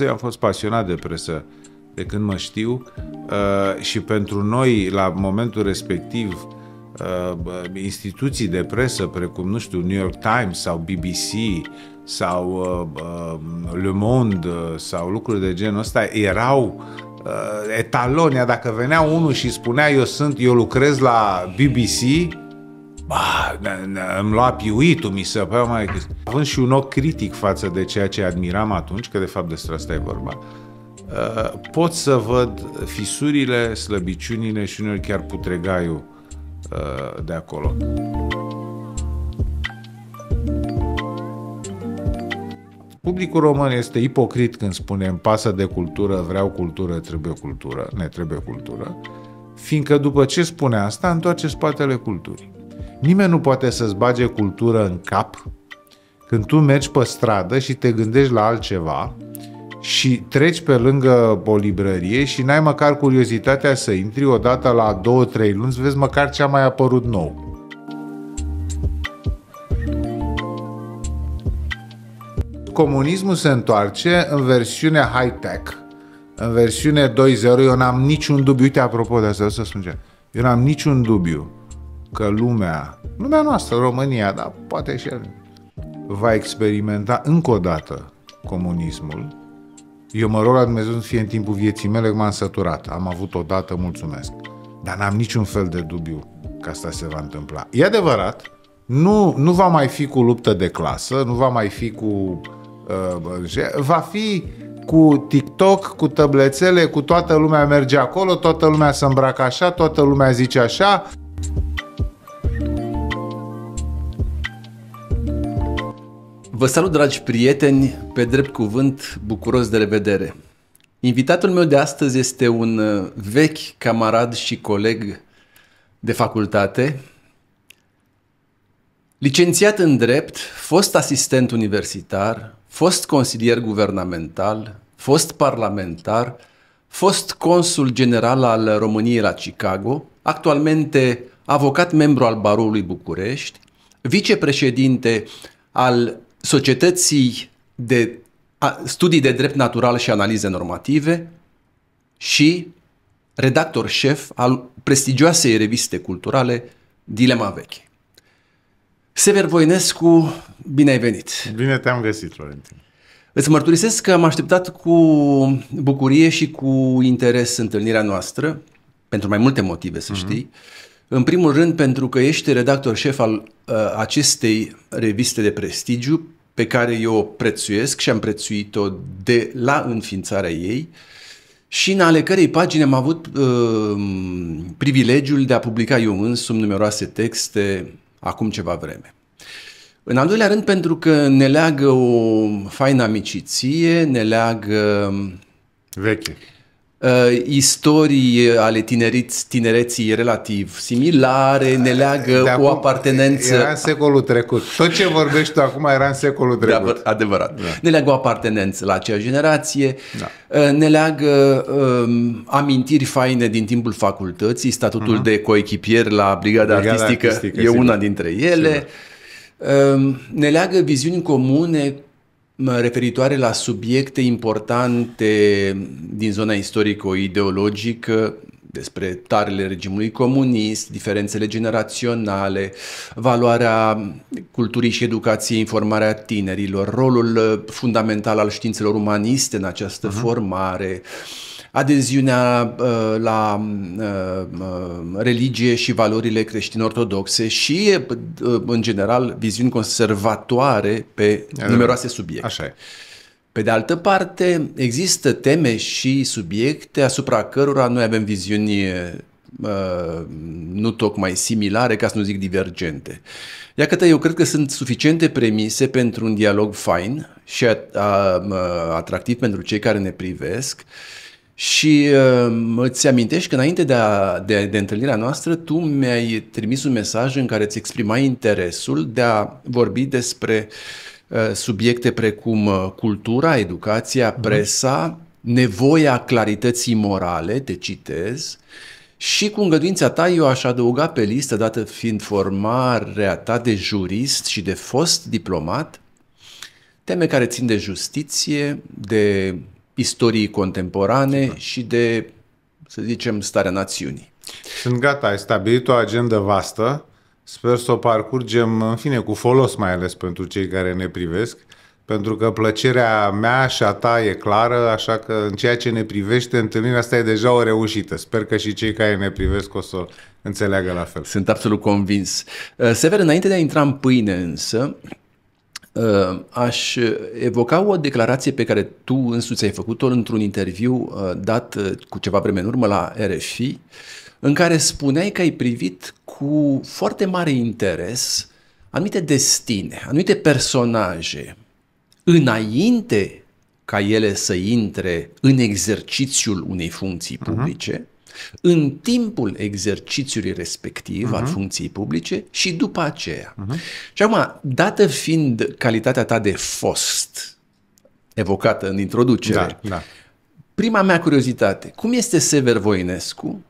Eu am fost pasionat de presă de când mă știu uh, și pentru noi, la momentul respectiv, uh, instituții de presă precum, nu știu, New York Times sau BBC sau uh, Le Monde sau lucruri de genul ăsta erau etalonia. Dacă venea unul și spunea eu sunt, eu lucrez la BBC, Ba, îmi lua piuitul, mi se păi, mai Având și un ochi critic față de ceea ce admiram atunci, că de fapt despre asta e vorba, uh, pot să văd fisurile, slăbiciunile și uneori chiar putregaiul uh, de acolo. Publicul român este ipocrit când spune îmi pasă de cultură, vreau cultură, trebuie cultură, ne trebuie cultură, fiindcă după ce spune asta, întoarce spatele culturii. Nimeni nu poate să-ți bage cultură în cap când tu mergi pe stradă și te gândești la altceva și treci pe lângă o librărie și n-ai măcar curiozitatea să intri odată la 2-3 luni să vezi măcar ce a mai apărut nou. Comunismul se întoarce în versiune high-tech, în versiune 2.0, eu n-am niciun dubiu, uite apropo de asta, o să spun ce, eu n-am niciun dubiu că lumea, lumea noastră, România, dar poate și el, va experimenta încă o dată comunismul, eu mă rog la Dumnezeu să fie în timpul vieții mele că m-am săturat. Am avut o dată, mulțumesc. Dar n-am niciun fel de dubiu că asta se va întâmpla. E adevărat, nu, nu va mai fi cu luptă de clasă, nu va mai fi cu... Uh, va fi cu TikTok, cu tăblețele, cu toată lumea merge acolo, toată lumea se îmbracă așa, toată lumea zice așa. Vă salut, dragi prieteni, pe drept cuvânt, bucuros de revedere. Invitatul meu de astăzi este un uh, vechi camarad și coleg de facultate, licențiat în drept, fost asistent universitar, fost consilier guvernamental, fost parlamentar, fost consul general al României la Chicago, actualmente avocat membru al Baroului București, vicepreședinte al societății de studii de drept natural și analize normative și redactor șef al prestigioasei reviste culturale Dilema Veche. Sever Voinescu, bine ai venit! Bine te-am găsit, Florentin! Îți mărturisesc că am așteptat cu bucurie și cu interes întâlnirea noastră, pentru mai multe motive, să mm-hmm. știi, în primul rând pentru că ești redactor șef al uh, acestei reviste de prestigiu pe care eu o prețuiesc și am prețuit-o de la înființarea ei și în ale cărei pagini am avut uh, privilegiul de a publica eu însumi numeroase texte acum ceva vreme. În al doilea rând pentru că ne leagă o faină amiciție, ne leagă Veche uh, istorii ale tineriți, tinereții relativ similare, ne leagă de o apartenență... Era în secolul trecut. Tot ce vorbești tu acum era în secolul trecut. De adevărat. Da. Ne leagă o apartenență la aceeași generație, da. uh, ne leagă uh, amintiri faine din timpul facultății, statutul uh-huh. de coechipier la Brigada, Brigada Artistică, artistică e sigur. una dintre ele. Sigur. Uh, ne leagă viziuni comune referitoare la subiecte importante din zona istorico-ideologică, despre tarele regimului comunist, diferențele generaționale, valoarea culturii și educației, informarea tinerilor, rolul uh, fundamental al științelor umaniste în această uh-huh. formare, uh, adeziunea uh, la uh, uh religie și valorile creștin-ortodoxe și, uh, în general, viziuni conservatoare pe numeroase subiecte. Așa e. Pe de altă parte, există teme și subiecte asupra cărora noi avem viziuni Uh, nu tocmai similare, ca să nu zic divergente. Iată, eu cred că sunt suficiente premise pentru un dialog fain și uh, uh, atractiv pentru cei care ne privesc și uh, îți amintești că înainte de, a, de, de întâlnirea noastră, tu mi-ai trimis un mesaj în care îți exprimai interesul de a vorbi despre uh, subiecte precum uh, cultura, educația, mhm. presa, uh-huh. nevoia clarității morale, te citez, și cu îngăduința ta eu aș adăuga pe listă, dată fiind formarea ta de jurist și de fost diplomat, teme care țin de justiție, de istoriei contemporane da. și de, să zicem, starea națiunii. Sunt gata, ai stabilit o agendă vastă, sper să o parcurgem, în fine, cu folos mai ales pentru cei care ne privesc, pentru că plăcerea mea și a ta e clară, așa că în ceea ce ne privește, întâlnirea asta e deja o reușită. Sper că și cei care ne privesc o să înțeleagă la fel. Sunt absolut convins. Uh, Sever, înainte de a intra în pâine însă, Uh, aș evoca o declarație pe care tu însuți ai făcut-o într-un interviu uh, dat uh, cu ceva vreme în urmă la RFI, în care spuneai că ai privit cu foarte mare interes anumite destine, anumite personaje, înainte ca ele să intre în exercițiul unei funcții mhm. publice, uh-huh în timpul exercițiului respectiv uh-huh. al mhm. funcției publice și după aceea. Uh-huh. Și acum, dată fiind calitatea ta de fost, evocată în introducere, da, da. prima mea curiozitate, cum este Sever Voinescu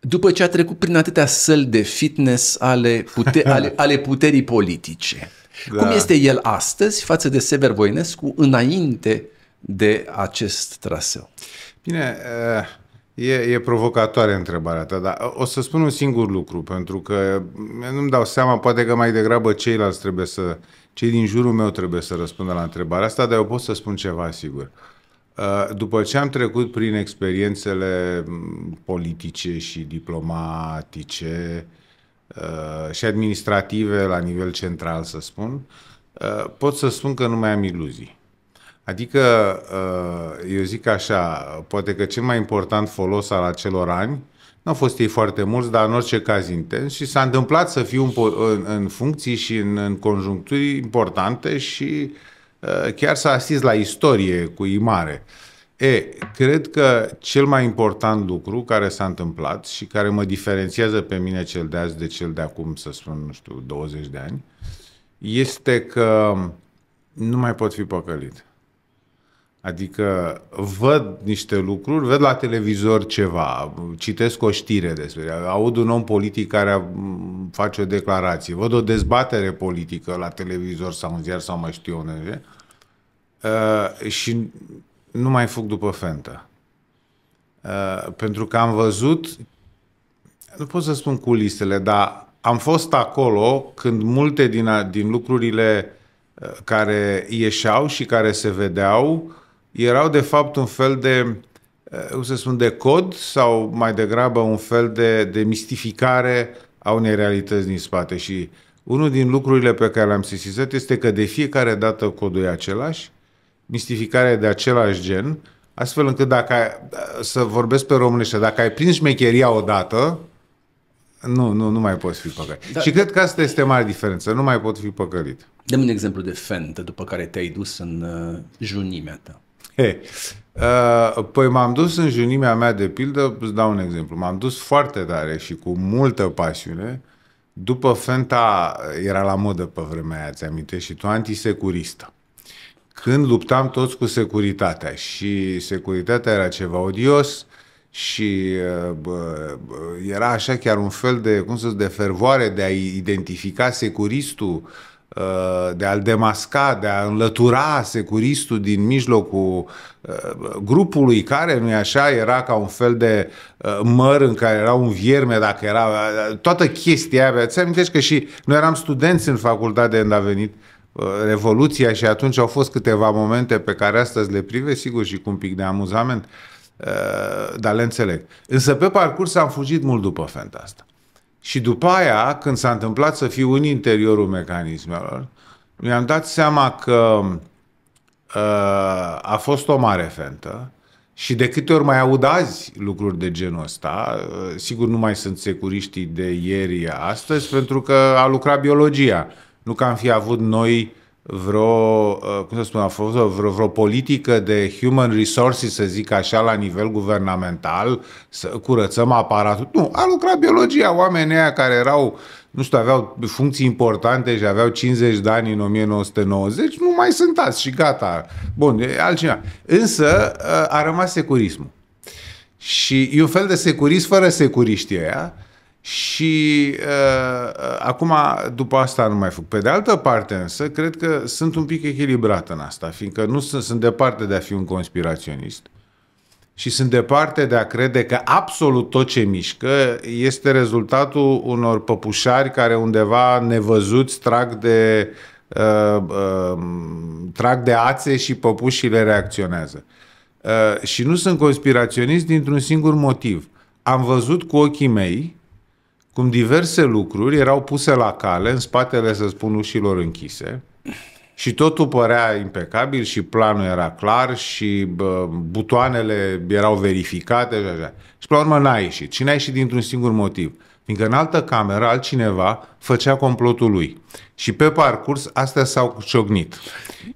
după ce a trecut prin atâtea săli de fitness ale, pute- ale, ale puterii politice? Da. Cum este el astăzi față de Sever Voinescu înainte de acest traseu? Bine, uh E, e provocatoare întrebarea ta, dar o să spun un singur lucru, pentru că nu-mi dau seama, poate că mai degrabă ceilalți trebuie să, cei din jurul meu trebuie să răspundă la întrebarea asta, dar eu pot să spun ceva sigur. Uh, după ce am trecut prin experiențele politice și diplomatice uh, și administrative la nivel central, să spun, uh, pot să spun că nu mai am iluzii. Adică, uh, eu zic așa, poate că cel mai important folos al acelor ani nu au fost ei foarte mulți, dar în orice caz intens și s-a întâmplat să fiu în, în, în funcții și în, în conjuncturi importante și uh, chiar să asist la istorie cu imare. E, cred că cel mai important lucru care s-a întâmplat și care mă diferențiază pe mine cel de azi de cel de acum, să spun, nu știu, 20 de ani, este că nu mai pot fi păcălit. Adică văd niște lucruri, văd la televizor ceva, citesc o știre despre ea, aud un om politic care face o declarație, văd o dezbatere politică la televizor sau în ziar sau mai știu unde uh, și nu mai fug după fentă. Uh, pentru că am văzut, nu pot să spun culisele, dar am fost acolo când multe din, din lucrurile uh, care ieșeau și care se vedeau erau de fapt un fel de, eh, cum să spun, de cod sau mai degrabă un fel de, de mistificare a unei realități din spate și unul din lucrurile pe care le-am sesizat este că de fiecare dată codul e același, mistificarea de același gen, astfel încât dacă ai, eh, să vorbesc pe românește, dacă ai prins șmecheria odată, nu, nu, nu mai poți fi păcălit. Da, și cred că asta este mare diferență, nu mai pot fi păcălit. Dă-mi un exemplu de fentă după care te-ai dus în uh, junimea ta. He. Uh, păi m-am dus în junimea mea de pildă, îți dau un exemplu, m-am dus foarte tare și cu multă pasiune după Fenta era la modă pe vremea aia, ți-amintești, și tu antisecuristă. Când luptam toți cu securitatea și securitatea era ceva odios și uh, bă, era așa chiar un fel de, cum să zic de fervoare de a identifica securistul uh, Uh, de a-l demasca, de a înlătura securistul din mijlocul uh, grupului care, nu așa, era ca un fel de uh, măr în care era un vierme, dacă era toată chestia aia. Ți amintești că și noi eram studenți în facultate când a venit Revoluția și atunci au fost câteva momente pe care astăzi le prive, sigur, și cu un pic de amuzament, dar le înțeleg. Însă pe parcurs am fugit mult după fenta asta. Și după aia, când s-a întâmplat să fiu în interiorul mecanismelor, mi-am dat seama că uh, a fost o mare fentă și de câte ori mai aud azi lucruri de genul ăsta, uh, sigur nu mai sunt securiștii de ieri astăzi, pentru că a lucrat biologia. Nu că am fi avut noi vreo, uh, cum să spun, a fost vreo, vreo politică de human resources, să zic așa, la nivel guvernamental, să curățăm aparatul. Nu, a lucrat biologia, oamenii aia care erau, nu știu, aveau funcții importante și aveau 50 de ani în 1990, nu mai sunt azi și gata. Bun, altcineva. Însă uh, a rămas securismul. Și e un fel de securist fără securiștii ăia, și uh, uh, acum, după asta nu mai fac. Pe de altă parte însă, cred că sunt un pic echilibrat în asta, fiindcă nu sunt, sunt departe de a fi un conspiraționist și sunt departe de a crede că absolut tot ce mișcă este rezultatul unor păpușari care undeva nevăzuți trag de, uh, uh, trag de ațe și păpușile reacționează. Uh, și nu sunt conspiraționist dintr-un singur motiv. Am văzut cu ochii mei cum diverse lucruri erau puse la cale în spatele, să spun, ușilor închise și totul părea impecabil și planul era clar și bă, butoanele erau verificate și așa. Și până la urmă n-a ieșit. Și n-a ieșit dintr-un singur motiv. Fiindcă în altă cameră altcineva făcea complotul lui. Și pe parcurs astea s-au ciognit. Da.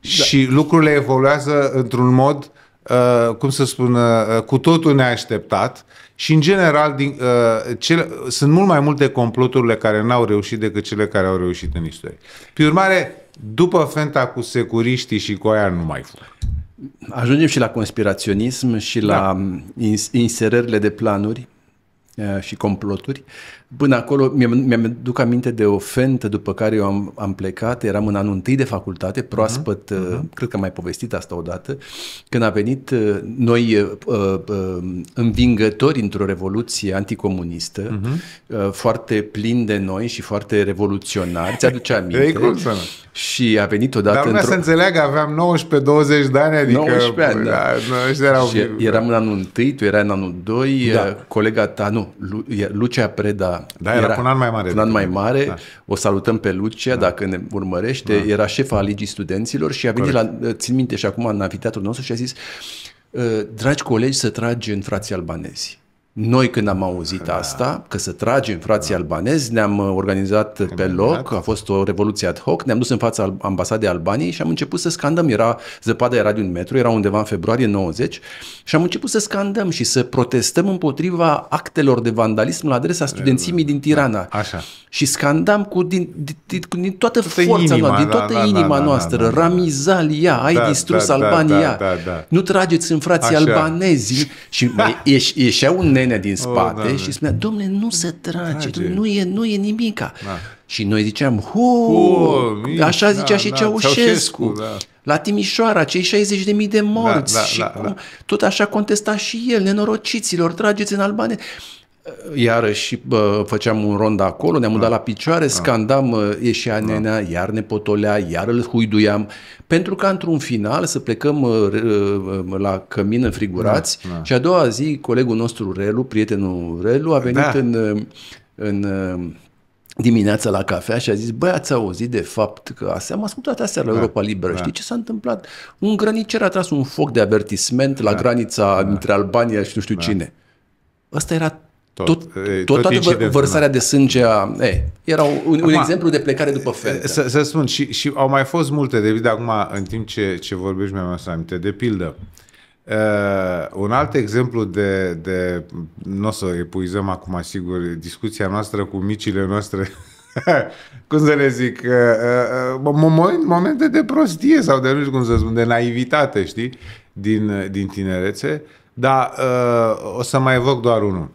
Și lucrurile evoluează într-un mod, uh, cum să spun, uh, cu totul neașteptat și în general, din, uh, cele, sunt mult mai multe comploturile care n-au reușit decât cele care au reușit în istorie. Pe urmare, după fenta cu securiștii și cu aia nu mai fost. Ajungem și la conspiraționism și da. la inserările de planuri uh, și comploturi. Până acolo mi-am, mi duc aminte de o fentă după care eu am, am plecat, eram în anul întâi de facultate, mhm. proaspăt, uh-huh. Uh-huh. cred că am mai povestit asta odată, când a venit uh, noi uh, uh, uh, învingători într-o revoluție anticomunistă, uh-huh. uh, foarte plin de noi și foarte revoluționari, ți-aduce aminte? e cum să și a venit odată... Dar lumea să înțeleagă, aveam 19-20 de ani, adică... 19 ani, da. da erau... Și eram în anul întâi, tu erai în anul 2, da. Uh, colega ta, nu, Lu- Lucia Preda era... Da, era, era cu un an mai mare. Un an mai mare. Da. O salutăm pe Lucia, da. dacă ne urmărește. Da. Era șefa da. Ligii Studenților și a venit Corect. la... Țin minte și acum în invitatul nostru și a zis ă, dragi colegi, să tragi în frații albanezi. Noi când am auzit da. asta, că să tragem frații da. albanezi, ne-am uh, organizat Te pe loc, a fost o revoluție ad hoc, ne-am dus în fața ambasadei Albaniei și am început să scandăm. Era zăpada era de un metru, era undeva în februarie 90 și am început să scandăm și să protestăm împotriva actelor de vandalism la adresa studențimii din da, Tirana. Da. Așa. Și scandam cu din, din, din toată, toată forța inima, noastră, din da, toată da, da inima da, noastră. Da, da, Ramizalia, ai distrus da, Albania, da, da, da, da. nu trageți în frații Așa. albanezi. Și ieșeau un găină din oh, spate oh, da, și spunea, domne, nu se trage, trage. Nu, e, nu e nimica. Da. Și noi ziceam, hu, așa zicea da, și da, Ceaușescu. Ceaușescu da. La Timișoara, cei 60.000 de morți da, da, și da, cum, da. tot așa contesta și el, nenorociților, trageți în Albania iarăși făceam un rond acolo, ne-am mutat da. la picioare, da. scandam, ieșea da. nenea, iar ne potolea, iar îl huiduiam, pentru ca într-un final să plecăm la cămin înfrigurați da, da. și a doua zi colegul nostru Relu, prietenul Relu, a venit da. în, în dimineața la cafea și a zis, băi, ați auzit de fapt că astea, am ascultat astea la da, Europa Liberă, da. știi ce s-a întâmplat? Un grănicer a tras un foc de avertisment da, la granița da, între Albania și nu știu da. cine. Ăsta era tot, tot, tot, tot toată vărsarea de sânge a... E, era un, un acum, exemplu de plecare după fel. Să, să spun, și, și au mai fost multe, de evident, acum, în timp ce, ce vorbești, mi-am aminte. De pildă, Uh, un alt exemplu de, de nu o să epuizăm acum, sigur, discuția noastră cu micile noastre cum să le zic, uh, uh, uh momente de prostie sau de nu știu cum să spun, de naivitate, știi, din, din tinerețe, dar uh, o să mai evoc doar unul.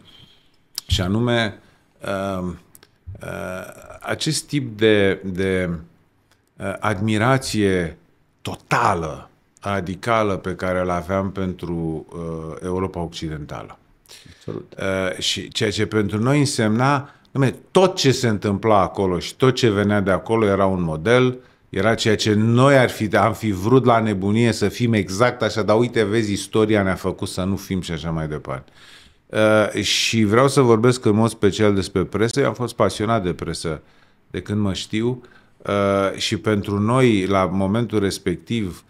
Și anume, um, uh, acest tip de, de uh, admirație totală, radicală pe care îl aveam pentru uh, Europa Occidentală. Absolut. și ceea ce pentru noi însemna, tot ce se întâmpla acolo și tot ce venea de acolo era un model, era ceea ce noi ar fi, am fi vrut la nebunie să fim exact așa, dar uite, vezi, istoria ne-a făcut să nu fim și așa mai departe. Uh, Uh, și vreau să vorbesc în mod special despre presă. Eu am fost pasionat de presă de când mă știu uh, și pentru noi, la momentul respectiv,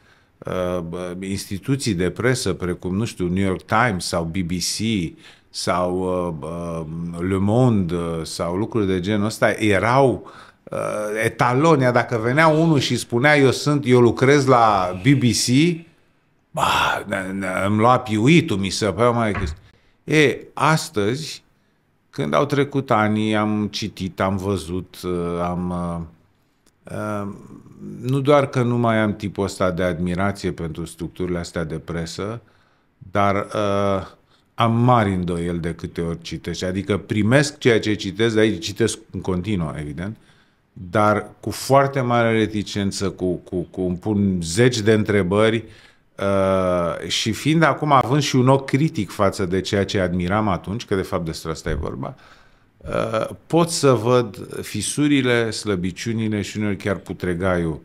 uh, instituții de presă precum, nu știu, New York Times sau BBC sau uh, uh, Le Monde sau lucruri de genul ăsta erau etalonia. Dacă venea unul și spunea eu sunt, eu lucrez la BBC, bah, îmi lua piuitul, mi se părea mai chestii. E, astăzi, când au trecut ani, am citit, am văzut, uh, am... Uh, uh, nu doar că nu mai am tipul ăsta de admirație pentru structurile astea de presă, dar am mari îndoiel de câte ori citesc. Adică primesc ceea ce citesc, dar citesc în continuu, evident, dar cu foarte mare reticență, cu, cu, cu îmi pun zeci de întrebări uh, Uh, și fiind acum, având și un ochi critic față de ceea ce admiram atunci, că de fapt despre asta e vorba, uh, pot să văd fisurile, slăbiciunile și uneori chiar putregaiul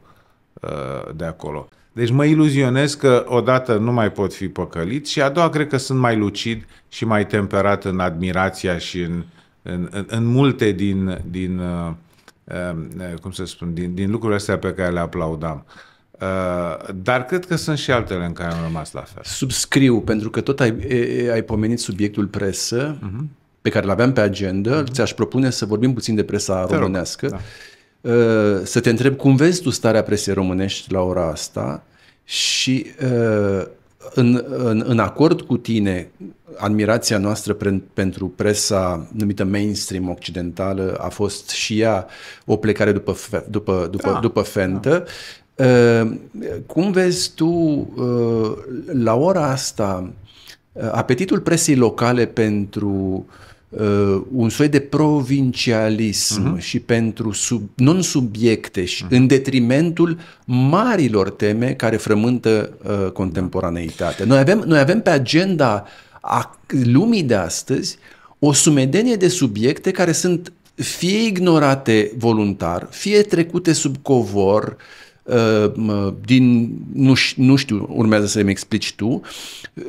uh, de acolo. Deci mă iluzionez că odată nu mai pot fi păcălit și a doua cred că sunt mai lucid și mai temperat în admirația și în, în, în, în multe din, din um, cum să spun, din, din lucrurile astea pe care le aplaudam. Uh, dar cred că sunt și altele în care am rămas la fel. Subscriu, pentru că tot ai, ai pomenit subiectul presă, uh-huh. pe care l-aveam pe agenda. Uh-huh. Ți-aș propune să vorbim puțin de presa Te românească. da. Uh, să te întreb cum vezi tu starea presei românești la ora asta și uh, în, în, în acord cu tine, admirația noastră pre, pentru presa numită mainstream occidentală a fost și ea o plecare după, după, după, da. după da. Fentă. Da. Ehm, cum vezi tu ehm, la ora asta eh, apetitul presii locale pentru uh, un soi de provincialism uh-huh. și pentru sub, non-subiecte și uh-huh. în detrimentul marilor teme care frământă uh, eh, contemporaneitatea. Noi avem, noi avem pe agenda a lumii de astăzi o sumedenie de subiecte care sunt fie ignorate voluntar, fie trecute sub covor, uh, Ehm, din, nu, nu știu, urmează să-mi explici tu,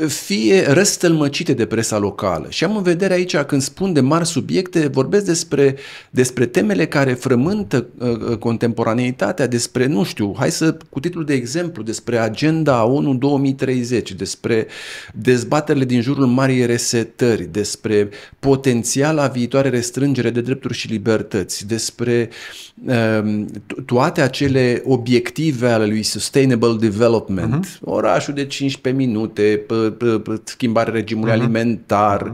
fie răstălmăcite de presa locală. Și am în vedere aici, când spun de mari subiecte, vorbesc despre, despre temele care frământă ă, ă, contemporaneitatea, despre, nu știu, hai să, cu titlul de exemplu, despre agenda ONU 2030, despre dezbaterile din jurul marii resetări, despre potențiala viitoare restrângere de drepturi și libertăți, despre ehm, toate acele obiecte obiective ale lui Sustainable Development, uh-huh. orașul de 15 minute, p- p- p- schimbarea regimului uh-huh. alimentar,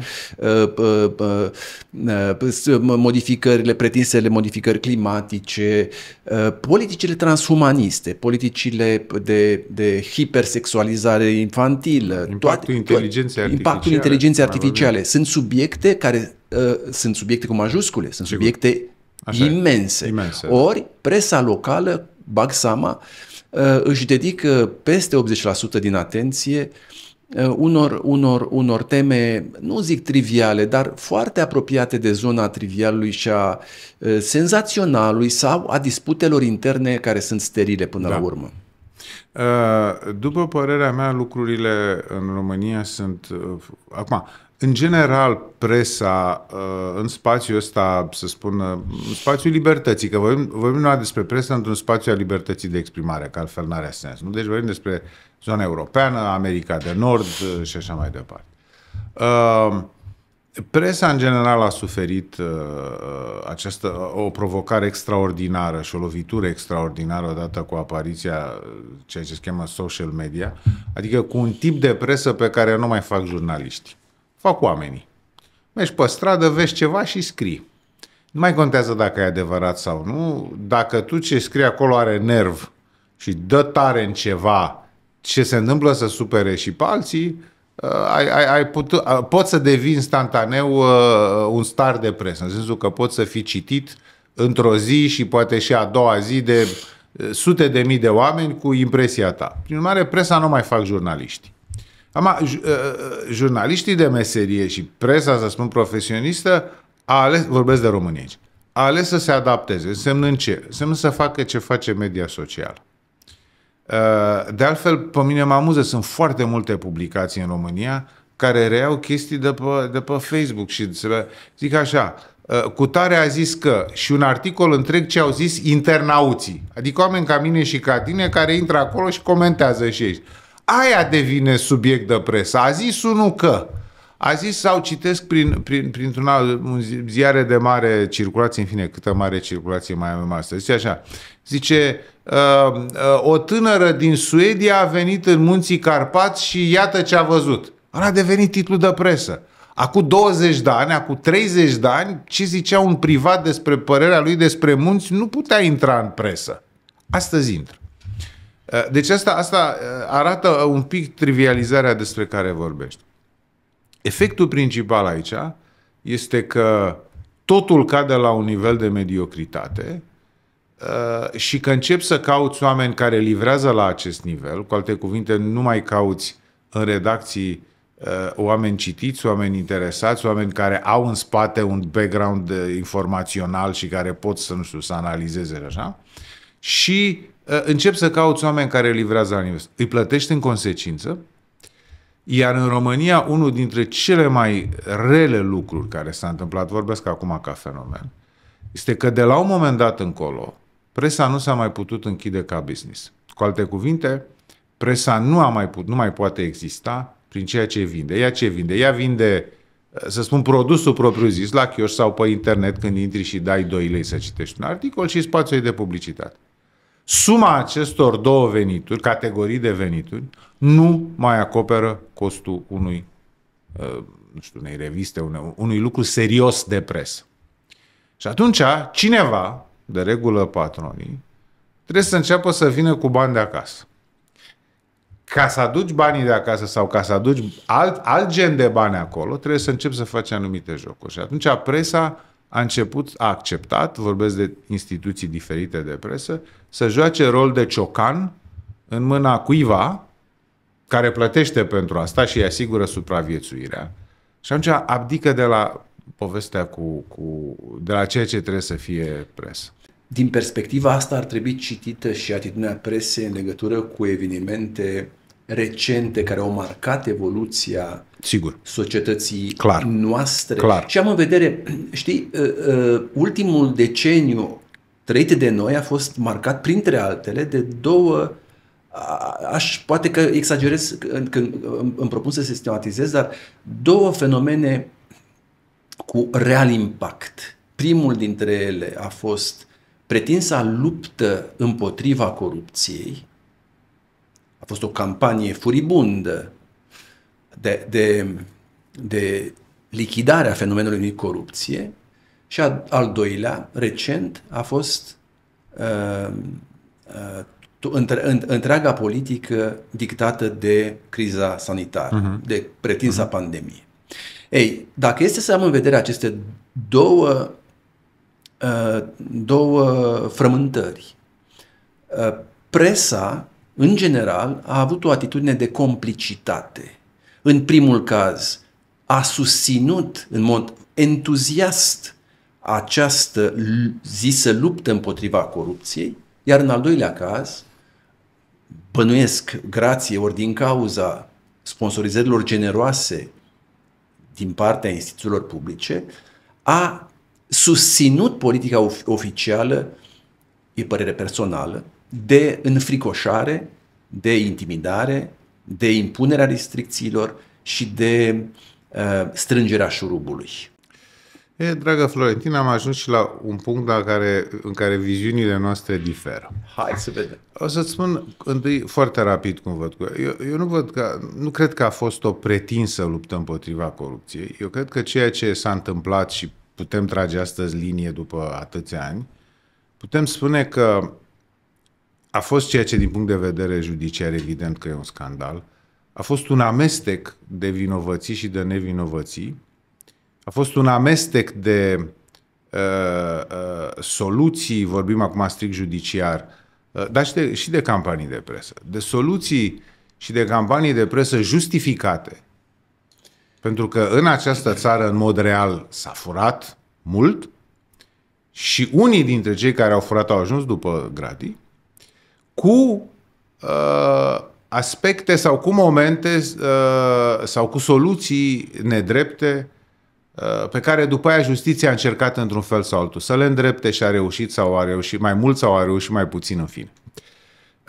mhm. modificările, pretinsele modificări climatice, ă, politicile transhumaniste, politicile de, de hipersexualizare infantilă, impactul toate, inteligenței toate, impactul inteligenței artificiale. Sunt subiecte care ă, sunt subiecte cu majuscule, sunt Sigur. subiecte Așa imense. imense. Ori presa locală bag seama, uh, își dedică peste 80% din atenție uh, unor, unor, unor teme, nu zic triviale, dar foarte apropiate de zona trivialului și a uh, senzaționalului sau a disputelor interne care sunt sterile până da. la urmă. După părerea mea, lucrurile în România sunt. Acum, în general, presa uh, în spațiul ăsta, să spun, uh, în spațiul libertății, că vorbim, vorbim numai despre presă într-un spațiu al libertății de exprimare, că altfel nu are sens. Nu? Deci vorbim despre zona europeană, America de Nord uh, și așa mai departe. Presa, în general, a suferit această, o provocare extraordinară și o lovitură extraordinară odată cu apariția ceea ce se cheamă social media, adică cu un tip de presă pe care nu mai fac jurnaliști fac oamenii. Mergi pe stradă, vezi ceva și scrii. Nu mai contează dacă e adevărat sau nu. Dacă tu ce scrii acolo are nerv și dă tare în ceva ce se întâmplă să supere și pe alții, ă, ai, ai, ai putu, ă, poți să devii instantaneu ă, un star de presă, în sensul că poți să fii citit într-o zi și poate și a doua zi de sute de mii de oameni cu impresia ta. Prin urmare, presa nu mai fac jurnaliști. Uh, uh, jurnaliștii de meserie și presa, să spun, profesionistă, a ales, vorbesc de români aici, a ales să se adapteze, însemnând ce? Însemnând să facă ce face media socială. Uh, de altfel, pe mine mă amuză, sunt foarte multe publicații în România care reiau chestii de pe, de pe Facebook și se, zic așa, uh, cu tare a zis că și un articol întreg ce au zis internauții, adică oameni ca mine și ca tine care intră acolo și comentează și ei. Aia devine subiect de presă. A zis unul că. A zis sau citesc prin, prin, printr-un alt, ziare de mare circulație, în fine, câtă mare circulație mai avem astăzi. Zice așa, zice, uh, uh, o tânără din Suedia a venit în munții Carpați și iată ce a văzut. Ăla a devenit titlu de presă. Acum 20 de ani, acum 30 de ani, ce zicea un privat despre părerea lui despre munți, nu putea intra în presă. Astăzi intră. Eh, deci asta, asta eh, arată un pic trivializarea despre care vorbești. Efectul principal aici este că totul cade la un nivel de mediocritate eh, și că încep să cauți oameni care livrează la acest nivel, cu alte cuvinte, nu mai cauți în redacții oameni citiți, oameni interesați, oameni care au în spate un background informațional și care pot să, nu știu, să analizeze așa, și Uh, încep să cauți oameni care livrează la nivel. Îi plătești în consecință, iar în România, unul dintre cele mai rele lucruri care s-a întâmplat, vorbesc acum ca fenomen, este că de la un moment dat încolo, presa nu s-a mai putut închide ca business. Cu alte cuvinte, presa nu, a mai put, nu mai poate exista prin ceea ce vinde. Ea ce vinde? Ea vinde, uh, să spun, produsul propriu-zis la chioș sau pe internet când intri și dai 2 lei să citești un articol și spațiu de publicitate. Suma acestor două venituri, categorii de venituri, nu mai acoperă costul unui, uh, nu știu, unei reviste, unui lucru serios de presă. Și atunci cineva, de regulă patronii, trebuie să înceapă să vină cu bani de acasă. Ca să aduci banii de acasă sau ca să aduci alt, alt gen de bani acolo, trebuie să începi să faci anumite jocuri. Și atunci presa a început, a acceptat, vorbesc de instituții diferite de presă, să joace rol de ciocan în mâna cuiva care plătește pentru asta și îi asigură supraviețuirea. Și atunci abdică de la povestea cu, cu, de la ceea ce trebuie să fie presă. Din perspectiva asta ar trebui citită și atitudinea presei în legătură cu evenimente recente care au marcat evoluția Sigur. societății Clar. noastre. Clar. Și am în vedere, știi, ă, ă, ultimul deceniu trăit de noi a fost marcat, printre altele, de două aș, poate că exagerez când îmi propun să sistematizez, dar două fenomene cu real impact. Primul dintre ele a fost pretinsa luptă împotriva corupției, a fost o campanie furibundă de, de, de lichidare a fenomenului unui corupție și a, al doilea, recent, a fost uh, uh, între, întreaga politică dictată de criza sanitară, uh-huh. de pretinsa uh-huh. pandemie. Ei, dacă este să am în vedere aceste două, uh, două frământări, uh, presa în general, a avut o atitudine de complicitate. În primul caz, a susținut în mod entuziast această zisă luptă împotriva corupției, iar în al doilea caz, bănuiesc grație ori din cauza sponsorizărilor generoase din partea instituțiilor publice, a susținut politica of- oficială, e părere personală, de înfricoșare, de intimidare, de impunerea restricțiilor și de uh, strângerea șurubului. E, dragă Florentina, am ajuns și la un punct la care, în care viziunile noastre diferă. Hai să vedem. O să-ți spun întâi foarte rapid cum văd. Eu, eu nu văd că, nu cred că a fost o pretinsă luptă împotriva corupției. Eu cred că ceea ce s-a întâmplat și putem trage astăzi linie după atâția ani, putem spune că a fost ceea ce din punct de vedere judiciar evident că e un scandal, a fost un amestec de vinovății și de nevinovății, a fost un amestec de uh, uh, soluții, vorbim acum strict judiciar, uh, dar și de, și de campanii de presă, de soluții și de campanii de presă justificate. Pentru că în această țară, în mod real, s-a furat mult și unii dintre cei care au furat au ajuns după gradii, cu uh, aspecte sau cu momente uh, sau cu soluții nedrepte uh, pe care după aia justiția a încercat într-un fel sau altul să le îndrepte și a reușit sau a reușit mai mult sau a reușit mai puțin în fine.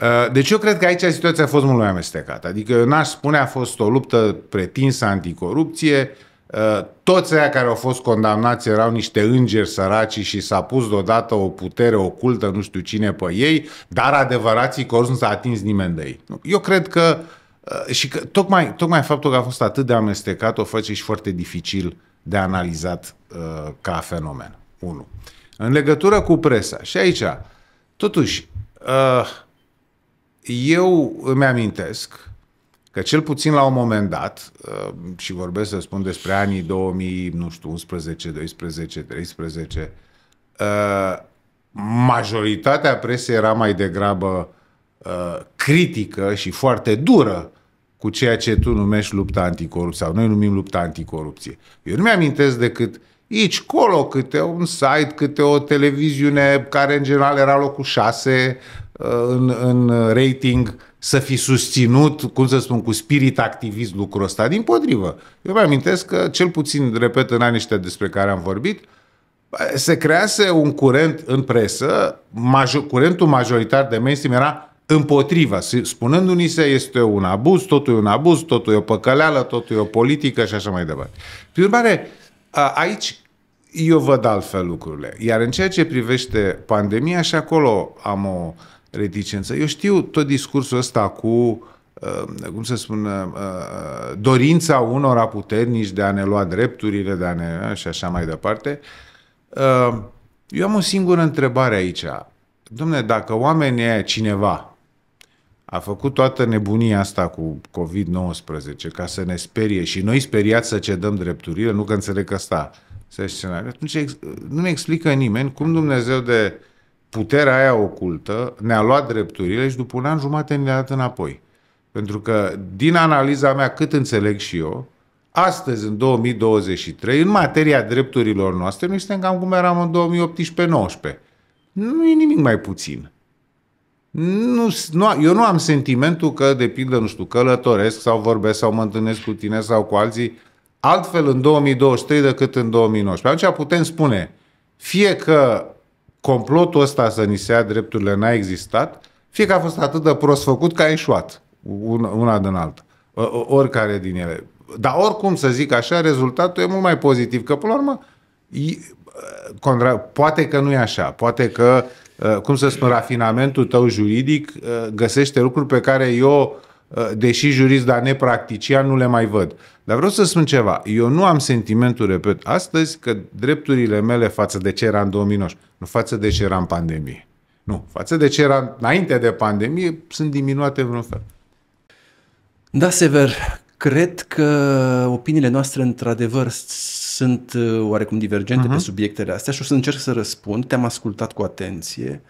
Uh, deci eu cred că aici situația a fost mult mai amestecată. Adică eu n-aș spune a fost o luptă pretinsă anticorupție, Uh, toți aia care au fost condamnați erau niște îngeri săraci și s-a pus deodată o putere ocultă, nu știu cine pe ei, dar adevărații corzi nu s-a atins nimeni de ei. Eu cred că uh, și că tocmai, tocmai faptul că a fost atât de amestecat o face și foarte dificil de analizat uh, ca fenomen. 1. În legătură cu presa, și aici, totuși, uh, eu îmi amintesc că cel puțin la un moment dat, uh, și vorbesc să spun despre anii 2000, nu știu, 11, 12, 13, majoritatea presei era mai degrabă uh, critică și foarte dură cu ceea ce tu numești lupta anticorupție sau noi numim lupta anticorupție. Eu nu mi-amintesc decât aici, colo, câte un site, câte o televiziune care în general era locul 6 uh, în, în rating să fi susținut, cum să spun, cu spirit activist lucrul ăsta. Din potrivă, eu mă amintesc că, cel puțin, repet, în anii ăștia despre care am vorbit, se crease un curent în presă, major, curentul majoritar de mainstream era împotriva, spunându-ni se este un abuz, totul e un abuz, totul e o păcăleală, totul e o politică și așa mai departe. Prin urmare, aici eu văd altfel lucrurile. Iar în ceea ce privește pandemia, și acolo am o, uh, reticență. Eu știu tot discursul ăsta cu, uh, cum să spun, uh, uh, dorința unora puternici de a ne lua drepturile, de a ne, și așa mai departe. Eu am o singură întrebare aici. Domne, dacă oamenii aia, cineva, a făcut toată nebunia asta cu COVID-19 ca să ne sperie și noi speriați să cedăm drepturile, nu că înțeleg că asta se scenariu. Atunci nu ne explică nimeni cum Dumnezeu de puterea aia ocultă ne-a luat drepturile și după un an jumate ne-a dat înapoi. Pentru că din analiza mea, cât înțeleg și eu, astăzi, în 2023, în materia drepturilor noastre, noi suntem cam cum eram în 2018-19. Nu e nimic mai puțin. Nu, nu, eu nu am sentimentul că, de pildă, nu știu, călătoresc sau vorbesc sau mă întâlnesc cu tine sau cu alții altfel în 2023 decât în 2019. Atunci putem spune fie că complotul ăsta să ni se ia drepturile n-a existat, fie că a fost atât de prost făcut că a ieșuat una, una din alta, oricare din ele. Dar oricum, să zic așa, rezultatul e mult mai pozitiv, că până la urmă, contra, poate că nu e așa, poate că, uh, cum să spun, rafinamentul tău juridic uh, găsește lucruri pe care eu Eh, deși jurist, dar nepractician, nu le mai văd. Dar vreau să spun ceva. Eu nu am sentimentul, repet, astăzi că drepturile mele față de ce era în 2019, nu față de ce era în pandemie. Nu, față de ce era înainte de pandemie, sunt diminuate în vreun fel. Da, Sever, cred că opiniile noastre, într-adevăr, sunt uh, oarecum divergente uh-huh. Mhm. pe subiectele astea și o să încerc să răspund. Te-am ascultat cu atenție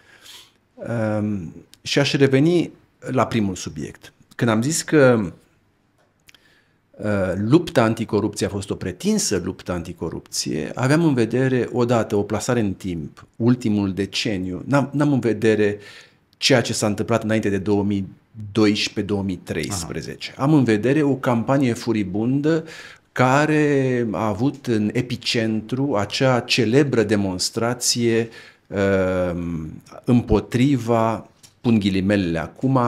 um, și aș reveni la primul subiect când am zis că uh, lupta anticorupție a fost o pretinsă luptă anticorupție, aveam în vedere odată o plasare în timp, ultimul deceniu, n-am, n-am în vedere ceea ce s-a întâmplat înainte de 2012-2013. Am în vedere o campanie furibundă care a avut în epicentru acea celebră demonstrație uh, împotriva pun ghilimelele acum,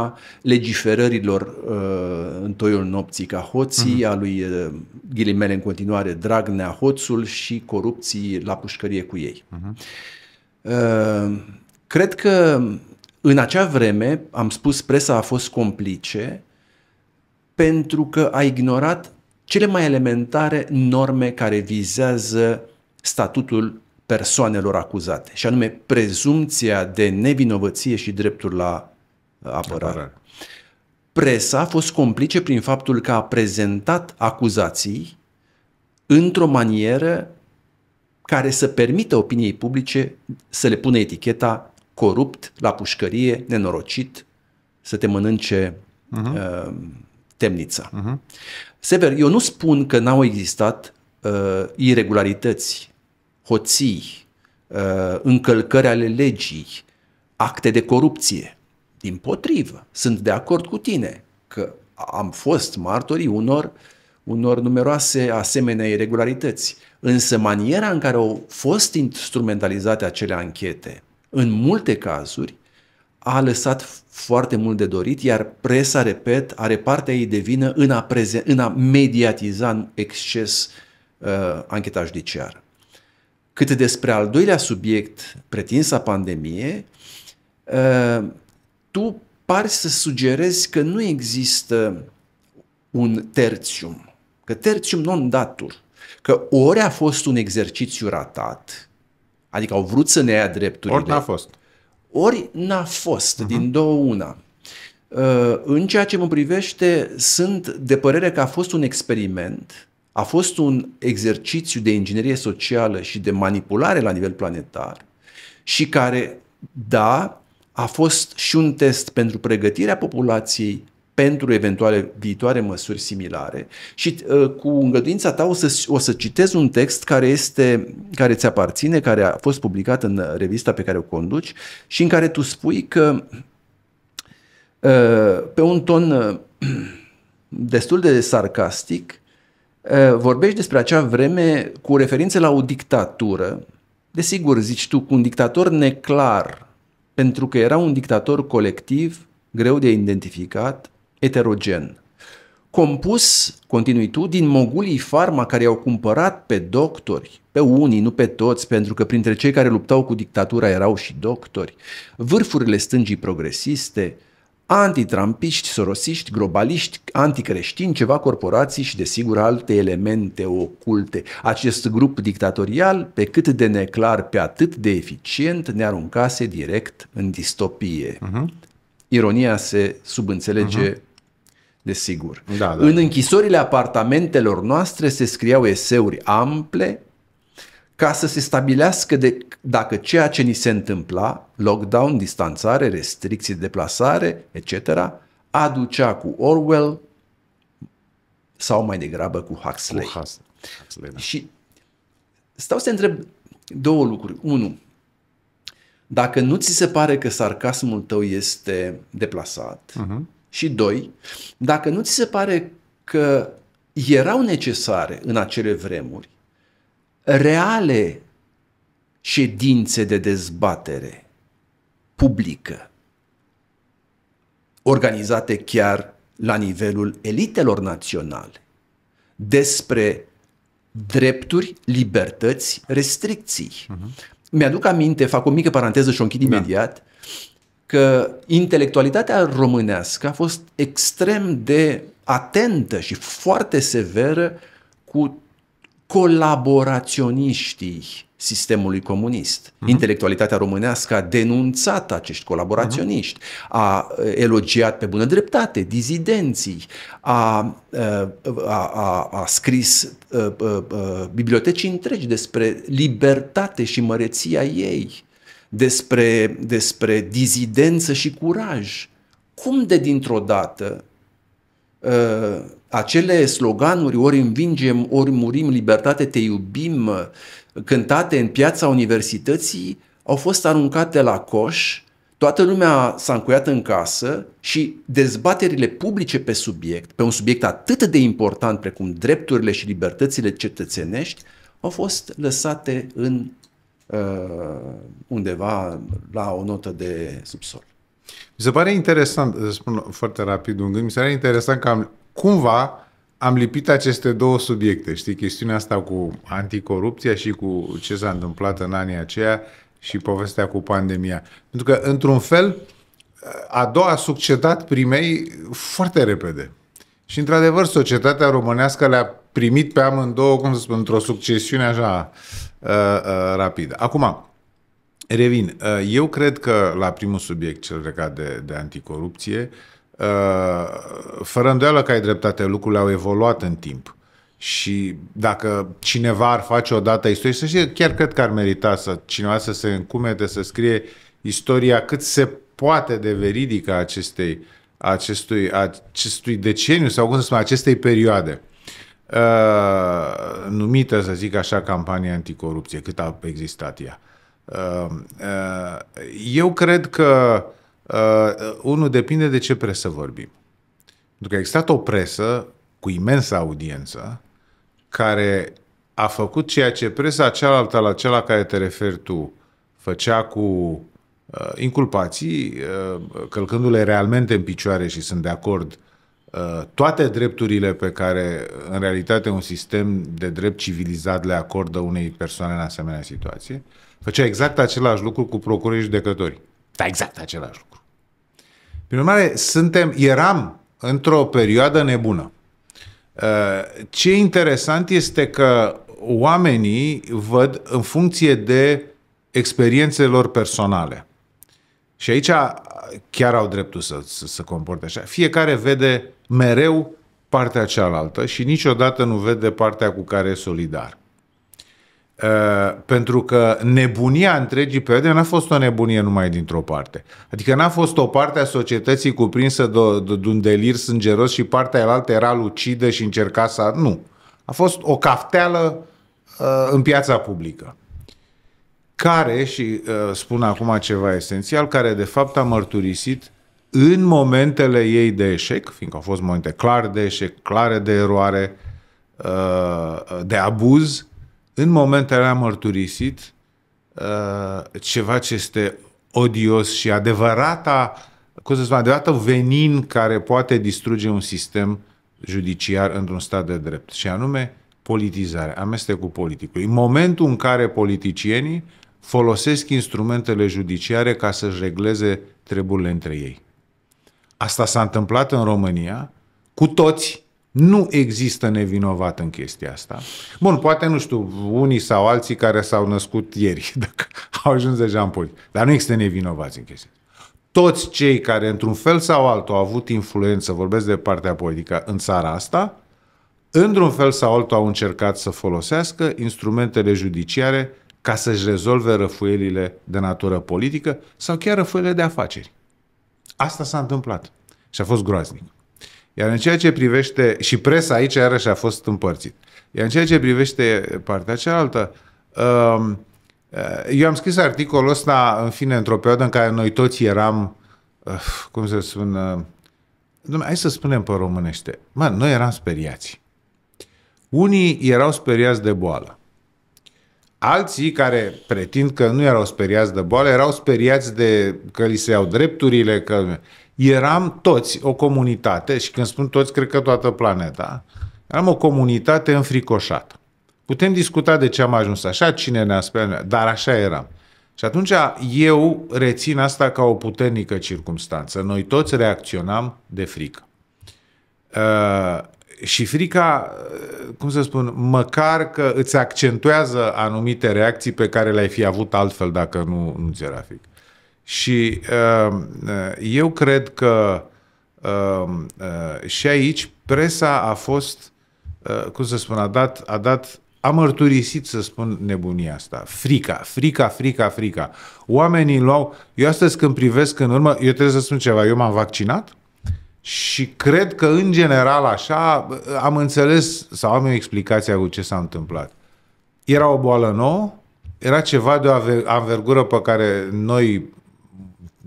legiferărilor uh, în toiul nopții ca hoții, uh-huh. a lui uh, ghilimele în continuare Dragnea hoțul și corupții la pușcărie cu ei. Uh-huh. Uh, cred că în acea vreme, am spus, presa a fost complice pentru că a ignorat cele mai elementare norme care vizează statutul persoanelor acuzate, și anume prezumția de nevinovăție și dreptul la uh, apărare. apărare. Presa a fost complice prin faptul că a prezentat acuzații într-o manieră care să permită opiniei publice să le pună eticheta corupt, la pușcărie, nenorocit, să te mănânce uh-huh. uh, temnița. Uh-huh. Sever, eu nu spun că n-au existat uh, irregularități hoții, uh, încălcări ale legii, acte de corupție. Din potrivă, sunt de acord cu tine că am fost martorii unor, unor numeroase asemenea irregularități. Însă maniera în care au fost instrumentalizate acele anchete, în multe cazuri, a lăsat foarte mult de dorit, iar presa, repet, are partea ei de vină în a, prezen- în a mediatiza în exces uh, ancheta judiciară cât despre al doilea subiect, pretinsa pandemie, uh, tu pari să sugerezi că nu există un tertium, că tertium non datur, că ori a fost un exercițiu ratat, adică au vrut să ne ia drepturile. Ori n-a fost. Ori n-a fost, uh-huh. din mhm. două una. Uh, în ceea ce mă privește, sunt de părere că a fost un experiment a fost un exercițiu de inginerie socială și de manipulare la nivel planetar și care, da, a fost și un test pentru pregătirea populației pentru eventuale viitoare măsuri similare și uh, cu îngăduința ta o să, o să citez un text care este care ți aparține, care a fost publicat în uh, revista pe care o conduci și în care tu spui că uh, pe un ton uh, destul de sarcastic Eh, vorbești despre acea vreme cu referințe la o dictatură. Desigur, zici tu, cu un dictator neclar, pentru că era un dictator colectiv, greu de identificat, eterogen. Compus, continui tu, din mogulii farma care i-au cumpărat pe doctori, pe unii, nu pe toți, pentru că printre cei care luptau cu dictatura erau și doctori, vârfurile stângii progresiste, antitrampiști, sorosiști, globaliști, anticreștini, ceva corporații și desigur alte elemente oculte. Acest grup dictatorial, pe cât de neclar, pe atât de eficient, ne aruncase direct în distopie. Uh-huh. Ironia se subînțelege uh-huh desigur. Da, da. În închisorile apartamentelor noastre se scriau eseuri ample, ca să se stabilească de, dacă ceea ce ni se întâmpla, lockdown, distanțare, restricții de deplasare, etc., aducea cu Orwell sau mai degrabă cu Huxley. Cu Huxley. Huxley da. Și stau să întreb două lucruri. Unu, dacă nu ți se pare că sarcasmul tău este deplasat, uh-huh. și doi, dacă nu ți se pare că erau necesare în acele vremuri reale ședințe de dezbatere publică, organizate chiar la nivelul elitelor naționale, despre drepturi, libertăți, restricții. Uh-huh. Mi-aduc aminte, fac o mică paranteză și o închid da. imediat, da. că intelectualitatea românească a fost extrem de atentă și foarte severă cu colaboraționiștii sistemului comunist. Uh-huh. Intelectualitatea românească a denunțat acești colaboraționiști, uh-huh. a elogiat pe bună dreptate dizidenții, a, a, a, a scris a, a, a, biblioteci întregi despre libertate și măreția ei, despre, despre dizidență și curaj. Cum de dintr-o dată Uh, acele sloganuri, ori învingem, ori murim, libertate, te iubim, uh, cântate în piața universității, au fost aruncate la coș, toată lumea s-a încuiat în casă și dezbaterile publice pe subiect, pe un subiect atât de important precum drepturile și libertățile cetățenești, au fost lăsate în uh, undeva la o notă de subsol. Mi se pare interesant, să spun foarte rapid un gând, mi se pare interesant că am, cumva am lipit aceste două subiecte, știi, chestiunea asta cu anticorupția și cu ce s-a întâmplat în anii aceia și povestea cu pandemia. Pentru că, într-un fel, a doua a succedat primei foarte repede. Și, într-adevăr, societatea românească le-a primit pe amândouă, cum să spun, într-o succesiune așa uh, uh, rapidă. Acum, Revin. Uh, eu cred că la primul subiect, cel legat de, de anticorupție, uh, fără îndoială că ai dreptate, lucrurile au evoluat în timp. Și dacă cineva ar face o dată istorie, să știe, chiar cred că ar merita să cineva să se încumete, să scrie istoria cât se poate de veridică acestei, acestui, acestui deceniu sau cum să spun, acestei perioade. Uh, numită, să zic așa, campania anticorupție, cât a existat ea. Uh, Uh, uh, eu cred că uh, unul depinde de ce presă vorbim. Pentru că a existat o presă cu imensă audiență care a făcut ceea ce presa cealaltă la cea la care te referi tu făcea cu uh, inculpații, uh, călcându-le realmente în picioare și sunt de acord uh, toate drepturile pe care în realitate un sistem de drept civilizat le acordă unei persoane în asemenea situație. Uh, Făcea exact același lucru cu procurorii judecătorii. Da, exact același lucru. Prin urmare, suntem, eram într-o perioadă nebună. Uh, ce interesant este că oamenii văd în funcție de experiențele lor personale. Și aici chiar au dreptul să, să se comporte așa. Fiecare vede mereu partea cealaltă și niciodată nu vede partea cu care e solidar. Uh, pentru că nebunia întregii perioade n-a fost o nebunie numai dintr-o parte. Adică n-a fost o parte a societății cuprinsă de, de, de un delir sângeros și partea aia era lucidă și încerca să... Nu. A fost o cafteală uh, în piața publică care, și uh, spun acum ceva esențial, care de fapt a mărturisit în momentele ei de eșec, fiindcă au fost momente clare de eșec, clare de eroare, uh, de abuz, în momentele am mărturisit uh, ceva ce este odios și adevărata, cum să spun, adevărată venin care poate distruge un sistem judiciar într-un stat de drept, și anume politizare, amestecul politicului. În momentul în care politicienii folosesc instrumentele judiciare ca să-și regleze treburile între ei. Asta s-a întâmplat în România cu toți nu există nevinovat în chestia asta. Bun, poate, nu știu, unii sau alții care s-au născut ieri, dacă au ajuns deja în politică. Dar nu există nevinovați în chestia asta. Toți cei care, într-un fel sau altul, au avut influență, vorbesc de partea politică, în țara asta, într-un fel sau altul au încercat să folosească instrumentele judiciare ca să-și rezolve răfuielile de natură politică sau chiar răfuielile de afaceri. Asta s-a întâmplat și a fost groaznic. Iar în ceea ce privește, și presa aici iarăși a fost împărțit, iar în ceea ce privește partea cealaltă, um, uh, eu am scris articolul ăsta, în fine, într-o perioadă în care noi toți eram, uh, cum să spun, uh, hai să spunem pe românește, mă, noi eram speriați. Unii erau speriați de boală. Alții care pretind că nu erau speriați de boală, erau speriați de că li se iau drepturile, că eram toți o comunitate, și când spun toți, cred că toată planeta, eram o comunitate înfricoșată. Putem discuta de ce am ajuns așa, cine ne-a spus, dar așa eram. Și atunci eu rețin asta ca o puternică circumstanță. Noi toți reacționam de frică. Uh, și frica, uh, cum să spun, măcar că îți accentuează anumite reacții pe care le-ai fi avut altfel dacă nu, nu ți era frică. Și uh, uh, eu cred că uh, și aici presa a fost, cum să spun, a dat, a dat a mărturisit, să spun, nebunia asta. Frica, frica, frica, frica. Oamenii luau... Eu astăzi când privesc în urmă, eu trebuie să spun ceva, eu m-am vaccinat și cred că, în general, așa, am înțeles sau am eu explicația cu ce s-a întâmplat. Era o boală nouă, era ceva de o anvergură pe care noi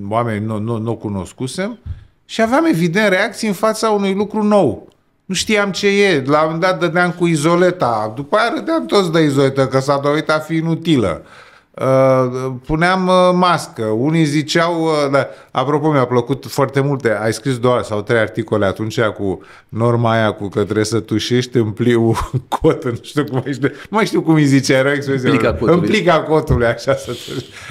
oameni nu, nu, nu cunoscusem și aveam evident reacții în fața unui lucru nou. Nu știam ce e. La un moment dat dădeam cu izoleta. După aia râdeam toți de izoletă, că s-a dovedit a fi inutilă. Uh, puneam uh, mască, unii ziceau, da, apropo mi-a plăcut foarte multe, ai scris doar sau trei articole atunci cu norma aia cu că trebuie să tușești în pliu cot, nu știu cum ai nu mai știu cum îi zice, era expresia. În plica cotului. În plica cotului, așa să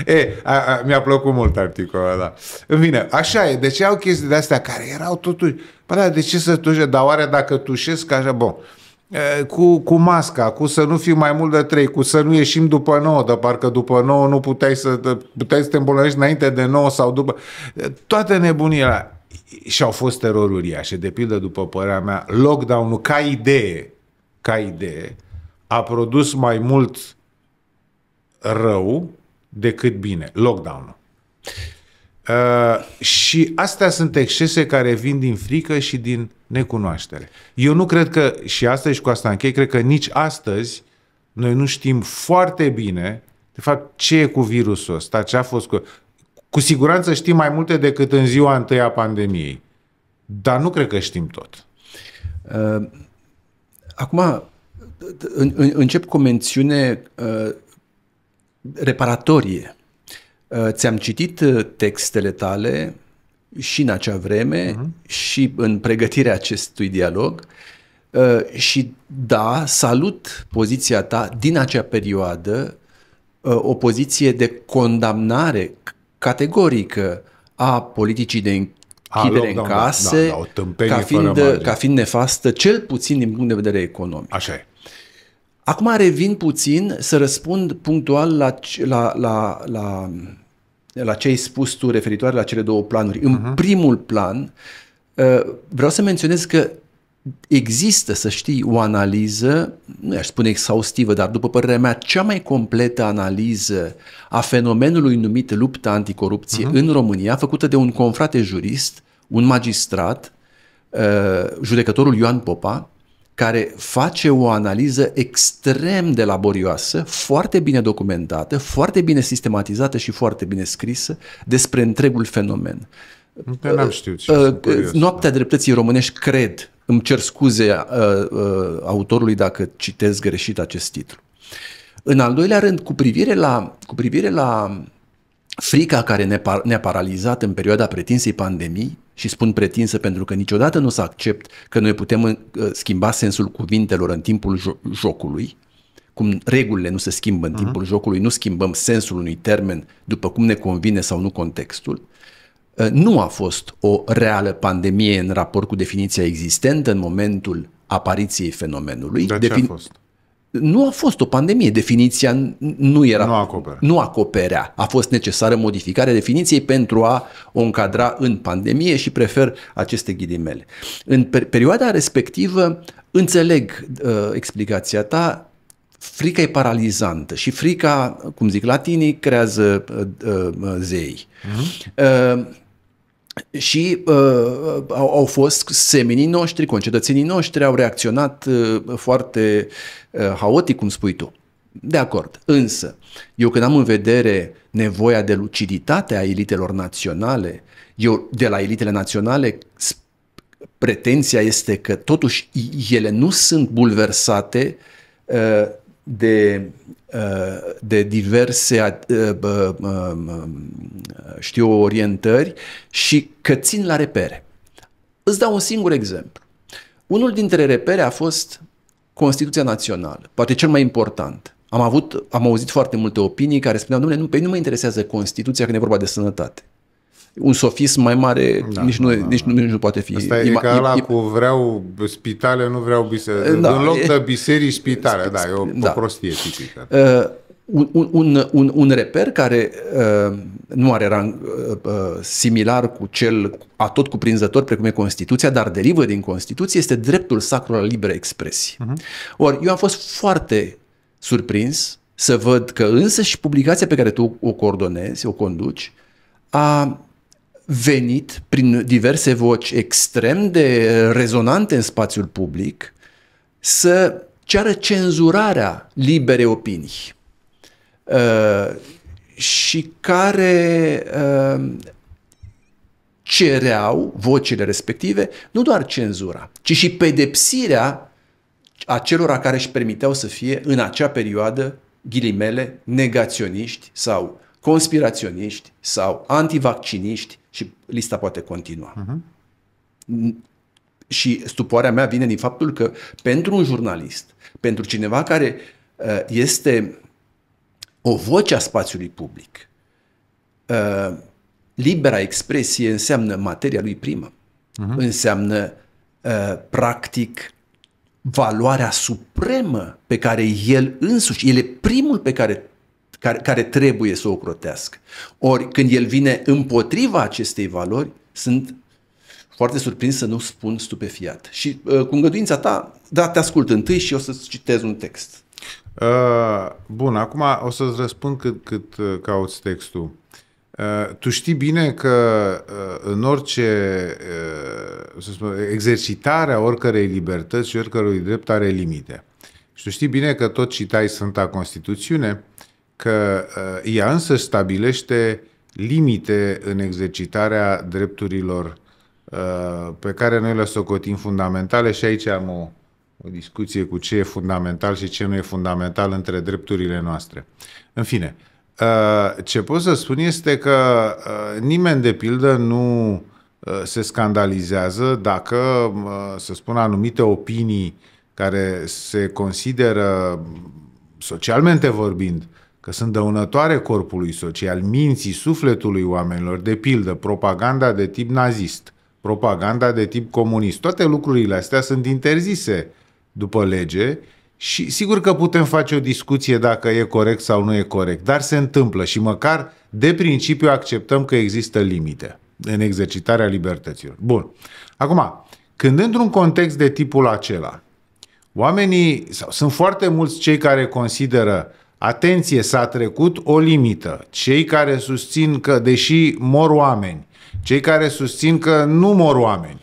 E, a, a, mi-a plăcut mult articolul da În fine, așa e, deci au chestii de astea care erau totuși, Păi da, de ce să tușe, dar oare dacă tușesc așa, bun, cu, cu masca, cu să nu fii mai mult de trei, cu să nu ieșim după nouă, de parcă după nouă nu puteai să, puteai să te îmbolnăvești înainte de nouă sau după... Toate nebunile și au fost terori uriașe. De pildă, după părerea mea, lockdown-ul ca idee, ca idee, a produs mai mult rău decât bine. Lockdown-ul. Uh, și astea sunt excese care vin din frică și din necunoaștere. Eu nu cred că, și asta și cu asta închei, cred că nici astăzi noi nu știm foarte bine, de fapt, ce e cu virusul ăsta, ce a fost cu... Cu siguranță știm mai multe decât în ziua întâi a pandemiei, dar nu cred că știm tot. Uh, acum, în, în, încep cu o mențiune uh, reparatorie Uh, ți-am citit uh, textele tale și în acea vreme uh-huh. și în pregătirea acestui dialog uh, și da, salut poziția ta din acea perioadă, o poziție de condamnare categorică a politicii de închidere în case da, da, ca, fiind, ca fiind nefastă, cel puțin din punct de vedere economic. Așa e. Acum revin puțin să răspund punctual la, la, la, la la ce ai spus tu referitoare la cele două planuri. Uh-huh. În primul plan, uh, vreau să menționez că există, să știi, o analiză, nu aș spune exhaustivă, dar după părerea mea, cea mai completă analiză a fenomenului numit lupta anticorupție uh-huh. în România, făcută de un confrate jurist, un magistrat, uh, judecătorul Ioan Popa, care face o analiză extrem de laborioasă, foarte bine documentată, foarte bine sistematizată și foarte bine scrisă despre întregul fenomen. Nu n-am uh, știut uh, uh, Noaptea da. dreptății românești, cred, îmi cer scuze uh, uh, autorului dacă citesc greșit acest titlu. În al doilea rând, cu privire la, cu privire la frica care ne, par- ne-a paralizat în perioada pretinsei pandemii, și spun pretinsă pentru că niciodată nu o să accept că noi putem uh, schimba sensul cuvintelor în timpul jo- jocului, cum regulile nu se schimbă în uh-huh. timpul jocului, nu schimbăm sensul unui termen după cum ne convine sau nu contextul. Uh, nu a fost o reală pandemie în raport cu definiția existentă în momentul apariției fenomenului. Dar ce Defin- a fost? nu a fost o pandemie. Definiția nu era. Nu acoperea. Nu acoperea. A fost necesară modificarea definiției pentru a o încadra în pandemie și prefer aceste ghilimele. În perioada respectivă, înțeleg uh, explicația ta, frica e paralizantă și frica, cum zic latinii, creează uh, uh, zei. Uh-huh. Mhm. Uh, și uh, au, au fost seminii noștri, concetățenii noștri, au reacționat uh, foarte uh, haotic, cum spui tu. De acord, însă, eu când am în vedere nevoia de luciditate a elitelor naționale, eu de la elitele naționale pretenția este că totuși ele nu sunt bulversate uh, de, uh, de diverse uh, um, știu, orientări și că țin la repere. Îți dau un singur exemplu. Unul dintre repere a fost Constituția Națională, poate cel mai important. Am, avut, am auzit foarte multe opinii care spuneau, domnule, nu, pe nu mă interesează Constituția când e vorba de sănătate un sofism mai mare da, nici, nu, da, da nici, da. Nu, nici nu poate fi. Asta e, e ca ăla cu vreau spitale, nu vreau biserică Da, în loc de biserici, spitale. Sp- da, e o, da. o prostie tipică. Uh, un, un, un, un reper care uh, nu are rang uh, uh similar cu cel atot cuprinzător precum e Constituția, dar derivă din Constituție, este dreptul sacru la liberă expresie. Uh-huh. Mhm. Ori eu am fost foarte surprins să văd că însă și publicația pe care tu o coordonezi, o conduci, a venit prin diverse voci extrem de eh, rezonante în spațiul public să ceară cenzurarea liberei opinii uh, și care uh, cereau vocile respective nu doar cenzura, ci și pedepsirea acelora care își permiteau să fie în acea perioadă ghilimele negaționiști sau conspiraționiști sau antivacciniști și lista poate continua. Uh-huh. Și stupoarea mea vine din faptul că pentru un jurnalist, pentru cineva care uh, este o voce a spațiului public, uh, libera expresie înseamnă materia lui primă, uh-huh. înseamnă uh, practic valoarea supremă pe care el însuși, el e primul pe care care, care trebuie să o crotească. Ori când el vine împotriva acestei valori, sunt foarte surprins să nu spun stupefiat. Și uh, cu îngăduința ta, da, te ascult întâi și o să-ți citez un text. Uh, bun, acum o să-ți răspund cât, cât uh, cauți textul. Uh, tu știi bine că uh, în orice uh, să spun, exercitarea oricărei libertăți și oricărui drept are limite. Și tu știi bine că tot citai Sfânta Constituțiune că uh, ea însă stabilește limite în exercitarea drepturilor uh, pe care noi le socotim fundamentale și aici am o, o discuție cu ce e fundamental și ce nu e fundamental între drepturile noastre. În fine, uh, ce pot să spun este că nimeni, de pildă, nu se scandalizează dacă, să spun, anumite opinii care se consideră, socialmente vorbind, că sunt dăunătoare corpului social, minții, sufletului oamenilor, de pildă, propaganda de tip nazist, propaganda de tip comunist. Toate lucrurile astea sunt interzise după lege și sigur că putem face o discuție dacă e corect sau nu e corect, dar se întâmplă și măcar de principiu acceptăm că există limite în exercitarea libertăților. Bun. Acum, când într-un context de tipul acela, oamenii, sau sunt foarte mulți cei care consideră Atenție, s-a trecut o limită. Cei care susțin că, deși mor oameni, cei care susțin că nu mor oameni,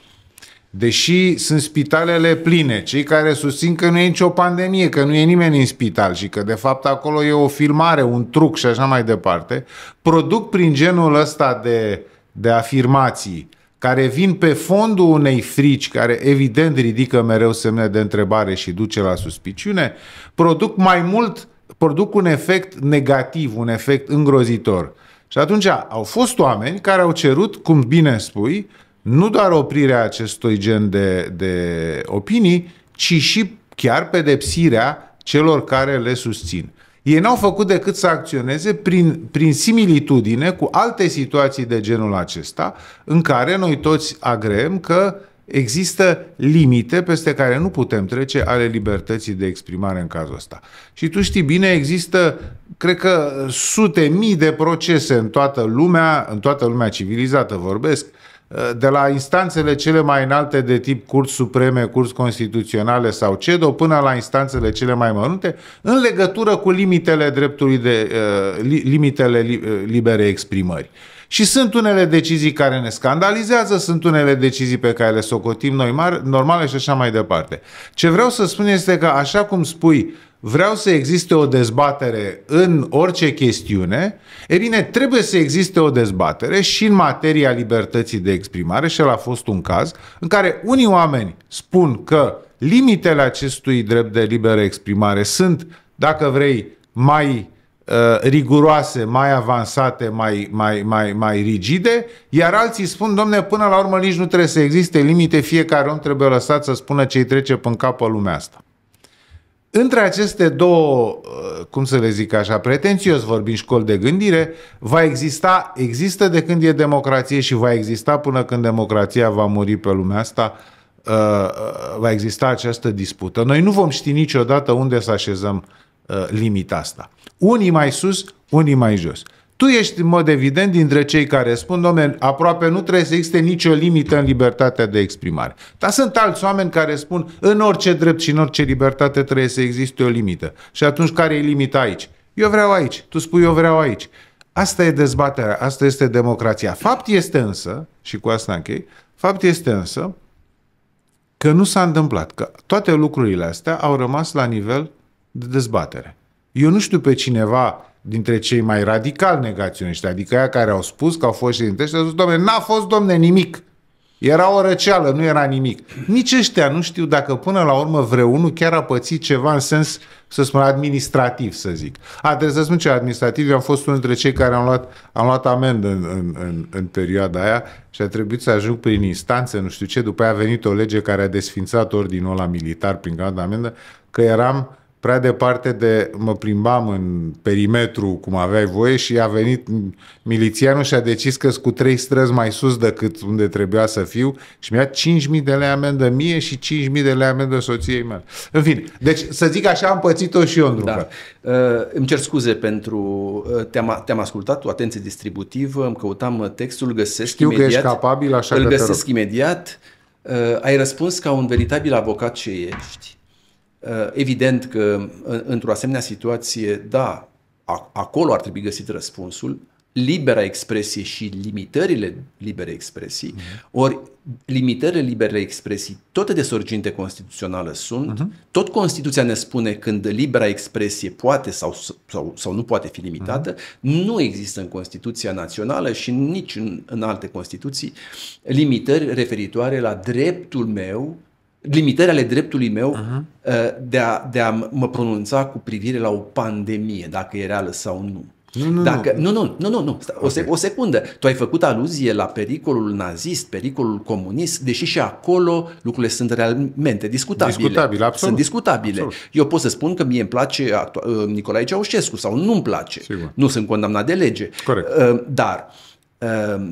deși sunt spitalele pline, cei care susțin că nu e nicio pandemie, că nu e nimeni în spital și că de fapt acolo e o filmare, un truc și așa mai departe, produc prin genul ăsta de, de afirmații care vin pe fondul unei frici care evident ridică mereu semne de întrebare și duce la suspiciune, produc mai mult produc un efect negativ, un efect îngrozitor. Și atunci au fost oameni care au cerut, cum bine spui, nu doar oprirea acestui gen de, de opinii, ci și chiar pedepsirea celor care le susțin. Ei n-au făcut decât să acționeze prin, prin similitudine cu alte situații de genul acesta, în care noi toți agrem că există limite peste care nu putem trece ale libertății de exprimare în cazul ăsta. Și tu știi bine, există, cred că, sute mii de procese în toată lumea, în toată lumea civilizată vorbesc, de la instanțele cele mai înalte de tip curs supreme, curs constituționale sau CEDO, până la instanțele cele mai mărunte, în legătură cu limitele dreptului de, eh, limitele eh, liberei exprimări. Și sunt unele decizii care ne scandalizează, sunt unele decizii pe care le socotim noi mari, normale și așa mai departe. Ce vreau să spun este că, așa cum spui, vreau să existe o dezbatere în orice chestiune, e bine, trebuie să existe o dezbatere și în materia libertății de exprimare și el a fost un caz în care unii oameni spun că limitele acestui drept de liberă exprimare sunt, dacă vrei, mai Uh, riguroase, mai avansate, mai, mai, mai, mai rigide, iar alții spun, domne, până la urmă nici nu trebuie să existe limite, fiecare om trebuie lăsat să spună ce îi trece până capă lumea asta. Între aceste două, uh, cum să le zic așa, pretențios vorbim școli de gândire, va exista, există de când e democrație și va exista până când democrația va muri pe lumea asta, uh, va exista această dispută. Noi nu vom ști niciodată unde să așezăm uh, Uh, limita asta. Unii mai sus, unii mai jos. Tu ești, în mod evident, dintre cei care spun, domnule, aproape nu trebuie să existe nicio limită în libertatea de exprimare. Dar sunt alți oameni care spun, în orice drept și în orice libertate trebuie să existe o limită. Și atunci, care e limita aici? Eu vreau aici, tu spui eu vreau aici. Asta e dezbaterea, asta este democrația. Fapt este însă, și cu asta închei, fapt este însă că nu s-a întâmplat, că toate lucrurile astea au rămas la nivel de dezbatere. Eu nu știu pe cineva dintre cei mai radical negaționiști, adică aia care au spus că au fost ședintești, au domne, n-a fost, domne, nimic. Era o răceală, nu era nimic. Nici ăștia nu știu dacă până la urmă vreunul chiar a pățit ceva în sens, să spun, administrativ, să zic. A, trebuie să spun ce administrativ, eu am fost unul dintre cei care am luat, am luat amendă în, în, în, în perioada aia și a trebuit să ajung prin instanțe, nu știu ce, după aia a venit o lege care a desfințat ordinul ăla militar prin care amendă, că eram prea departe de mă plimbam în perimetru cum aveai voie și a venit milițianul și a decis că cu trei străzi mai sus decât unde trebuia să fiu și mi-a 5.000 de lei amendă mie și 5.000 de lei amendă soției mele. În fine, deci să zic așa am pățit-o și eu, da. drum. Da. Uh, îmi cer scuze pentru... Uh, te-am, te-am ascultat o atenție distributivă, îmi căutam uh, textul, îl găsesc Știu imediat. Știu că ești capabil, așa îl că Îl găsesc imediat. Uh, ai răspuns ca un veritabil avocat ce ești Uh, evident că uh, într-o asemenea situație, da, acolo ar trebui găsit răspunsul, libera expresie și limitările liberei expresii, mhm. ori limitările liberei expresii toate de sorginte constituțională sunt, uh-huh. tot Constituția ne spune când libera expresie poate sau, sau, sau nu poate fi limitată, uh-huh. nu există în Constituția Națională și nici în, în alte Constituții limitări referitoare la dreptul meu limitări ale dreptului meu uh-huh. de, a, de a mă pronunța cu privire la o pandemie, dacă e reală sau nu. Nu, nu, Dacă, nu, nu, nu, nu, nu. O, okay. o secundă. Tu ai făcut aluzie la pericolul nazist, pericolul comunist, deși și acolo lucrurile sunt realmente discutabile. Discutabile, absolut. Sunt discutabile. Absolut. Eu pot să spun că mie îmi place actua- uh, Nicolae Ceaușescu sau nu-mi place. Sigur. Nu sunt condamnat de lege. Corect. Uh, dar, uh,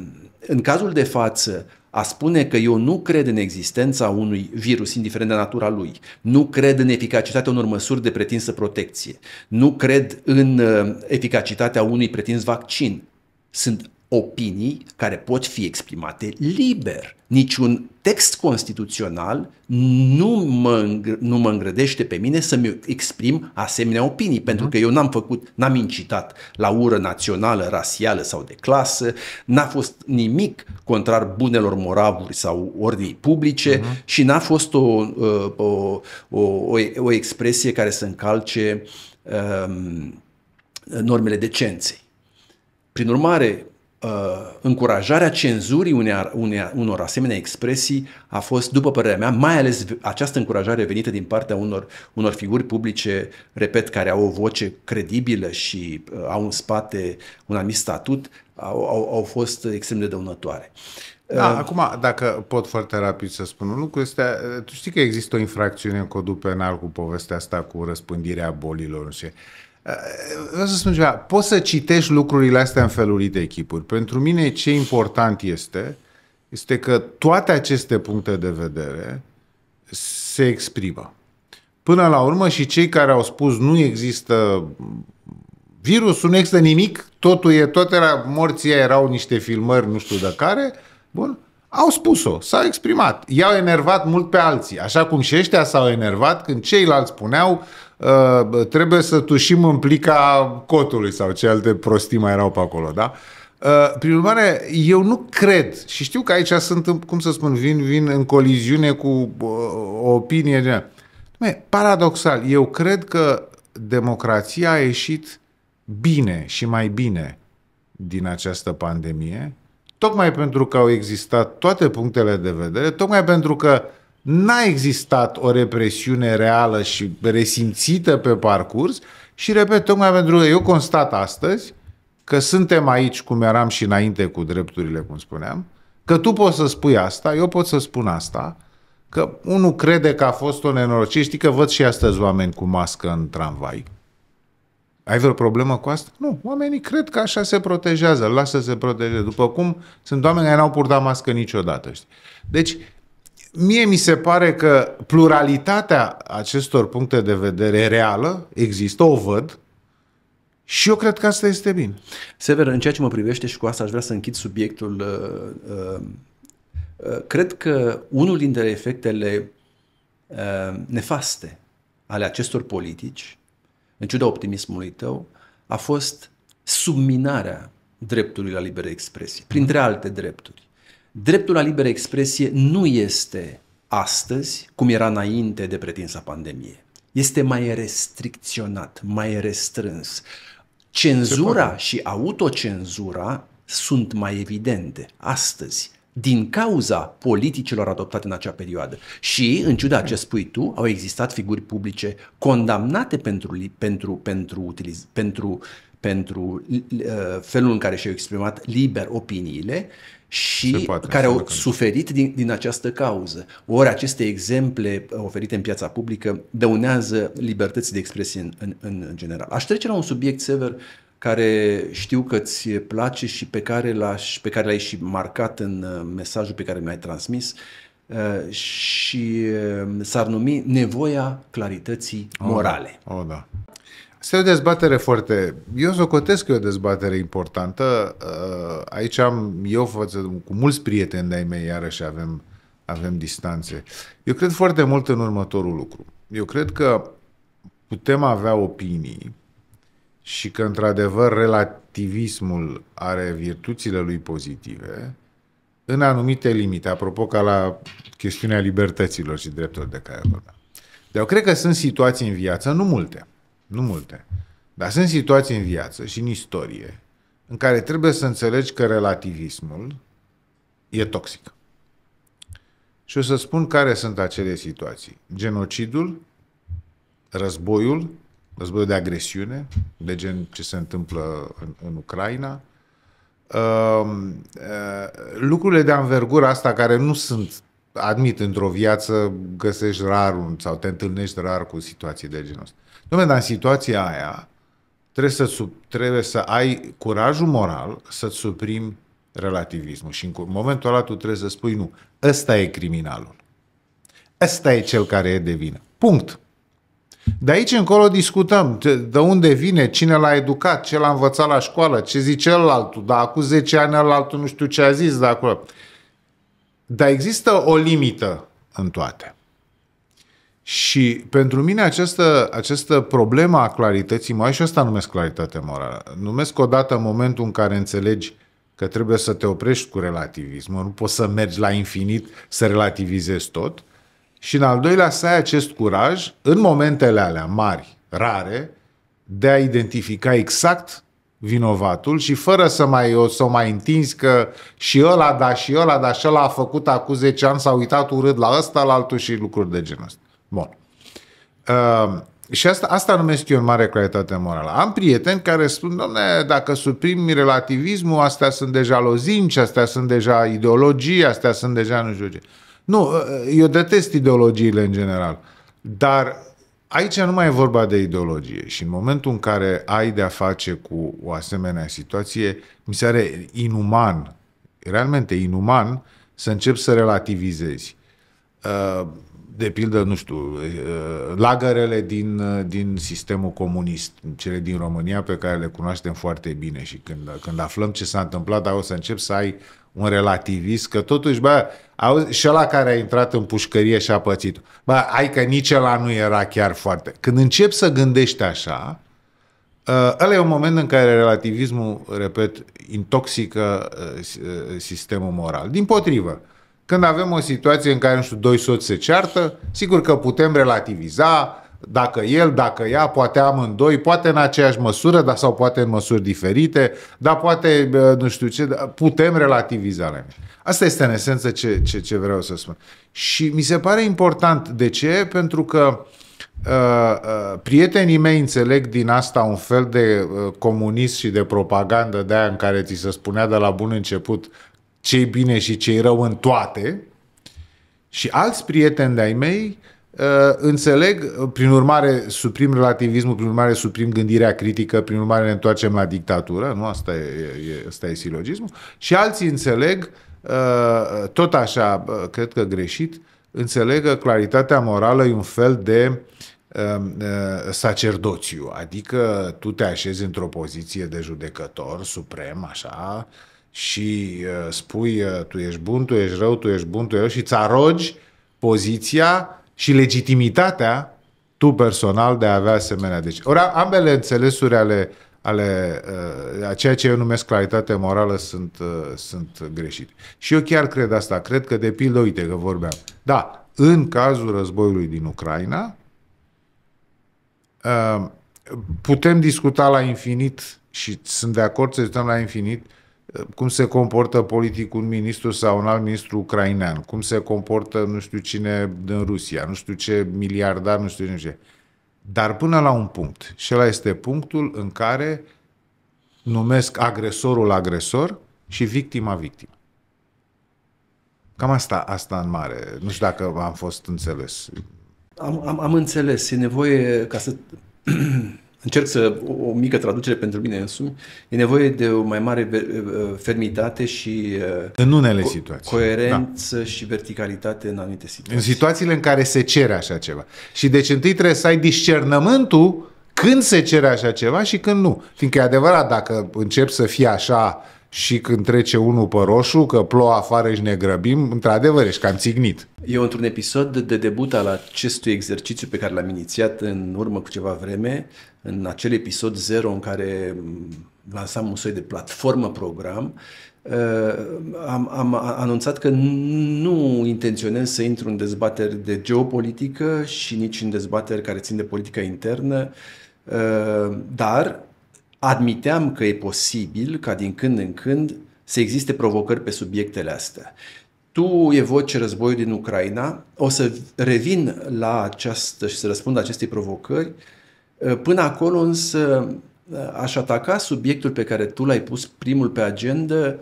în cazul de față, a spune că eu nu cred în existența unui virus, indiferent de natura lui, nu cred în eficacitatea unor măsuri de pretinsă protecție, nu cred în uh, eficacitatea unui pretins vaccin, sunt opinii care pot fi exprimate liber. Niciun text constituțional nu mă, nu mă îngrădește pe mine să-mi exprim asemenea opinii, mm pentru că eu n-am făcut, n-am incitat la ură națională, rasială sau de clasă, n-a fost nimic contrar bunelor moravuri sau ordinii publice mm și n-a fost o, o, o, o expresie care să încalce um, normele decenței. Prin urmare, Uh, încurajarea cenzurii unei, unei, unor asemenea expresii a fost, după părerea mea, mai ales această încurajare venită din partea unor, unor figuri publice, repet, care au o voce credibilă și uh, au în spate un anumit statut, au, au, au fost extrem de dăunătoare. Da, uh, acum, dacă pot foarte rapid să spun un lucru, este, uh, tu știi că există o infracțiune în codul penal cu povestea asta cu răspândirea bolilor. Și Eh, vreau să spun ceva. Poți să citești lucrurile astea în de echipuri. Pentru mine ce important este, este că toate aceste puncte de vedere se exprimă. Până la urmă și cei care au spus nu există virusul, nu există nimic, totul e, toate era, morții erau niște filmări nu știu de care, bun, au spus-o, s-au exprimat. I-au enervat mult pe alții, așa cum și ăștia s-au enervat când ceilalți spuneau Uh, trebuie să tușim în plica cotului sau ce alte prostii mai erau pe acolo, da? Uh, prin urmare, eu nu cred și știu că aici sunt, cum să spun, vin, vin în coliziune cu uh, o opinie. De... Paradoxal, eu cred că democrația a ieșit bine și mai bine din această pandemie, tocmai pentru că au existat toate punctele de vedere, tocmai pentru că uh, n-a existat o represiune reală și resimțită pe parcurs și, repet, tocmai pentru că eu constat astăzi că suntem aici cum eram și înainte cu drepturile, cum spuneam, că tu poți să spui asta, eu pot să spun asta, că unul crede că a fost o nenorocire, știi că văd și astăzi oameni cu mască în tramvai. Ai vreo problemă cu asta? Nu, oamenii cred că așa se protejează, lasă să se protejeze. După cum sunt oameni care n-au purtat mască niciodată. Știi? Deci, Mie mi se pare că pluralitatea acestor puncte de vedere reală există, o văd, și eu cred că asta este bine. Sever, în ceea ce mă privește și cu asta aș vrea să închid subiectul, uh, uh, uh cred că unul dintre efectele uh, nefaste ale acestor politici, în ciuda optimismului tău, a fost subminarea dreptului la liberă expresie, printre alte drepturi. Dreptul la liberă expresie nu este astăzi, cum era înainte de pretinsa pandemie. Este mai restricționat, mai restrâns. Cenzura și autocenzura sunt mai evidente astăzi din cauza politicilor adoptate în acea perioadă. Și, în ciuda ce spui tu, au existat figuri publice condamnate pentru, pentru, pentru, utiliz, pentru, pentru uh, felul în care și-au exprimat liber opiniile și poate, care au suferit din, din această cauză. Ori aceste exemple uh, oferite în piața publică dăunează libertății de expresie în, în, în general. Aș trece la un subiect sever care știu că ți place și pe care, l-aș, pe care l-ai și marcat în uh, mesajul pe care mi-ai transmis uh, și s-ar numi nevoia clarității oh, da. morale. Oh, Oh, da. Este o dezbatere foarte... Eu o că e o dezbatere importantă. Uh, aici am eu față cu mulți prieteni de-ai mei, iarăși avem, avem distanțe. Eu cred foarte mult în următorul lucru. Eu cred că putem avea opinii și că, într-adevăr, relativismul are virtuțile lui pozitive în anumite limite, apropo ca la chestiunea libertăților și drepturilor de care vorbeam. Dar eu cred că sunt situații în viață, nu multe, nu multe. Dar sunt situații în viață și în istorie în care trebuie să înțelegi că relativismul e toxic. Și o să spun care sunt acele situații. Genocidul, războiul, războiul de agresiune, de gen ce se întâmplă în, în Ucraina, uh, uh, lucrurile de anvergură asta care nu sunt, admit, într-o viață găsești rar un, sau te întâlnești rar cu situații de genul ăsta. Dom'le, dar în situația aia trebuie să, sub, trebuie să ai curajul moral să-ți suprimi relativismul și în momentul ăla tu trebuie să spui nu, ăsta e criminalul. Ăsta e cel care e de vină. Punct. De aici încolo discutăm de unde vine, cine l-a educat, ce l-a învățat la școală, ce zice altul, dar acum 10 ani altul nu știu ce a zis, dar acolo. Dar există o limită în toate. Și pentru mine această, această problemă a clarității, mai și asta numesc claritate morală. Numesc odată momentul în care înțelegi că trebuie să te oprești cu relativismul, nu poți să mergi la infinit să relativizezi tot. Și în al doilea să ai acest curaj, în momentele alea mari, rare, de a identifica exact vinovatul și fără să mai o să mai întinzi că și ăla da, și ăla da, și ăla a făcut acum 10 ani, s-a uitat urât la ăsta, la altul și lucruri de genul ăsta. Bun. Uh, și asta, asta numesc eu în mare claritate morală. Am prieteni care spun, domne, dacă suprimi relativismul, astea sunt deja lozinci, astea sunt deja ideologii, astea sunt deja nu știu ce. Nu, ă, ă, eu detest ideologiile în general, dar aici nu mai e vorba de ideologie și în momentul în care ai de-a face cu o asemenea situație, mi se are inuman, realmente inuman, să încep să relativizezi. Uh, de pildă, nu știu, lagărele din, din sistemul comunist, cele din România pe care le cunoaștem foarte bine și când, când aflăm ce s-a întâmplat, dar o să încep să ai un relativist, că totuși, bă, auzi, și ăla care a intrat în pușcărie și a pățit bă, ai că nici ăla nu era chiar foarte. Când încep să gândești așa, ă, ăla e un moment în care relativismul, repet, intoxică ă, ă, sistemul moral. Din potrivă, când avem o situație în care, nu știu, doi soți se ceartă, sigur că putem relativiza dacă el, dacă ea, poate amândoi, poate în aceeași măsură, dar sau poate în măsuri diferite, dar poate, nu știu ce, putem relativiza la mine. Asta este în esență ce, ce, ce vreau să spun. Și mi se pare important. De ce? Pentru că Uh, uh, prietenii mei înțeleg din asta un fel de uh, comunism și de propagandă de aia în care ți se spunea de la bun început ce bine și ce rău în toate și alți prieteni de-ai mei Uh, înțeleg, uh, prin urmare suprim relativismul, prin urmare suprim gândirea critică, prin urmare ne întoarcem la dictatură, nu? Asta e, e, asta e silogismul. Și alții înțeleg, uh, tot așa, uh, cred că greșit, înțeleg că claritatea morală e un fel de um, uh, sacerdoțiu, adică tu te așezi într-o poziție de judecător suprem, așa, uh, și uh, spui uh, tu ești bun, tu ești rău, tu ești bun, tu ești rău și îți arogi poziția și legitimitatea tu personal de a avea asemenea. Deci, ori ambele înțelesuri ale, ale uh, a ceea ce eu numesc claritate morală sunt, uh, sunt greșite. Și eu chiar cred asta. Cred că, de pildă, uite că vorbeam. Da, în cazul războiului din Ucraina, uh, putem discuta la infinit și sunt de acord să discutăm la infinit uh, cum se comportă politic un ministru sau un alt ministru ucrainean, cum se comportă nu știu cine din Rusia, nu știu ce miliardar, nu știu ce. Dar până la un punct. Și ăla este punctul în care numesc agresorul agresor și victima victimă. Cam asta, asta în mare. Nu știu dacă am fost înțeles. Am, am, am înțeles. E nevoie ca să încerc să o, mică traducere pentru mine însumi, e nevoie de o mai mare uh, fermitate și uh, în unele co- situații. coerență da. și verticalitate în anumite situații. În situațiile în care se cere așa ceva. Și deci întâi trebuie să ai discernământul când se cere așa ceva și când nu. Fiindcă e adevărat, dacă încep să fie așa și când trece unul pe roșu, că plouă afară și ne grăbim, într-adevăr ești cam țignit. Eu într-un episod de debut al acestui exercițiu pe care l-am inițiat în urmă cu ceva vreme, în acel episod zero în care lansam un soi de platformă program, uh, am, am anunțat că nu intenționez să intru în dezbateri de geopolitică și nici în dezbateri care țin de politică internă, uh, dar admiteam că e posibil ca din când în când să existe provocări pe subiectele astea. Tu evoci războiul din Ucraina, o să revin la această și să răspund acestei provocări. Până acolo însă aș ataca subiectul pe care tu l-ai pus primul pe agenda,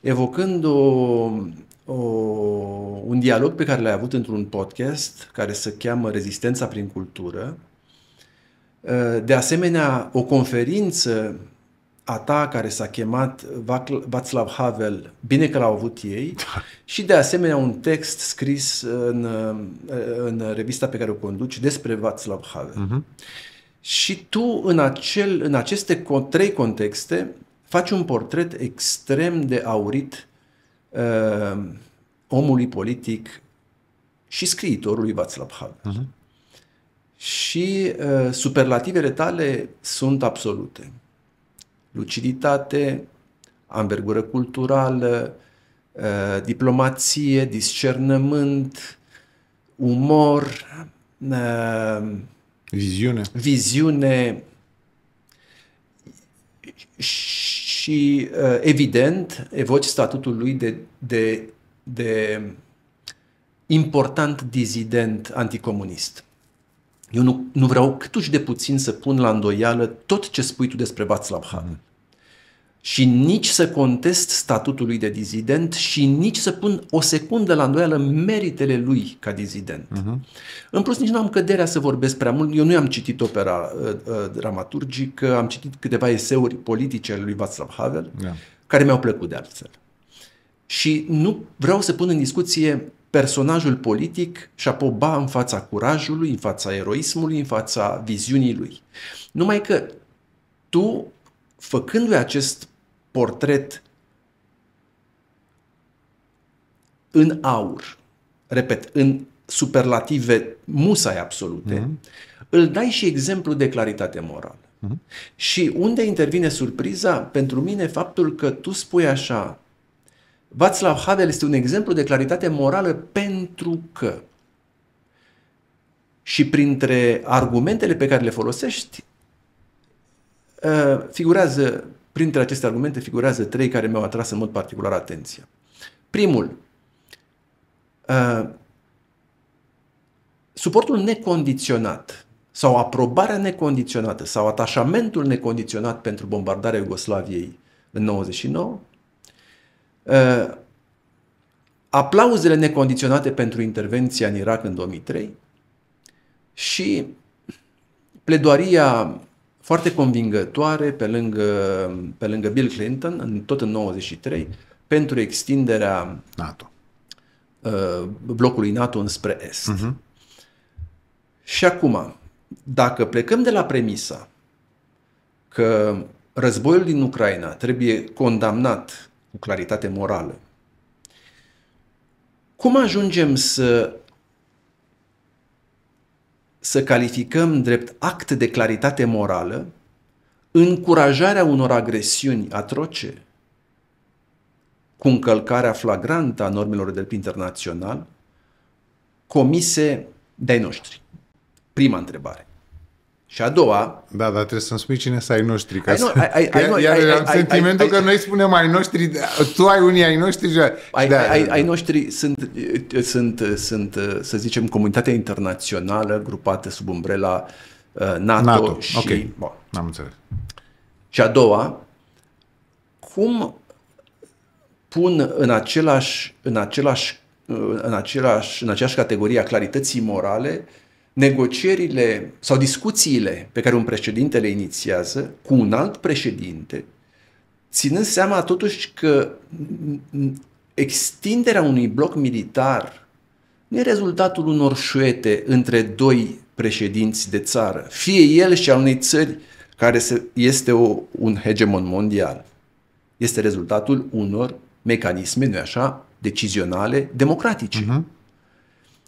evocând o, o, un dialog pe care l-ai avut într-un podcast care se cheamă Rezistența prin cultură, Ă, de asemenea, o conferință a ta care s-a chemat Václav Havel, bine că l-au avut ei, da. și de asemenea un text scris în, în revista pe care o conduci despre Václav Havel. Uh-huh. Și tu, în, acel, în aceste trei contexte, faci un portret extrem de aurit uh, omului politic și scriitorului Václav Havel. Uh-huh și uh, superlativele tale sunt absolute. Luciditate, ambergură culturală, uh, diplomație, discernământ, umor, uh, viziune. viziune și, uh, evident, evoci statutul lui de, de, de important dizident anticomunist. Eu nu, nu vreau câtuși de puțin să pun la îndoială tot ce spui tu despre Václav Havel. Și nici să contest statutul lui de dizident și nici să pun o secundă la îndoială meritele lui ca dizident. Uh-huh. În plus, nici nu am căderea să vorbesc prea mult. Eu nu am citit opera uh, uh, dramaturgică, am citit câteva eseuri politice ale lui Václav Havel, yeah. Da. care mi-au plăcut de altfel. Și nu vreau să pun în discuție personajul politic și-a poba în fața curajului, în fața eroismului, în fața viziunii lui. Numai că tu, făcându-i acest portret în aur, repet, în superlative musai absolute, mm-hmm. îl dai și exemplu de claritate morală. Mm-hmm. Și unde intervine surpriza? Pentru mine faptul că tu spui așa, Václav Havel este un exemplu de claritate morală pentru că și printre argumentele pe care le folosești uh, figurează, printre aceste argumente figurează trei care mi-au atras în mod particular atenția. Primul, uh, suportul necondiționat sau aprobarea necondiționată sau atașamentul necondiționat pentru bombardarea Iugoslaviei în 99 Uh, aplauzele necondiționate pentru intervenția în Irak în 2003 și pledoaria foarte convingătoare pe lângă, pe lângă Bill Clinton, în, tot în 93, pentru extinderea NATO. Uh, blocului NATO înspre Est. Uh-huh. Și acum, dacă plecăm de la premisa că războiul din Ucraina trebuie condamnat cu claritate morală. Cum ajungem să să calificăm drept act de claritate morală încurajarea unor agresiuni atroce cu încălcarea flagrantă a normelor de internațional comise de noștri? Prima întrebare. Și a doua... Da, dar trebuie să-mi spui cine sunt ai noștri. Ca să... ai, ai, ai, ai, ai, am ai, sentimentul ai, ai, că noi spunem ai noștri, tu ai unii ai noștri. Ai, da, ai, ai noștri sunt, sunt, sunt, să zicem, comunitatea internațională grupată sub umbrela uh, NATO, NATO. și... Ok, bon. am înțeles. Și a doua, cum pun în același, în același în, același, în aceeași categorie a clarității morale negocierile sau discuțiile pe care un președinte le inițiază cu un alt președinte, ținând seama totuși că extinderea unui bloc militar nu e rezultatul unor șuete între doi președinți de țară, fie el și al unei țări care este o, un hegemon mondial. Este rezultatul unor mecanisme, nu așa, decizionale, democratice. Uh-huh.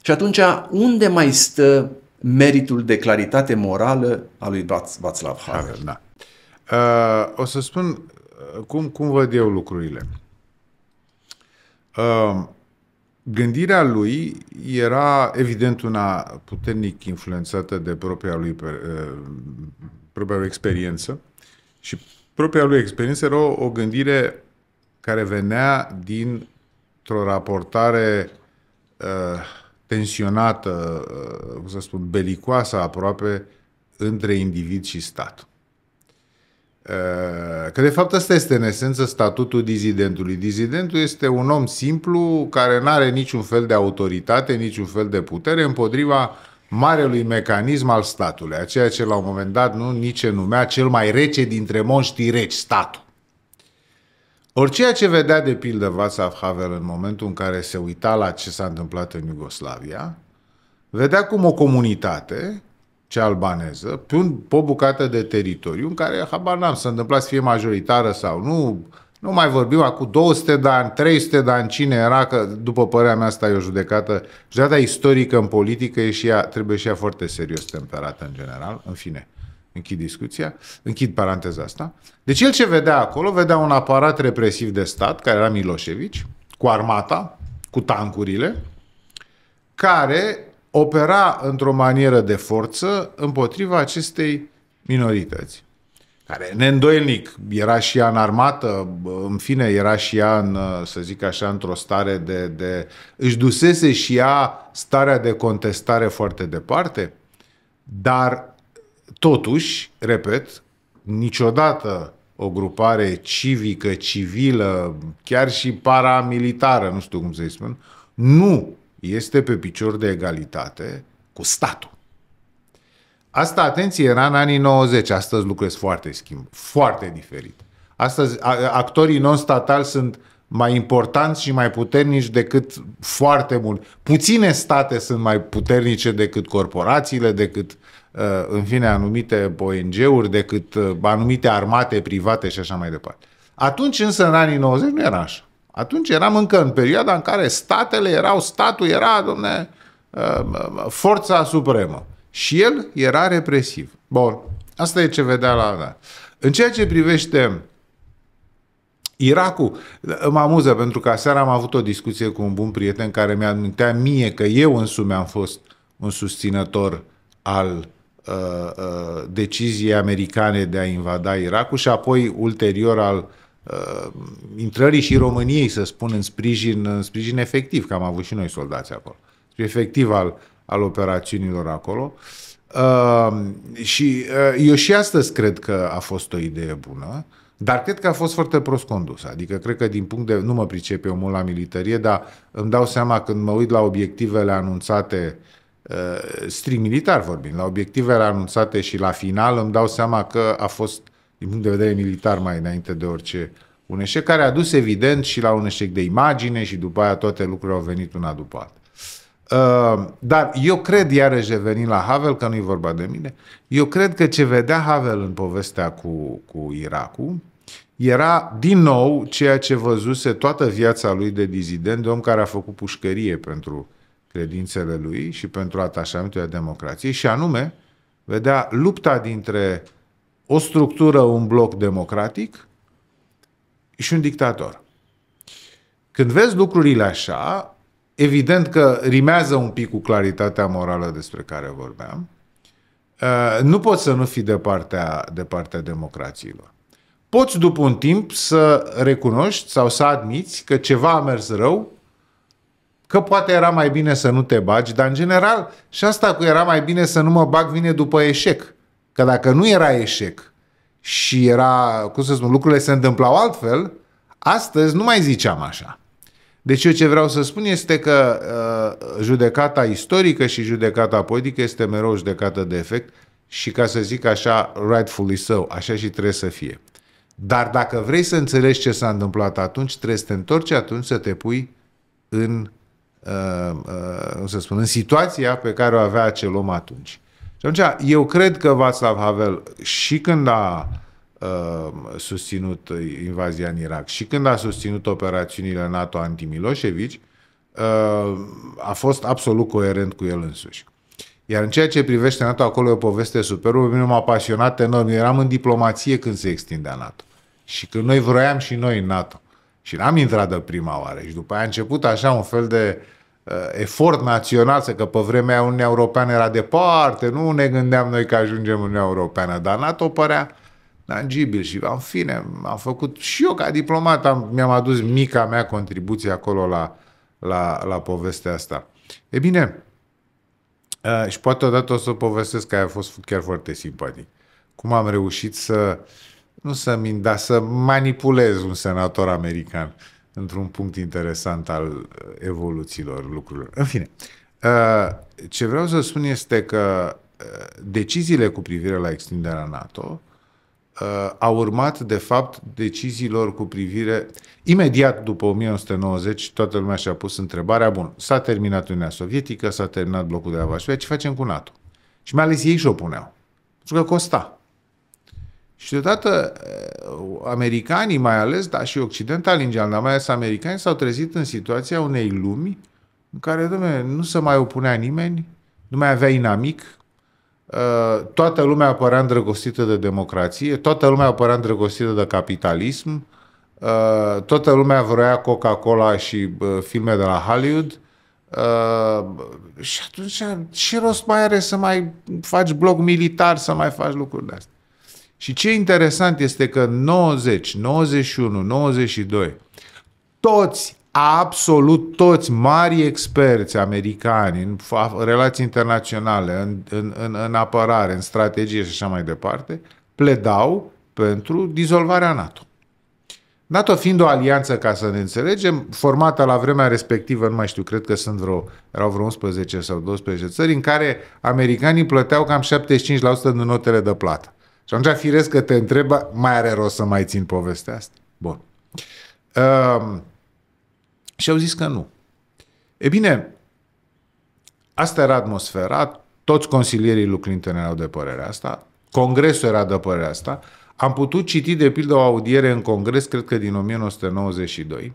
Și atunci, unde mai stă meritul de claritate morală a lui Václav Havel. Havel da. uh, o să spun uh, cum, cum văd eu lucrurile. Uh, gândirea lui era evident una puternic influențată de propria lui, uh, propria lui experiență și propria lui experiență era o, o gândire care venea dintr-o raportare uh, tensionată, uh, cum să spun, belicoasă aproape între individ și stat. Uh, că de fapt asta este în esență statutul dizidentului. Dizidentul este un om simplu care nu are niciun fel de autoritate, niciun fel de putere împotriva marelui mecanism al statului, a ceea ce la un moment dat nu nici numea cel mai rece dintre monștii reci, statul. Ori ce vedea de pildă Václav Havel în momentul în care se uita la ce s-a întâmplat în Iugoslavia, vedea cum o comunitate, cea albaneză, pe, un, pe o bucată de teritoriu în care, habar n-am, s-a întâmplat să fie majoritară sau nu, nu mai vorbim acum 200 de ani, 300 de ani, cine era, că după părerea mea asta e o judecată, judecata istorică în politică e și ea, trebuie și ea foarte serios temperată în general, în fine. Închid discuția, închid paranteza asta. Deci el ce vedea acolo? Vedea un aparat represiv de stat, care era Miloșevici, cu armata, cu tancurile, care opera într-o manieră de forță împotriva acestei minorități, care neîndoielnic era și ea în armată, în fine, era și ea, în, să zic așa, într-o stare de, de... își dusese și ea starea de contestare foarte departe, dar Totuși, repet, niciodată o grupare civică, civilă, chiar și paramilitară, nu știu cum să-i spun, nu este pe picior de egalitate cu statul. Asta, atenție, era în anii 90. Astăzi lucrurile foarte schimb, foarte diferit. Astăzi actorii non-statali sunt mai importanți și mai puternici decât foarte mult. Puține state sunt mai puternice decât corporațiile, decât Uh, în fine, anumite ONG-uri decât uh, anumite armate private și așa mai departe. Atunci însă, în anii 90, nu era așa. Atunci eram încă în perioada în care statele erau, statul era, domne, uh, forța supremă. Și el era represiv. Bun, asta e ce vedea la... Da. În ceea ce privește Irakul, mă amuză pentru că aseară am avut o discuție cu un bun prieten care mi-a mie că eu însumi am fost un susținător al Uh, uh, deciziei americane de a invada Irakul și apoi ulterior al uh, intrării și României, să spun, în sprijin, în sprijin efectiv, că am avut și noi soldați acolo, efectiv al, al operațiunilor acolo. Uh, și uh, eu și astăzi cred că a fost o idee bună, dar cred că a fost foarte prost condus. Adică cred că din punct de... Nu mă pricep eu mult la militarie, dar îmi dau seama când mă uit la obiectivele anunțate uh, Uh, strict militar vorbind, la obiectivele anunțate și la final îmi dau seama că a fost, din punct de vedere militar mai înainte de orice, un eșec care a dus evident și la un eșec de imagine și după aia toate lucrurile au venit una după alta. Uh, dar eu cred, iarăși revenind la Havel, că nu e vorba de mine, eu cred că ce vedea Havel în povestea cu, cu Irakul era din nou ceea ce văzuse toată viața lui de dizident, de om care a făcut pușcărie pentru uh, credințele lui și pentru atașamentul de democrației și anume vedea lupta dintre o structură, un bloc democratic și un dictator. Când vezi lucrurile așa, evident că rimează un pic cu claritatea morală despre care vorbeam, uh, nu poți să nu fii de partea, de partea democrațiilor. Poți după un timp să recunoști sau să admiți că ceva a mers rău Că poate era mai bine să nu te bagi, dar în general și asta cu era mai bine să nu mă bag vine după eșec. Că dacă nu era eșec și era, cum să spun, lucrurile se întâmplau altfel, astăzi nu mai ziceam așa. Deci eu ce vreau să spun este că uh, judecata istorică și judecata politică este mereu judecată de efect și ca să zic așa, rightfully so, așa și trebuie să fie. Dar dacă vrei să înțelegi ce s-a întâmplat atunci, trebuie să te întorci atunci să te pui în uh, uh să spun, în situația pe care o avea acel om atunci. Și atunci, eu cred că Václav Havel și când a uh, susținut invazia în Irak și când a susținut operațiunile NATO anti-Milosevic, uh, a fost absolut coerent cu el însuși. Iar în ceea ce privește NATO, acolo e o poveste superbă, mine m-a pasionat enorm. Eu eram în diplomație când se extindea NATO. Și când noi vroiam și noi în NATO. Și n-am intrat de prima oară. Și după aia a început așa un fel de uh, efort național, să că pe vremea Uniunea Europeană era departe, nu ne gândeam noi că ajungem în Uniunea Europeană, dar NATO părea tangibil și în fine, am făcut și eu ca diplomat, am, mi-am adus mica mea contribuție acolo la, la, la povestea asta. E bine, uh, și poate odată o să povestesc că a fost chiar foarte simpatic. Cum am reușit să uh, nu să mint, dar să manipulez un senator american într-un punct interesant al uh, evoluțiilor lucrurilor. În fine, uh, ce vreau să spun este că uh, deciziile cu privire la extinderea NATO au urmat, de fapt, deciziilor cu privire... Imediat după 1990, toată lumea și-a pus întrebarea, bun, s-a terminat Uniunea Sovietică, s-a terminat blocul de la Varsovia, ce facem cu NATO? Și mai ales ei și-o puneau. Pentru că costa. Și deodată eh, americanii mai ales, dar și occidentalii în general, dar mai ales americani, s-au trezit în situația unei lumi în care, dumne, nu se mai opunea nimeni, nu mai avea inamic, eh, toată lumea apărea îndrăgostită de democrație, toată lumea apărea îndrăgostită de capitalism, eh, toată lumea vrea Coca-Cola și filme de la Hollywood, Uh, și atunci, ce rost mai are să mai faci blog militar, să mai faci lucruri de astea? Și ce interesant este că 90, 91, 92, toți, absolut toți mari experți americani în relații internaționale, în, în, în, în apărare, în strategie și așa mai departe, pledau pentru dizolvarea NATO. NATO fiind o alianță, ca să ne înțelegem, formată la vremea respectivă, nu mai știu, cred că sunt vreo, erau vreo 11 sau 12 țări, în care americanii plăteau cam 75% din notele de plată. Și atunci, firesc că te întreba, mai are rost să mai țin povestea asta? Bun. Um, ehm, și au zis că nu. E bine, asta era atmosfera, toți consilierii lui Clinton erau de părerea asta, Congresul era de părerea asta, am putut citi de pildă o audiere în Congres, cred că din 1992,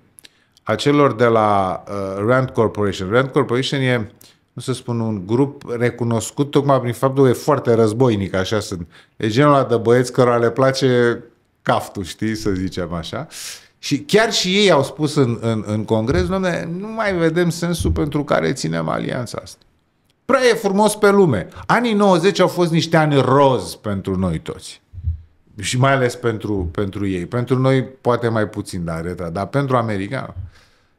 a celor de la uh, Rand Corporation. Rand Corporation e uh, nu să spun un grup recunoscut tocmai prin faptul că e foarte războinic, așa sunt. E genul ăla de băieți cărora le place caftul, știi, să zicem așa. Și chiar și ei au spus în, în, în congres, domne, nu mai vedem sensul pentru care ținem alianța asta. Prea e frumos pe lume. Anii 90 au fost niște ani roz pentru noi toți. Și mai ales pentru, pentru ei. Pentru noi poate mai puțin dar dar pentru americani.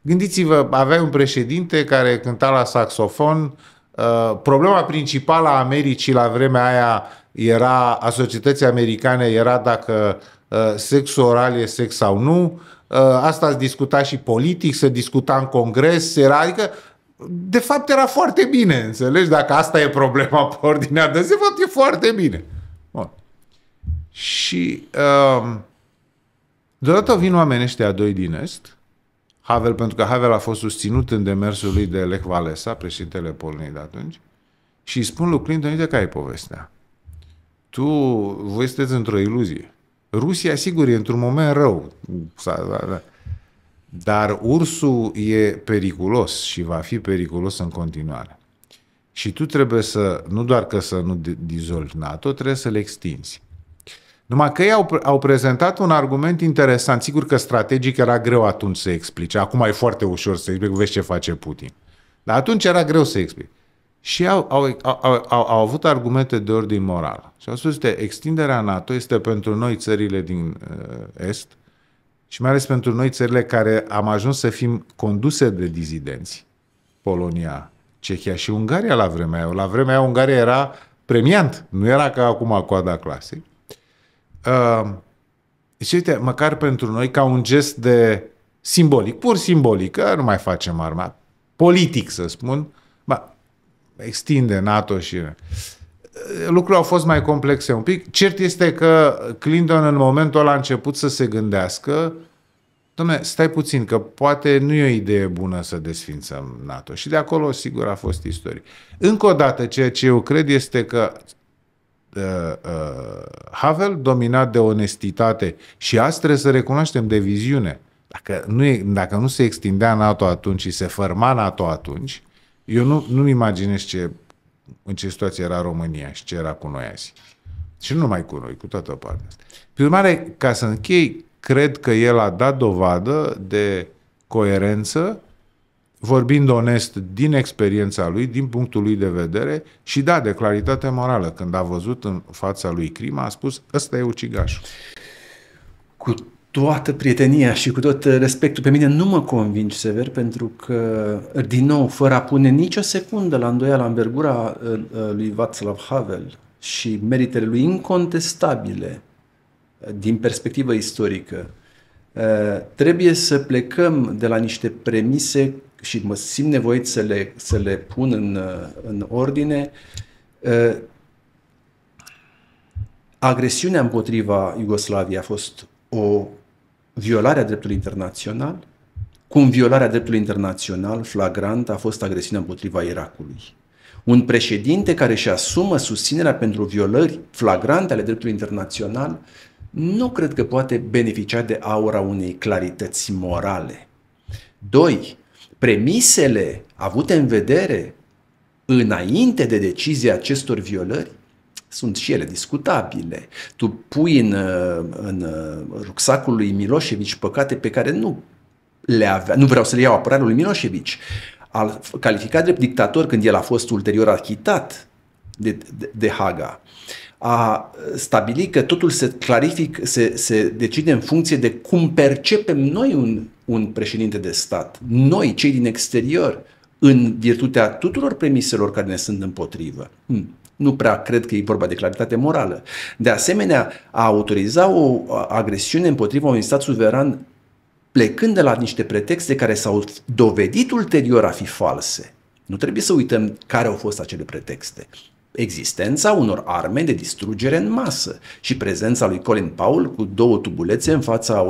Gândiți-vă, avea un președinte care cânta la saxofon. Uh, problema principală a Americii la vremea aia era, a societății americane era dacă uh, sexul oral e sex sau nu. Uh, asta se discuta și politic, se discuta în congres, era, adică de fapt era foarte bine, înțelegi? Dacă asta e problema pe ordinea de zi, e foarte bine. Bun. Și um, deodată vin oamenii ăștia doi din Est Havel, pentru că Havel a fost susținut în demersul lui de Lech Walesa, președintele Poloniei de atunci, și îi spun lui Clinton, uite care e povestea. Tu, voi sunteți într-o iluzie. Rusia, sigur, e într-un moment rău. Da, da. Dar ursul e periculos și va fi periculos în continuare. Și tu trebuie să, nu doar că să nu dizolvi NATO, trebuie să l extinzi. Numai că ei au, au prezentat un argument interesant. Sigur că strategic era greu atunci să explice. Acum e foarte ușor să explice. vezi ce face Putin. Dar atunci era greu să explice. Și au, au, au, au, au avut argumente de ordin moral. Și au spus că extinderea NATO este pentru noi țările din uh, Est și mai ales pentru noi țările care am ajuns să fim conduse de dizidenți. Polonia, Cehia și Ungaria la vremea aia. La vremea aia Ungaria era premiant, nu era ca acum coada clasei. Uh, și uite, măcar pentru noi, ca un gest de simbolic, pur simbolic, că nu mai facem arma, politic să spun, ba, extinde NATO și... Lucrurile au fost mai complexe un pic. Cert este că Clinton în momentul ăla a început să se gândească Dom'le, stai puțin, că poate nu e o idee bună să desfințăm NATO. Și de acolo, sigur, a fost istorie. Încă o dată, ceea ce eu cred este că Uh, uh, Havel, dominat de onestitate și azi trebuie să recunoaștem de viziune. Dacă nu, e, dacă nu se extindea NATO atunci și se fărma NATO atunci, eu nu, nu-mi imaginez ce, în ce situație era România și ce era cu noi azi. Și nu numai cu noi, cu toată partea asta. Prin urmare, ca să închei, cred că el a dat dovadă de coerență vorbind onest din experiența lui, din punctul lui de vedere și da, de claritate morală. Când a văzut în fața lui crima, a spus, ăsta e ucigaș. Cu toată prietenia și cu tot respectul, pe mine nu mă convingi sever pentru că, din nou, fără a pune nicio secundă la îndoială în vergura lui Václav Havel și meritele lui incontestabile din perspectivă istorică, eh, trebuie să plecăm de la niște premise și mă simt nevoit să le, să le pun în, în ordine, uh, agresiunea împotriva Iugoslaviei a fost o violare a dreptului internațional, cum violarea dreptului internațional flagrant a fost agresiunea împotriva Irakului. Un președinte care își asumă susținerea pentru violări flagrante ale dreptului internațional nu cred că poate beneficia de aura unei clarități morale. Doi, premisele avute în vedere înainte de decizia acestor violări sunt și ele discutabile. Tu pui în, uh, în uh, rucsacul lui Miloșevici păcate pe care nu le avea, nu vreau să le iau apărarea lui Miloșevici, al calificat drept dictator când el a fost ulterior achitat de, de, de Haga, a stabili că totul se clarific, se, se decide în funcție de cum percepem noi un un președinte de stat. Noi, cei din exterior, în virtutea tuturor premiselor care ne sunt împotrivă. Hmm. Nu prea cred că e vorba de claritate morală. De asemenea, a autoriza o agresiune împotriva unui stat suveran plecând de la niște pretexte care s-au dovedit ulterior a fi false. Nu trebuie să uităm care au fost acele pretexte existența unor arme de distrugere în masă și prezența lui Colin Powell cu două tubulețe în fața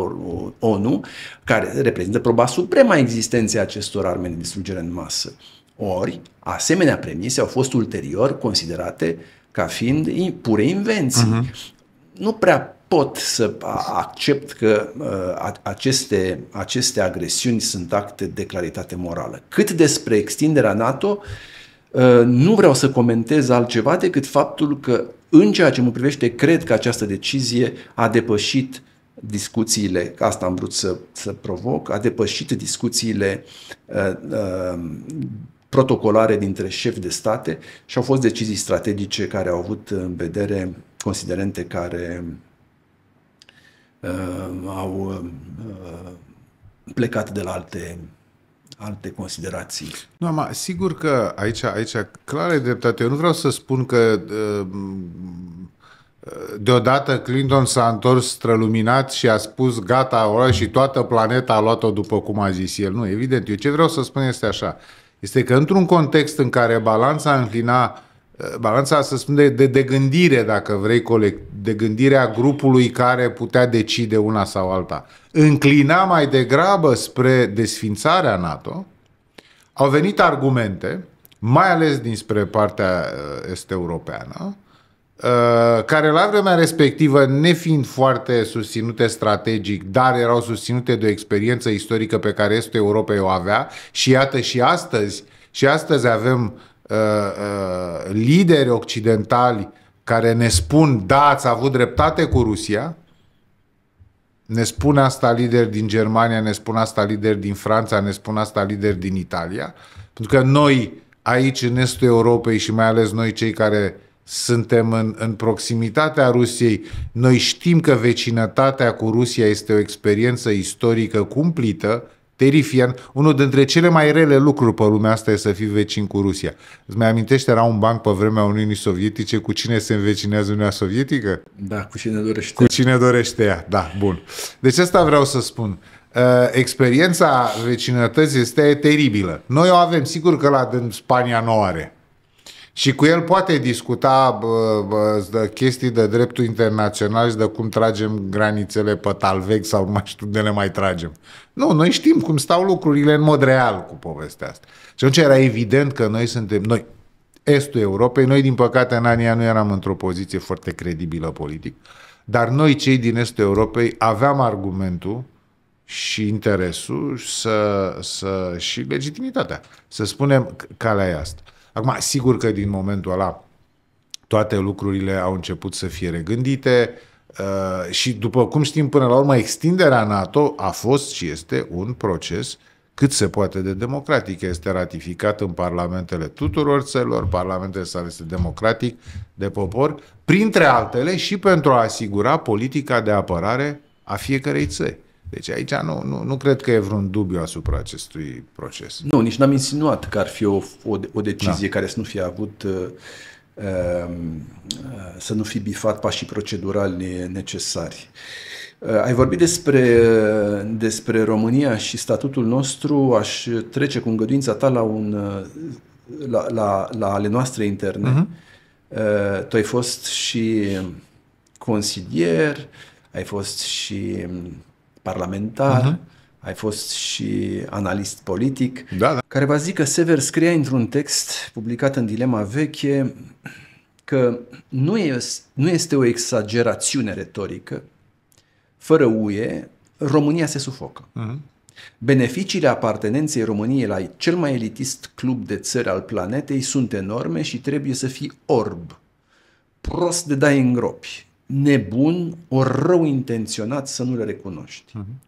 ONU, care reprezintă proba suprema existenței acestor arme de distrugere în masă. Ori, asemenea premise au fost ulterior considerate ca fiind pure invenții. Uh-huh. Nu prea pot să accept că uh, aceste, aceste agresiuni sunt acte de claritate morală. Cât despre extinderea NATO, uh, Uh, nu vreau să comentez altceva decât faptul că în ceea ce mă privește, cred că această decizie a depășit discuțiile, asta am vrut să, să provoc, a depășit discuțiile uh, uh, protocolare dintre șefi de state și au fost decizii strategice care au avut în vedere considerente care uh, au uh, plecat de la alte alte considerații. No, ma, sigur că aici, aici clar e dreptate. Eu nu vreau să spun că uh, deodată Clinton s-a întors străluminat și a spus gata, ora și toată planeta a luat-o după cum a zis el. Nu, evident. Eu ce vreau să spun este așa. Este că într-un context în care balanța înclina Eh, balanța să spun de, de, de gândire, dacă vrei, colect, de gândirea grupului care putea decide una sau alta, înclina mai degrabă spre desfințarea NATO, au venit argumente, mai ales dinspre partea eh, est-europeană, eh, care la vremea respectivă, nefiind foarte susținute strategic, dar erau susținute de o experiență istorică pe care Estul Europei o avea și iată și astăzi, și astăzi avem Uh, uh, lideri occidentali care ne spun da, ați avut dreptate cu Rusia, ne spun asta lideri din Germania, ne spun asta lideri din Franța, ne spun asta lideri din Italia, pentru că noi aici în estul Europei și mai ales noi cei care suntem în, în proximitatea Rusiei, noi știm că vecinătatea cu Rusia este o experiență istorică cumplită, Terifian, unul dintre cele mai rele lucruri pe lumea asta e să fii vecin cu Rusia. Îți mai amintești, era un banc pe vremea Uniunii Sovietice, cu cine se învecinează Uniunea Sovietică? Da, cu cine dorește. Cu cine dorește ea, da, bun. Deci asta vreau să spun. Ă, experiența vecinătății este teribilă. Noi o avem, sigur că la Spania nu are. Și cu el poate discuta bă, bă, de chestii de dreptul internațional și de cum tragem granițele pe talvec sau mai știu de le mai tragem. Nu, noi știm cum stau lucrurile în mod real cu povestea asta. Și atunci era evident că noi suntem, noi, estul Europei, noi din păcate în anii nu eram într-o poziție foarte credibilă politic, dar noi cei din estul Europei aveam argumentul și interesul să, să, și legitimitatea. Să spunem calea e asta. Acum, sigur că din momentul ăla toate lucrurile au început să fie regândite uh, și după cum știm până la urmă extinderea NATO a fost și este un proces cât se poate de democratic. Este ratificat în parlamentele tuturor țărilor, parlamentele sale este democratic de popor, printre altele și pentru a asigura politica de apărare a fiecarei țări. Deci aici nu, nu, nu cred că e vreun dubiu asupra acestui proces. Nu, nici n-am insinuat că ar fi o, o, o decizie da. care să nu fie avut uh, um, uh să nu fi bifat pașii procedurali necesari. Uh, ai vorbit despre, despre România și statutul nostru, aș trece cu îngăduința ta la, un, uh, la, la, la ale noastre interne. Uh-huh. Tu ai fost și consilier, ai fost și um, parlamentar, uh-huh. ai fost și analist politic, da, da. care va că Sever scria într-un text publicat în Dilema Veche că nu, e, nu este o exagerațiune retorică, fără UE, România se sufocă. Uh-huh. Beneficiile apartenenței României la cel mai elitist club de țări al planetei sunt enorme și trebuie să fii orb, prost de dai în gropi, nebun, o rău intenționat să nu le recunoști. Uh-huh.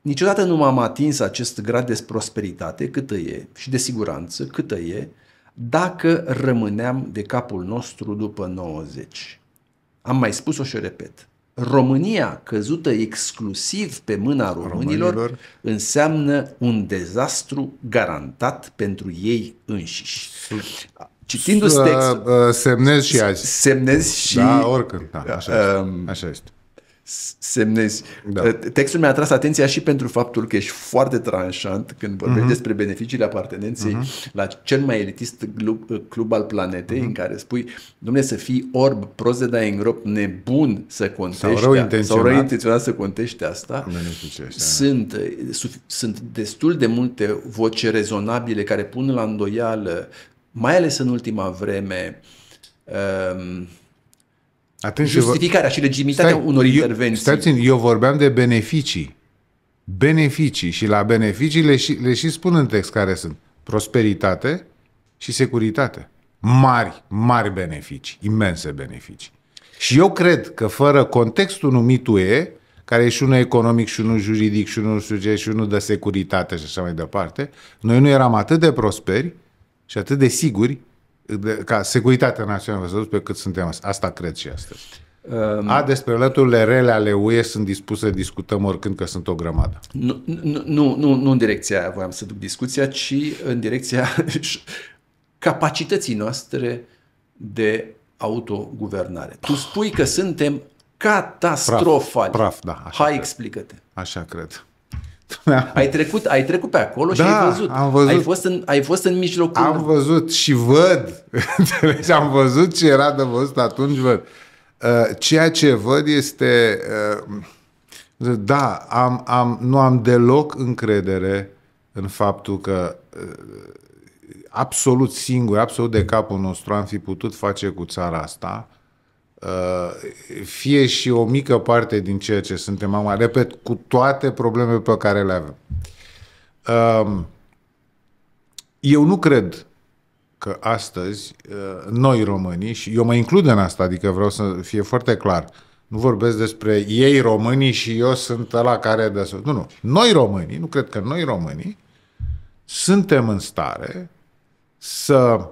Niciodată nu m-am atins acest grad de prosperitate câtă e și de siguranță câtă e dacă rămâneam de capul nostru după 90. Am mai spus-o și o repet. România căzută exclusiv pe mâna românilor, românilor înseamnă un dezastru garantat pentru ei înșiși. Citindu-ți textul... Uh, semnez și azi. Semnez da, și... Da, oricând. Da, așa, um, este. așa este. Semnezi. Da. Uh, textul mi-a atras atenția și pentru faptul că ești foarte tranșant când vorbești uh-huh. despre beneficiile apartenenței uh-huh. la cel mai elitist club, club al planetei, uh-huh. în care spui, domne, să fii orb, prost de dai în grop, nebun să contești, sau rău intenționat, sau rău intenționat să contești asta. Da. Sunt, uh, sunt destul de multe voci rezonabile care pun la îndoială mai ales în ultima vreme, um, Atunci justificarea și legitimitatea stai, unor intervenții. Stai eu vorbeam de beneficii. Beneficii și la beneficii le și, le și spun în text care sunt prosperitate și securitate. Mari, mari beneficii, imense beneficii. Și eu cred că fără contextul numit UE, care e și unul economic, și unul juridic, și unul suge, și unul de securitate și așa mai departe, noi nu eram atât de prosperi și atât de siguri de, ca securitatea națională să pe cât suntem astăzi. Asta cred și astăzi. Um, A, despre lăturile rele ale UE sunt dispuse să discutăm oricând că sunt o grămadă. Nu, nu, nu, nu în direcția aia voiam să duc discuția, ci în direcția capacității noastre de autoguvernare. Tu spui că suntem catastrofali. Praf, praf da. Hai, cred. explică-te. Așa cred. Da. Ai, trecut, ai trecut pe acolo și da, ai văzut. Am văzut. Ai, fost în, ai fost în mijlocul. Am văzut și văd. Am văzut ce era de văzut atunci, văd. Uh, ceea ce văd este... Uh, da, am, am, nu am deloc încredere în faptul că uh, absolut singur, absolut de capul nostru am fi putut face cu țara asta Uh, fie și o mică parte din ceea ce suntem acum. Repet, cu toate problemele pe care le avem. Um, eu nu cred că astăzi uh, noi românii, și eu mă includ în asta, adică vreau să fie foarte clar, nu vorbesc despre ei românii și eu sunt la care de Nu, nu. Noi românii, nu cred că noi românii, suntem în stare să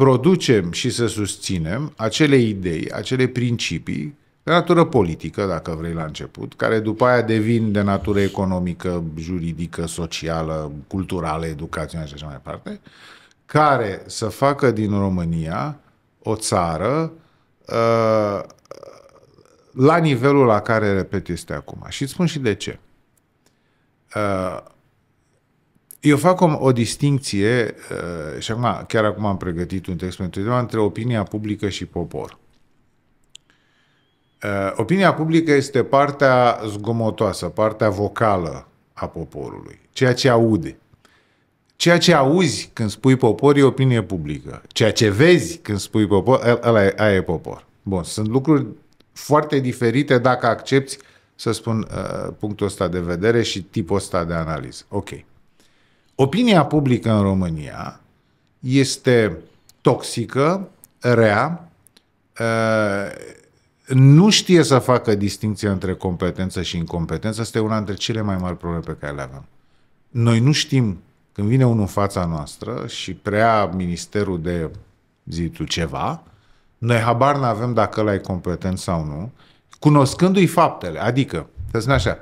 producem și să susținem acele idei, acele principii de natură politică, dacă vrei, la început, care după aia devin de natură economică, juridică, socială, culturală, educațională și așa mai departe, care să facă din România o țară uh, la nivelul la care, repet, este acum. Și îți spun și de ce. Uh, eu fac o, o distinție, uh, și acum, chiar acum am pregătit un text pentru tema, între opinia publică și popor. Uh, opinia publică este partea zgomotoasă, partea vocală a poporului, ceea ce aude. Ceea ce auzi când spui popor e opinie publică. Ceea ce vezi când spui popor, ăla e, aia e popor. Bun, sunt lucruri foarte diferite dacă accepti, să spun, uh, punctul ăsta de vedere și tipul ăsta de analiză. Ok. Uh, Opinia publică în România este toxică, rea, eh, nu știe să facă distinția între competență și incompetență. Asta e una dintre cele mai mari probleme pe care le avem. Noi nu știm, când vine unul în fața noastră și prea ministerul de zi tu ceva, noi habar n-avem dacă ăla e competent sau nu, cunoscându-i faptele. Adică, să spun așa,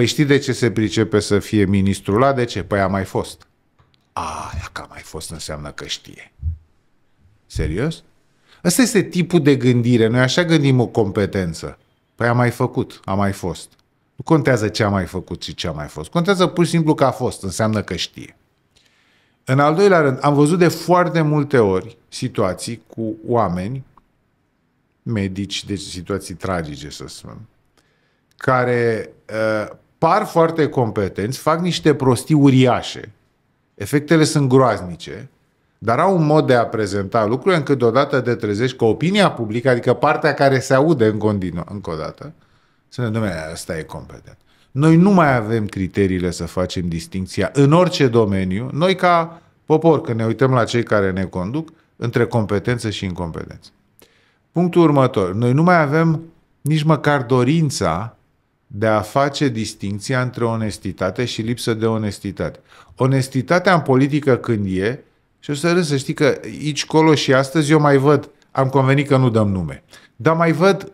Păi știi de ce se pricepe să fie ministrul la? De ce? Păi a mai fost. A, dacă a mai fost înseamnă că știe. Serios? Ăsta este tipul de gândire. Noi așa gândim o competență. Păi a mai făcut, a mai fost. Nu contează ce a mai făcut și ce a mai fost. Contează pur și simplu că a fost, înseamnă că știe. În al doilea rând, am văzut de foarte multe ori situații cu oameni, medici, deci situații tragice să spun, care uh, par foarte competenți, fac niște prostii uriașe, efectele sunt groaznice, dar au un mod de a prezenta lucrurile încât deodată te trezești că opinia publică, adică partea care se aude în continuă, încă o dată, să ne domnule, ăsta e competent. Noi nu mai avem criteriile să facem distinția în orice domeniu, noi ca popor, când ne uităm la cei care ne conduc, între competență și incompetență. Punctul următor. Noi nu mai avem nici măcar dorința de a face distinția între onestitate și lipsă de onestitate. Onestitatea în politică când e, și o să râd să știi că aici, colo și astăzi eu mai văd, am convenit că nu dăm nume, dar mai văd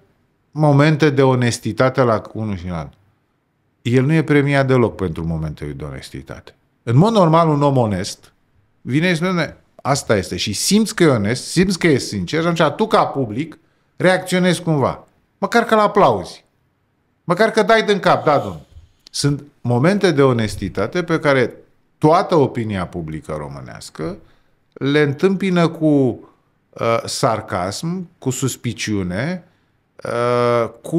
momente de onestitate la unul și la altul. El nu e premiat deloc pentru momentele de onestitate. În mod normal, un om onest vine și spune, asta este, și simți că e onest, simți că e sincer, și atunci tu ca public reacționezi cumva. Măcar că-l aplauzi. Măcar că dai din cap, da, domn. Sunt momente de onestitate pe care toată opinia publică românească le întâmpină cu uh, sarcasm, cu suspiciune, uh, cu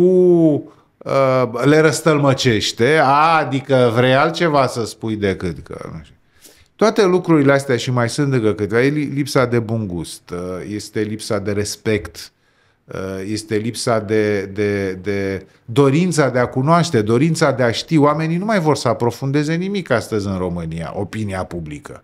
uh, le răstălmăcește, a, adică vrei altceva să spui decât că... Nu știu. Toate lucrurile astea și mai sunt încă câteva, e lipsa de bun gust, uh, este lipsa de respect Uh, este lipsa de, de, de dorința de a cunoaște, dorința de a ști. Oamenii nu mai vor să aprofundeze nimic astăzi în România, opinia publică.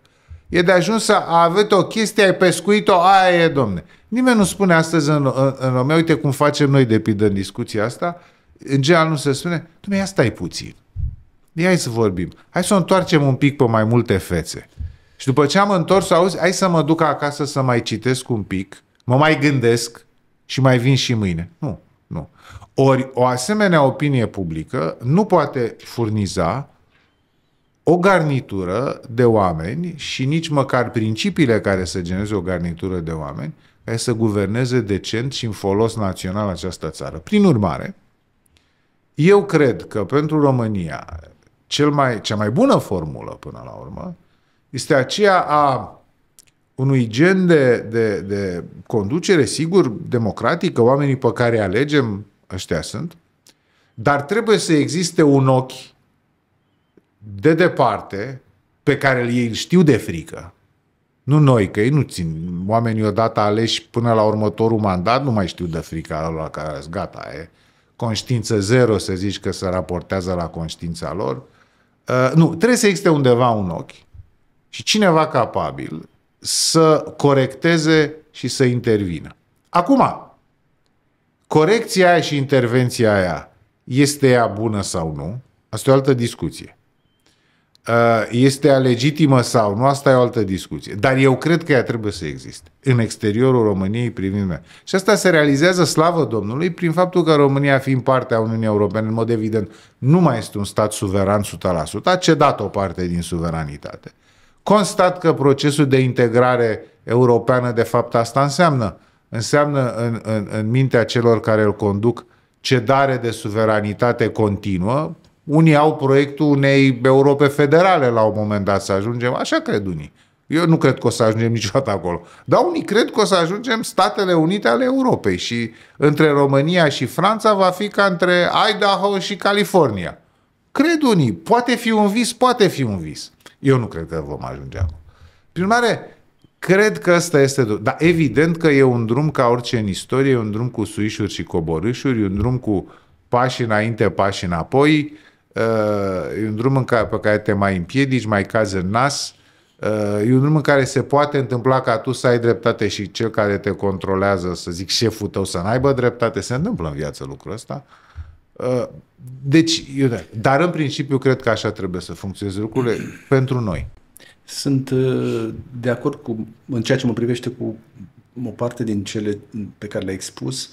E de ajuns să aveți o chestie, ai pescuit-o, aia e, domne. Nimeni nu spune astăzi în, în, în România, uite cum facem noi de pildă în discuția asta, în general nu se spune, domne, asta e puțin. Ia hai să vorbim. Hai să o întoarcem un pic pe mai multe fețe. Și după ce am întors, auzi, hai să mă duc acasă să mai citesc un pic, mă mai gândesc, și mai vin și mâine. Nu, nu. Ori o asemenea opinie publică nu poate furniza o garnitură de oameni și nici măcar principiile care să genereze o garnitură de oameni care să guverneze decent și în folos național această țară. Prin urmare, eu cred că pentru România cel mai, cea mai bună formulă până la urmă este aceea a unui gen de, de, de conducere, sigur, democratică, oamenii pe care alegem, ăștia sunt, dar trebuie să existe un ochi de departe pe care ei îl știu de frică. Nu noi, că ei nu țin. Oamenii odată aleși până la următorul mandat nu mai știu de frica lor care gata, e conștiință zero să zici că se raportează la conștiința lor. Uh, nu, trebuie să existe undeva un ochi și cineva capabil să corecteze și să intervină. Acum, corecția aia și intervenția aia este ea bună sau nu? Asta e o altă discuție. Uh, este ea legitimă sau nu? Asta e o altă discuție. Dar eu cred că ea trebuie să existe în exteriorul României privind mea. Și asta se realizează, slavă Domnului, prin faptul că România, fiind parte a Uniunii Europene, în mod evident, nu mai este un stat suveran 100%, a cedat o parte din suveranitate. Constat că procesul de integrare europeană, de fapt, asta înseamnă. Înseamnă, în, în, în mintea celor care îl conduc, cedare de suveranitate continuă. Unii au proiectul unei Europe federale la un moment dat să ajungem, așa cred unii. Eu nu cred că o să ajungem niciodată acolo. Dar unii cred că o să ajungem Statele Unite ale Europei și între România și Franța va fi ca între Idaho și California. Cred unii. Poate fi un vis, poate fi un vis. Eu nu cred că vom ajunge acolo. Prin urmare, cred că ăsta este... Dar evident că e un drum ca orice în istorie, e un drum cu suișuri și coborâșuri, e un drum cu pași înainte, pași înapoi, uh, e un drum în care, pe care te mai împiedici, mai cazi în nas, uh, e un drum în care se poate întâmpla ca tu să ai dreptate și cel care te controlează, să zic șeful tău să n-aibă dreptate, se întâmplă în viață lucrul ăsta, uh, deci, iute, dar în principiu cred că așa trebuie să funcționeze lucrurile pentru noi. Sunt uh, de acord cu, în ceea ce mă privește cu o parte din cele pe care le-ai expus.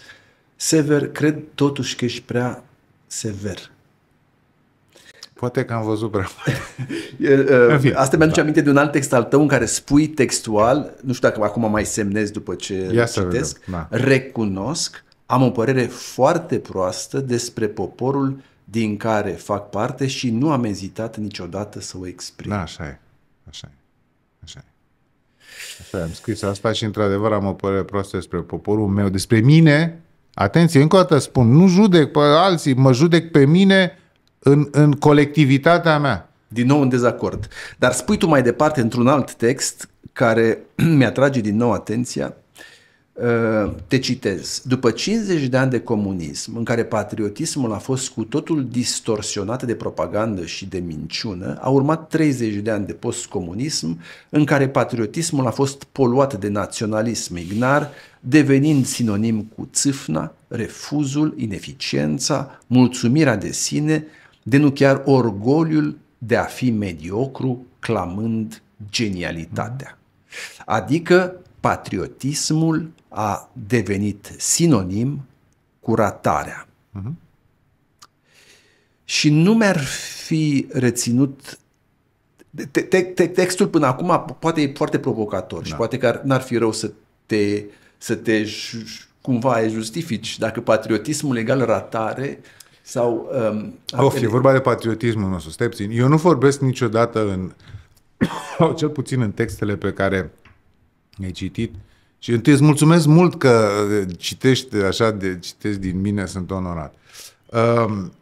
Sever, cred totuși că ești prea sever. Poate că am văzut prea mult. Uh, asta mi-aduce da. aminte de un alt text al tău în care spui textual, nu știu dacă acum mai semnez după ce Ia citesc, da. recunosc am o părere foarte proastă despre poporul din care fac parte și nu am ezitat niciodată să o exprim. Da, așa e. Așa e. Așa e. Așa, am scris asta și într-adevăr am o părere proastă despre poporul meu, despre mine. Atenție, încă o dată spun, nu judec pe alții, mă judec pe mine în, în colectivitatea mea. Din nou în dezacord. Dar spui tu mai departe într-un alt text care mi-atrage din nou atenția, Uh, te citez. După 50 de ani de comunism, în care patriotismul a fost cu totul distorsionat de propagandă și de minciună, a urmat 30 de ani de postcomunism, în care patriotismul a fost poluat de naționalism ignar, devenind sinonim cu țâfna, refuzul, ineficiența, mulțumirea de sine, de nu chiar orgoliul de a fi mediocru, clamând genialitatea. Adică patriotismul a devenit sinonim cu ratarea. Uh-huh. Mhm. Și nu mi-ar fi reținut te, te, textul până acum poate e foarte provocator da. și poate că n-ar fi rău să te, să te cumva justifici dacă patriotismul egal ratare sau... Um, of, e vorba de patriotismul nostru, stai puțin. Eu nu vorbesc niciodată în, sau cel puțin în textele pe care le-ai citit, uh, și întâi îți mulțumesc mult că uh, citești așa, de, citești din mine, sunt onorat. Um,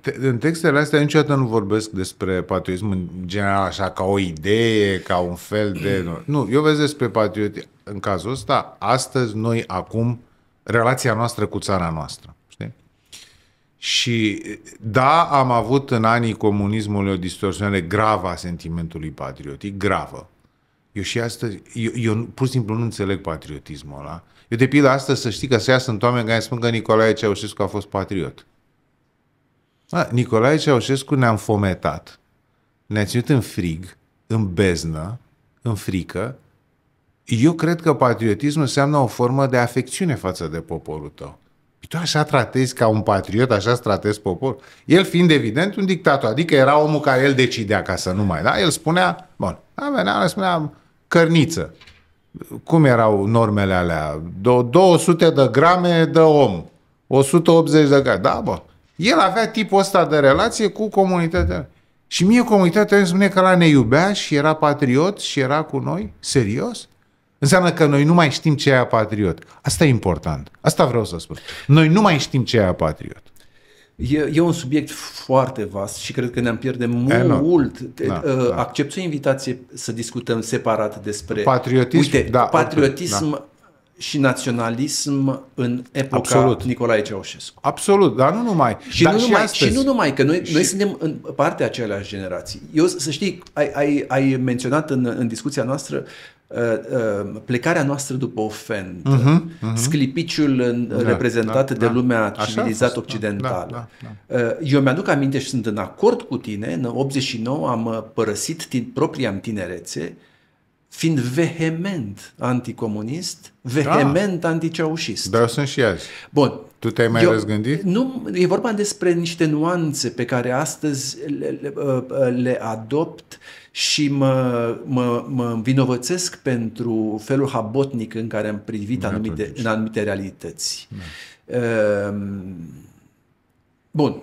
te, în textele astea niciodată nu vorbesc despre patriotism în general așa ca o idee, ca un fel de... Nu, eu vezi despre patriotism. În cazul ăsta, astăzi, noi, acum, relația noastră cu țara noastră. Știi? Și da, am avut în anii comunismului o distorsionare gravă a sentimentului patriotic, gravă. Eu și astăzi, eu, eu pur și simplu nu înțeleg patriotismul ăla. Eu de pildă astăzi să știi că se iasă sunt oameni care spun că Nicolae Ceaușescu a fost patriot. A, Nicolae Ceaușescu ne-a înfometat, ne-a ținut în frig, în beznă, în frică. Eu cred că patriotismul înseamnă o formă de afecțiune față de poporul tău. Păi tu așa tratezi ca un patriot, așa tratezi poporul. El fiind evident un dictator, adică era omul care el decidea ca să nu mai, da? El spunea, bun, da, venea, spunea, cărniță. Cum erau normele alea? 200 de grame de om. 180 de grame. Da, bă. El avea tipul ăsta de relație cu comunitatea. Și mie comunitatea îmi spune că la ne iubea și era patriot și era cu noi. Serios? Înseamnă că noi nu mai știm ce e patriot. Asta e important. Asta vreau să spun. Noi nu mai știm ce e patriot. E, e un subiect foarte vast și cred că ne-am pierde mult. da, da. Accept o invitație să discutăm separat despre patriotism. Uite, da, patriotism da și naționalism în epoca Absolut. Nicolae Ceaușescu. Absolut, dar nu numai. Și, dar nu, și numai, și nu numai, că noi, și... noi suntem în partea aceleași generații. Eu, să știi, ai, ai, ai menționat în, în discuția noastră uh, uh, plecarea noastră după ofend, uh-huh, mhm, mhm. uh-huh. sclipiciul da, reprezentat da, de da. lumea civilizată da, da, occidentală. Da, da, da. Eu mi-aduc aminte și sunt în acord cu tine, în 89 am uh, părăsit propria tinerețe, uh, fiind vehement anticomunist, da. vehement da. anticeaușist. Dar sunt și azi. Bun. Tu te-ai mai eu, răzgândit? Nu, e vorba despre niște nuanțe pe care astăzi le, le, uh, uh, le adopt și mă, mă, mă vinovățesc pentru felul habotnic în care am privit anumite, în anumite realități. Da. Ehm, bun,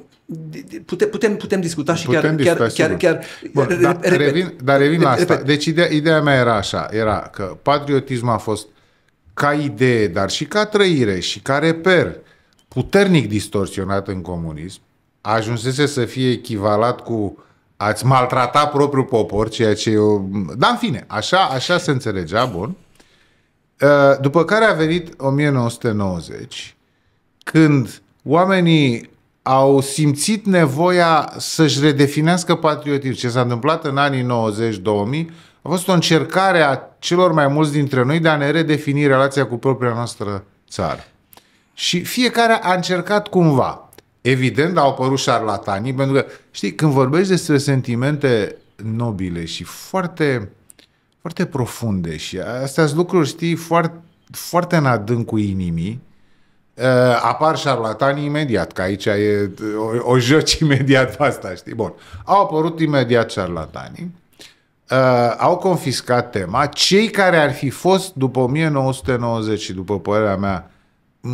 Putem, putem, putem discuta și putem chiar, discuta, chiar, chiar, chiar, chiar Bun, dar, revin, dar revin la asta. Deci ideea, ideea mea era așa, era că patriotismul a fost ca idee, dar și ca trăire și ca reper puternic distorsionat în comunism, ajunsese să fie echivalat cu ați maltrata propriul popor, ceea ce eu... Dar în fine, așa, așa se înțelegea, bun. Uh, după care a venit 1990, când oamenii au simțit nevoia să-și redefinească patriotism. Ce s-a întâmplat în anii 90-2000 a fost o încercare a celor mai mulți dintre noi de a ne redefini relația cu propria noastră țară. Și fiecare a încercat cumva. Evident, au apărut șarlatanii, pentru că, știi, când vorbești despre sentimente nobile și foarte, foarte profunde și astea sunt lucruri, știi, foarte, foarte în adâncul inimii, Eh, apar șarlatanii imediat, că aici e, o, o joci imediat pe asta, știi? Bun. Au apărut imediat șarlatanii, uh, au confiscat tema. Cei care ar fi fost după 1990 și după părerea mea,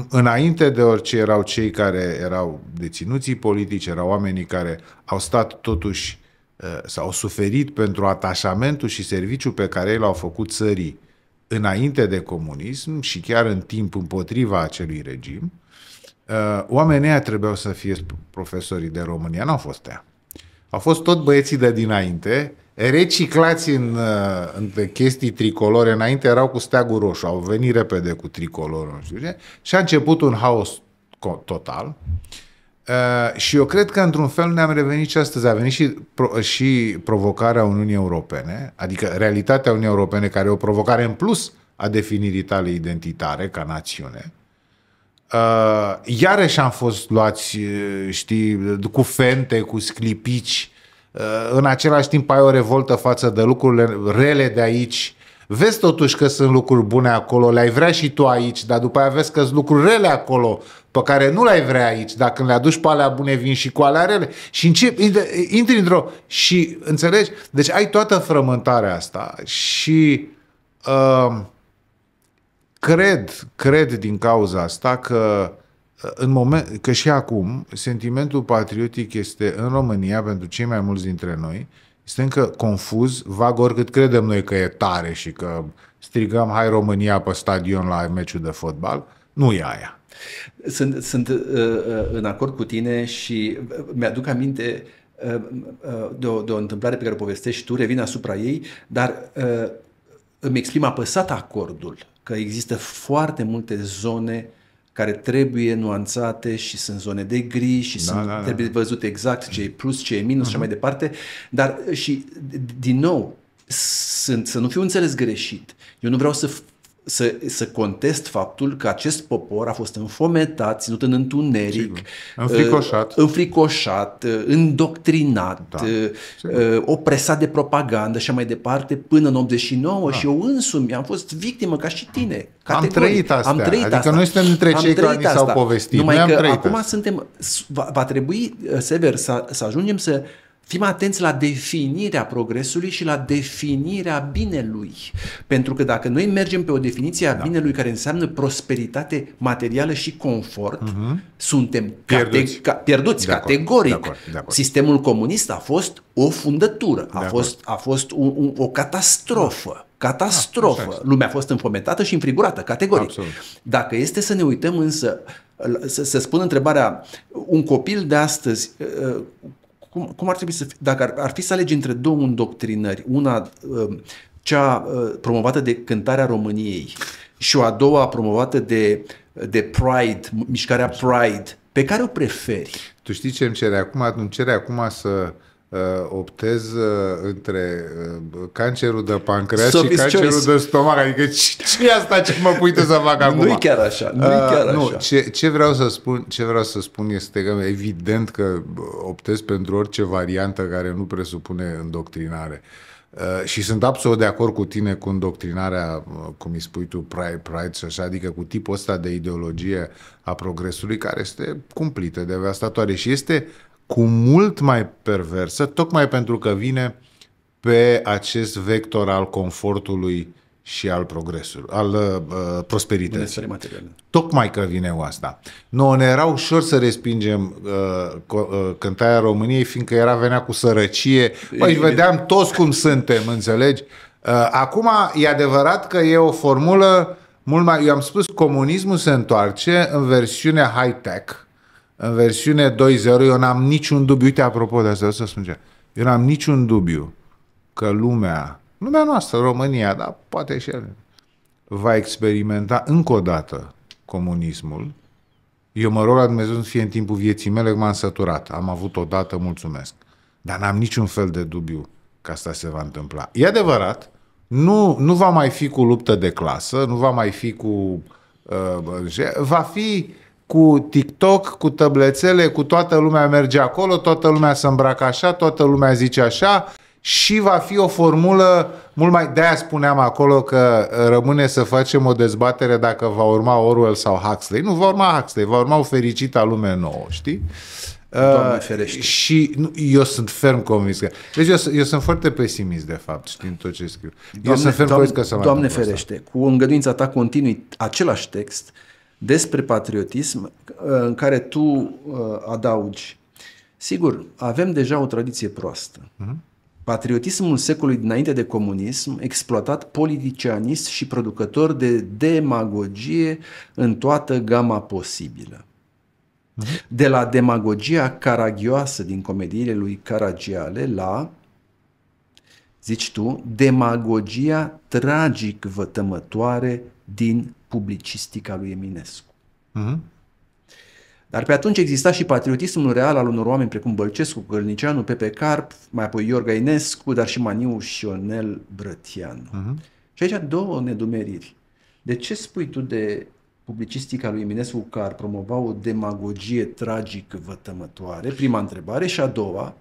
înainte de orice erau cei care erau deținuții politici, erau oamenii care au stat totuși uh, sau au suferit pentru atașamentul și serviciul pe care ei l-au făcut țării înainte de comunism și chiar în timp împotriva acelui regim, uh, oamenii aia trebuiau să fie profesorii de România, nu au fost ea. Au fost tot băieții de dinainte, reciclați în, uh, în chestii tricolore, înainte erau cu steagul roșu, au venit repede cu tricolorul, știu și a început un haos total. Uh, Uh, și eu cred că într-un fel ne-am revenit și astăzi. A venit și, pro- și provocarea Uniunii Europene, adică realitatea Uniunii Europene, care e o provocare în plus a definirii tale identitare ca națiune. Uh, iarăși am fost luați, uh, știi, cu fente, cu sclipici. Uh, în același timp ai o revoltă față de lucrurile rele de aici Vezi totuși că sunt lucruri bune acolo, le-ai vrea și tu aici, dar după aia vezi că sunt lucruri rele acolo, pe care nu le-ai vrea aici, dar când le aduci pe alea bune, vin și cu alea rele. Și încep, intri într-o... Și înțelegi? Deci ai toată frământarea asta și... Uh, cred, cred din cauza asta că uh, în moment, că și acum sentimentul patriotic este în România pentru cei mai mulți dintre noi este încă confuz, vag, oricât credem noi că e tare și că strigăm hai România pe stadion la meciul de fotbal, nu e aia. Sunt, sunt uh, uh în acord cu tine și uh, mi-aduc aminte uh, uh, de, o, de o întâmplare pe care o povestești tu, revin asupra ei, dar uh, îmi exprim apăsat acordul că există foarte multe zone care trebuie nuanțate și sunt zone de gri și da, sunt, da, da. trebuie văzut exact ce e plus, ce e minus uh-huh. și mhm. mai departe. Dar și, din nou, sunt, să nu fiu înțeles greșit. Eu nu vreau să să, să contest faptul că acest popor a fost înfometat, ținut în întuneric, înfricoșat, uh, înfricoșat uh, îndoctrinat, da. Uh, opresat de propagandă și mai departe până în 89 da. și eu însumi am fost victimă ca și tine. Categoric. Am trăit asta. Am trăit adică asta. noi suntem între cei care ni s-au povestit. Numai noi am trăit acum asta. suntem, va, va trebui, Sever, să, să ajungem să Fim atenți la definirea progresului și la definirea binelui. Pentru că dacă noi mergem pe o definiție a da. binelui care înseamnă prosperitate materială și confort, uh-huh. suntem pierduți, cate- ca- pierduți de categoric. Acord, de acord, de acord. Sistemul comunist a fost o fundătură, a de fost, a fost un, un, o catastrofă. Da. Catastrofă. Da, Lumea a fost înfometată și înfrigurată, categoric. Absolut. Dacă este să ne uităm însă să, să spun întrebarea, un copil de astăzi, cum, cum ar trebui să fie? Dacă ar, ar fi să alegi între două îndoctrinări, una um, cea uh, promovată de cântarea României și o a doua promovată de, de Pride, mișcarea Pride, pe care o preferi? Tu știi ce îmi cere acum? Îmi cere acum să Uh, optez uh, între uh, cancerul de pancreas și cancerul choice. de stomac. Adică ce Ce e asta ce mă pui să fac acum? Nu-i chiar așa. Nu-i chiar uh, nu, așa. Ce, ce, vreau să spun, ce vreau să spun este că evident că optez pentru orice variantă care nu presupune îndoctrinare. Uh, și sunt absolut de acord cu tine cu îndoctrinarea, cum îi spui tu, pride, pride și așa, adică cu tipul ăsta de ideologie a progresului care este cumplită, devastatoare și este cu mult mai perversă, tocmai pentru că vine pe acest vector al confortului și al progresului, al uh, prosperității. Tocmai că vine o asta. Noi ne era ușor să respingem uh, uh, cântarea României, fiindcă era venea cu sărăcie. Păi vedeam toți cum suntem, înțelegi? Uh, acum, e adevărat că e o formulă mult mai... Eu am spus, comunismul se întoarce în versiunea high-tech, în versiune 2.0, eu n-am niciun dubiu, uite apropo de asta, O să spun ce, eu n-am niciun dubiu că lumea, lumea noastră, România, dar poate și el, va experimenta încă o dată comunismul. Eu mă rog la Dumnezeu să fie în timpul vieții mele, m-am săturat, am avut o dată, mulțumesc. Dar n-am niciun fel de dubiu că asta se va întâmpla. E adevărat, nu, nu va mai fi cu luptă de clasă, nu va mai fi cu... Uh, va fi cu TikTok, cu tăblețele, cu toată lumea merge acolo, toată lumea se îmbracă așa, toată lumea zice așa și va fi o formulă mult mai... De-aia spuneam acolo că uh, rămâne să facem o dezbatere dacă va urma Orwell sau Huxley. Nu va urma Huxley, va urma o fericită lume nouă, știi? Doamne uh, ferește. Uh, și nu, eu sunt ferm convins că... Deci eu, eu sunt foarte pesimist, de fapt, știind tot ce scriu. Doamne, eu sunt ferm doamne, convins că să Doamne ferește, asta. cu îngăduința ta continui același text, despre patriotism uh, în care tu uh, adaugi. Sigur, avem deja o tradiție proastă. Mhm. Patriotismul secolului dinainte de comunism, exploatat politicianist și producător de demagogie în toată gama posibilă. Mhm. De la demagogia caragioasă din comediile lui Caragiale la, zici tu, demagogia tragic vătămătoare din publicistica lui Eminescu. Uh-huh. Dar pe atunci exista și patriotismul real al unor oameni precum Bălcescu, Gălnicianu, Pepe Carp, mai apoi Iorga Inescu, dar și Maniu și Ionel Brătianu. Uh-huh. Și aici două nedumeriri. De ce spui tu de publicistica lui Eminescu că ar promova o demagogie tragic vătămătoare? Prima întrebare. Și a doua,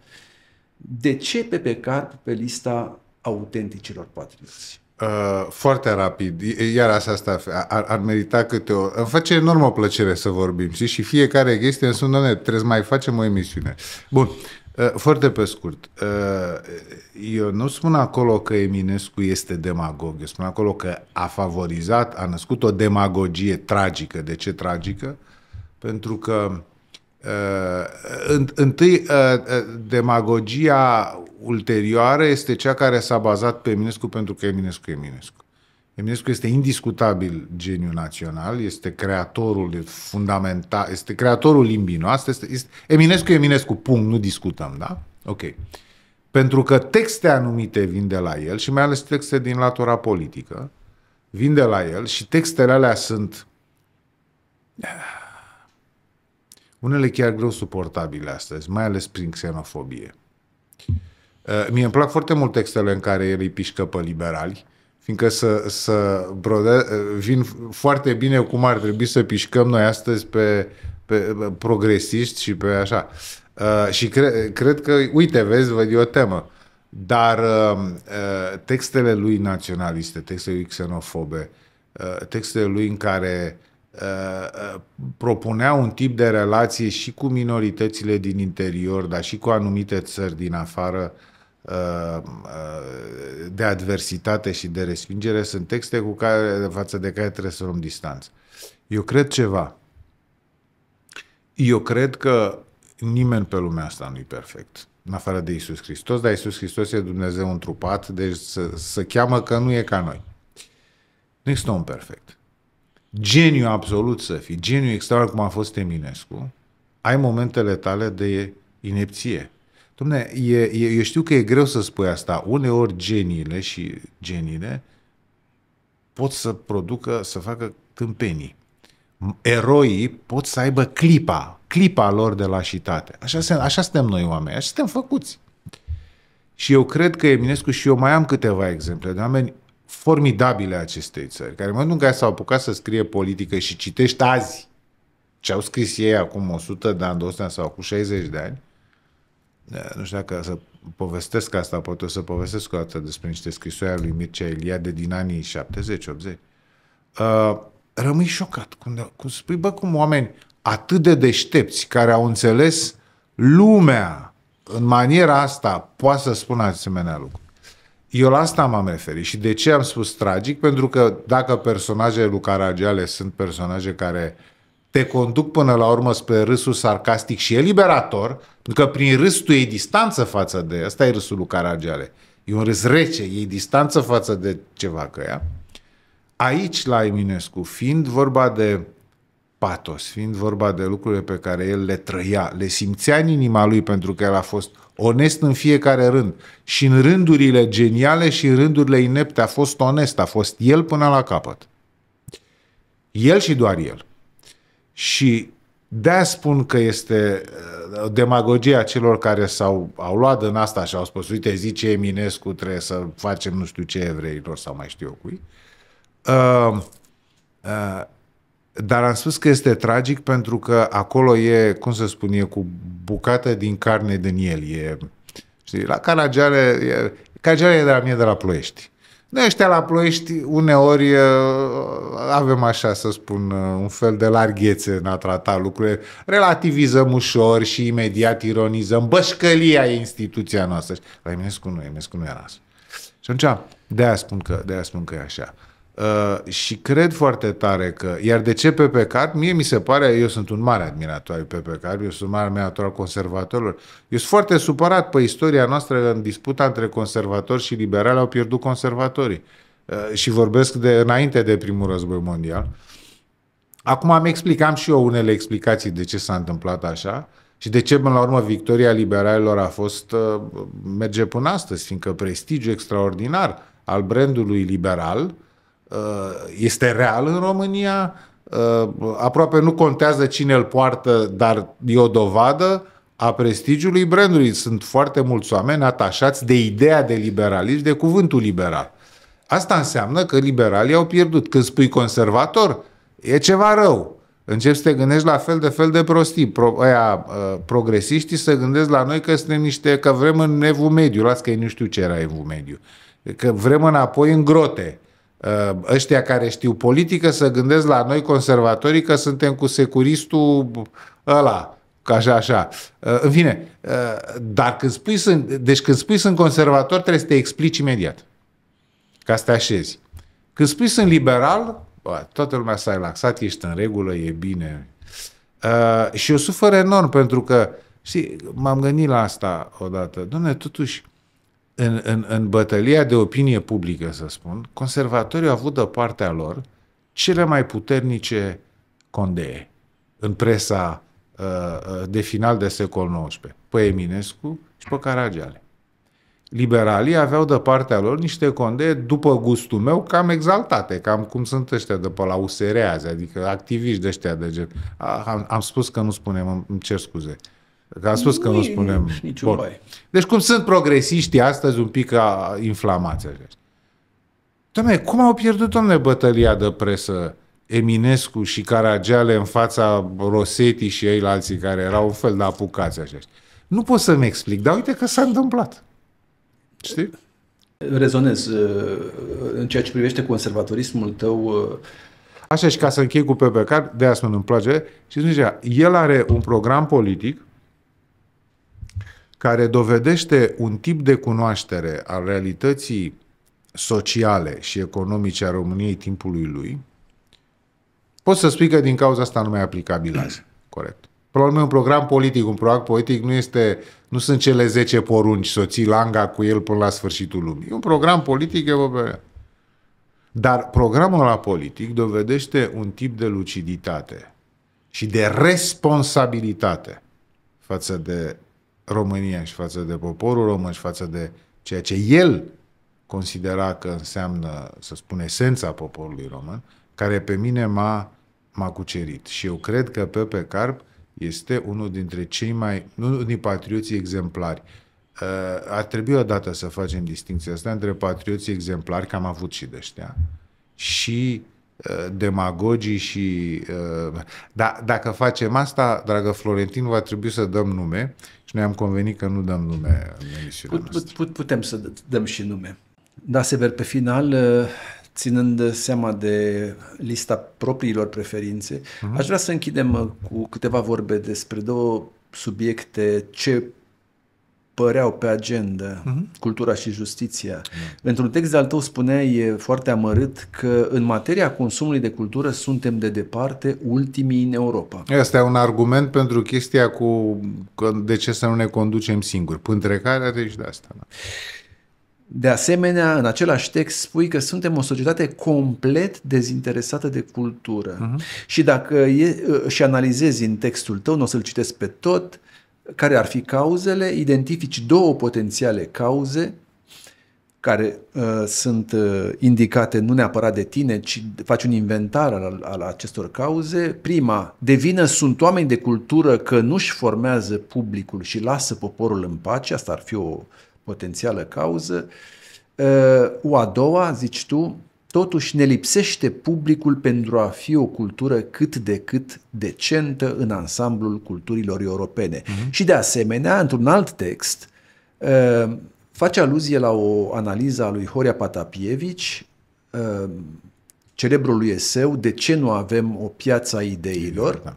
de ce Pepe Carp pe lista autenticilor patrioți? Uh, foarte rapid. Iar asta, asta ar, ar merita câte o... Îmi face enormă plăcere să vorbim, știi? Și fiecare chestie în sună, trebuie să mai facem o emisiune. Bun, uh, foarte pe scurt. Uh, eu nu spun acolo că Eminescu este demagog, eu spun acolo că a favorizat, a născut o demagogie tragică. De ce tragică? Pentru că Uh, întâi, uh, uh, demagogia ulterioară este cea care s-a bazat pe Eminescu pentru că Eminescu e Eminescu. Eminescu este indiscutabil geniu național, este creatorul fundamental, este creatorul limbii noastre. Este, este, Eminescu e Eminescu, punct, nu discutăm, da? Ok. Pentru că texte anumite vin de la el și mai ales texte din latura politică vin de la el și textele alea sunt unele chiar greu suportabile astăzi, mai ales prin xenofobie. Uh, mie îmi plac foarte mult textele în care el îi pișcă pe liberali, fiindcă să, să brode, uh, vin foarte bine cum ar trebui să pișcăm noi astăzi pe, pe, pe progresiști și pe așa. Uh, și cre, cred că, uite, vezi, văd eu o temă, dar uh, uh textele lui naționaliste, textele lui xenofobe, uh, textele lui în care uh, propunea un tip de relație și cu minoritățile din interior, dar și cu anumite țări din afară uh, uh, de adversitate și de respingere, sunt texte cu care, față de care trebuie să luăm distanță. Eu cred ceva. Eu cred că nimeni pe lumea asta nu e perfect, în afară de Isus Hristos, dar Isus Hristos e Dumnezeu întrupat, deci să, se cheamă că nu e ca noi. Nu există un perfect geniu absolut să fii, geniu extraordinar cum a fost Eminescu, ai momentele tale de inepție. Dom'le, e, e, eu știu că e greu să spui asta. Uneori geniile și geniile pot să producă, să facă câmpenii. Eroii pot să aibă clipa, clipa lor de lașitate. Așa, se, așa suntem noi oameni, așa suntem făcuți. Și eu cred că Eminescu și eu mai am câteva exemple de oameni formidabile a acestei țări, care în momentul în care s-au apucat să scrie politică și citești azi ce au scris ei acum 100 de ani, 200 de ani sau acum 60 de ani, da, nu știu dacă să povestesc asta, poate o să povestesc o dată despre niște scrisori a lui Mircea Eliade din anii 70-80. Uh, rămâi șocat cum, cum spui, bă, cum oameni atât de deștepți care au înțeles lumea în maniera asta poate să spună asemenea lucru. Eu la asta m-am referit și de ce am spus tragic? Pentru că dacă personajele lui Caragiale sunt personaje care te conduc până la urmă spre râsul sarcastic și eliberator, pentru că prin râs tu iei distanță față de... Asta e râsul lui Caragiale. E un râs rece, iei distanță față de ceva că ea. Aici, la Eminescu, fiind vorba de patos, fiind vorba de lucrurile pe care el le trăia, le simțea în inima lui pentru că el a fost onest în fiecare rând și în rândurile geniale și în rândurile inepte a fost onest, a fost el până la capăt. El și doar el. Și de spun că este uh, demagogia celor care s-au au luat în asta și au spus, uite, zice Eminescu, trebuie să facem nu știu ce evreilor sau mai știu eu cui. Uh, uh, dar am spus că este tragic pentru că acolo e, cum să spun, e cu bucată din carne din el. E, știi, la Caragiale, e, Caragiale e de la mie de la Ploiești. Noi ăștia la Ploiești uneori avem așa să spun un fel de larghețe în a trata lucrurile. Relativizăm ușor și imediat ironizăm. Bășcălia e instituția noastră. La Eminescu nu, Eminescu nu era asta. Și atunci, de-aia spun că, de spun că e așa. Uh, și cred foarte tare că... Iar de ce Pepe Carp? Mie mi se pare, eu sunt un mare admirator al Pepe Carp, eu sunt un mare admirator al conservatorilor. Eu sunt foarte supărat pe istoria noastră în disputa între conservatori și liberali au pierdut conservatorii. Uh, și vorbesc de înainte de primul război mondial. Acum am explicam și eu unele explicații de ce s-a întâmplat așa și de ce, până la urmă, victoria liberalilor a fost, uh, merge până astăzi, fiindcă prestigiu extraordinar al brandului liberal Uh, este real în România, uh, aproape nu contează cine îl poartă, dar e o dovadă a prestigiului brandului. Sunt foarte mulți oameni atașați de ideea de liberalism, de cuvântul liberal. Asta înseamnă că liberalii au pierdut. Când spui conservator, e ceva rău. Începi să te gândești la fel de fel de prostii. Pro, aia, uh, progresiștii să gândesc la noi că suntem niște, că vrem în evul mediu. Las că ei nu știu ce era evul mediu. Că vrem înapoi în grote. Uh, ăștia care știu politică să gândesc la noi conservatorii că suntem cu securistul ăla, ca așa, așa. Uh, în fine, uh, dar când spui sunt, deci când spui sunt conservator trebuie să te explici imediat ca să te așezi. Când spui sunt liberal, bă, toată lumea s-a relaxat, ești în regulă, e bine. și eu sufăr enorm pentru că, știi, m-am gândit la asta odată. Dom'le, totuși, în, în, în bătălia de opinie publică, să spun, conservatorii au avut de partea lor cele mai puternice condee în presa uh, uh de final de secol XIX, pe Eminescu și pe Caragiale. Liberalii aveau de partea lor niște condee, după gustul meu, cam exaltate, cam cum sunt ăștia de pe la USR azi, adică activiști de ăștia de gen. Ah, am, am spus că nu spunem, îmi cer scuze. Uh, Că a spus că nu, nu spunem. Niciun Bun. Deci cum sunt progresiștii astăzi un pic a inflamați așa. Doamne, cum au pierdut, domnule, bătălia de presă Eminescu și Caragiale în fața Rosetti și ei la alții care erau un fel de apucați așa. Nu pot să-mi explic, dar uite că s-a întâmplat. Știi? Rezonez. Uh, în ceea ce privește conservatorismul tău, uh, Așa și ca să închei cu Pepe Car, de asemenea îmi place, și zicea, el are un program politic care dovedește un tip de cunoaștere a realității sociale și economice a României timpului lui, poți să spui că din cauza asta nu mai aplicabil azi. Corect. Probabil un program politic, un program politic nu este, nu sunt cele 10 porunci să ții langa cu el până la sfârșitul lumii. E un program politic, e Dar programul la politic dovedește un tip de luciditate și de responsabilitate față de România și față de poporul român și față de ceea ce el considera că înseamnă, să spun, esența poporului român, care pe mine m-a, m-a cucerit. Și eu cred că Pepe Carp este unul dintre cei mai, nu din patrioții exemplari. Uh, ar trebui odată să facem distinția asta între patrioții exemplari, că am avut și de ăștia, și Uh, demagogii și... Uh, da, dacă facem asta, dragă Florentin, va trebui să dăm nume și noi am convenit că nu dăm nume în put, put, put, Putem să dăm și nume. Da, Sever, pe final, uh, ținând seama de lista propriilor preferințe, uh-huh. aș vrea să închidem cu câteva vorbe despre două subiecte ce păreau pe agenda, uh-huh. cultura și justiția. Uh-huh. Într-un text al tău e foarte amărât că în materia consumului de cultură suntem de departe ultimii în Europa. Asta e un argument pentru chestia cu de ce să nu ne conducem singuri, între care are și deci, de asta. Da. De asemenea, în același text spui că suntem o societate complet dezinteresată de cultură. Uh-huh. Și dacă e, și analizezi în textul tău, nu o să-l citesc pe tot, uh, care ar fi cauzele, identifici două potențiale cauze care uh, sunt uh, indicate nu neapărat de tine, ci faci un inventar al, al acestor cauze. Prima, devină sunt oameni de cultură că nu-și formează publicul și lasă poporul în pace, asta ar fi o potențială cauză. Uh, o a doua, zici tu, Totuși ne lipsește publicul pentru a fi o cultură cât de cât decentă în ansamblul culturilor europene. Uh-huh. Și de asemenea, într-un alt text, uh, face aluzie la o analiză a lui Horia Patapievici, uh, celebrul lui eseu, De ce nu avem o piață a ideilor, da.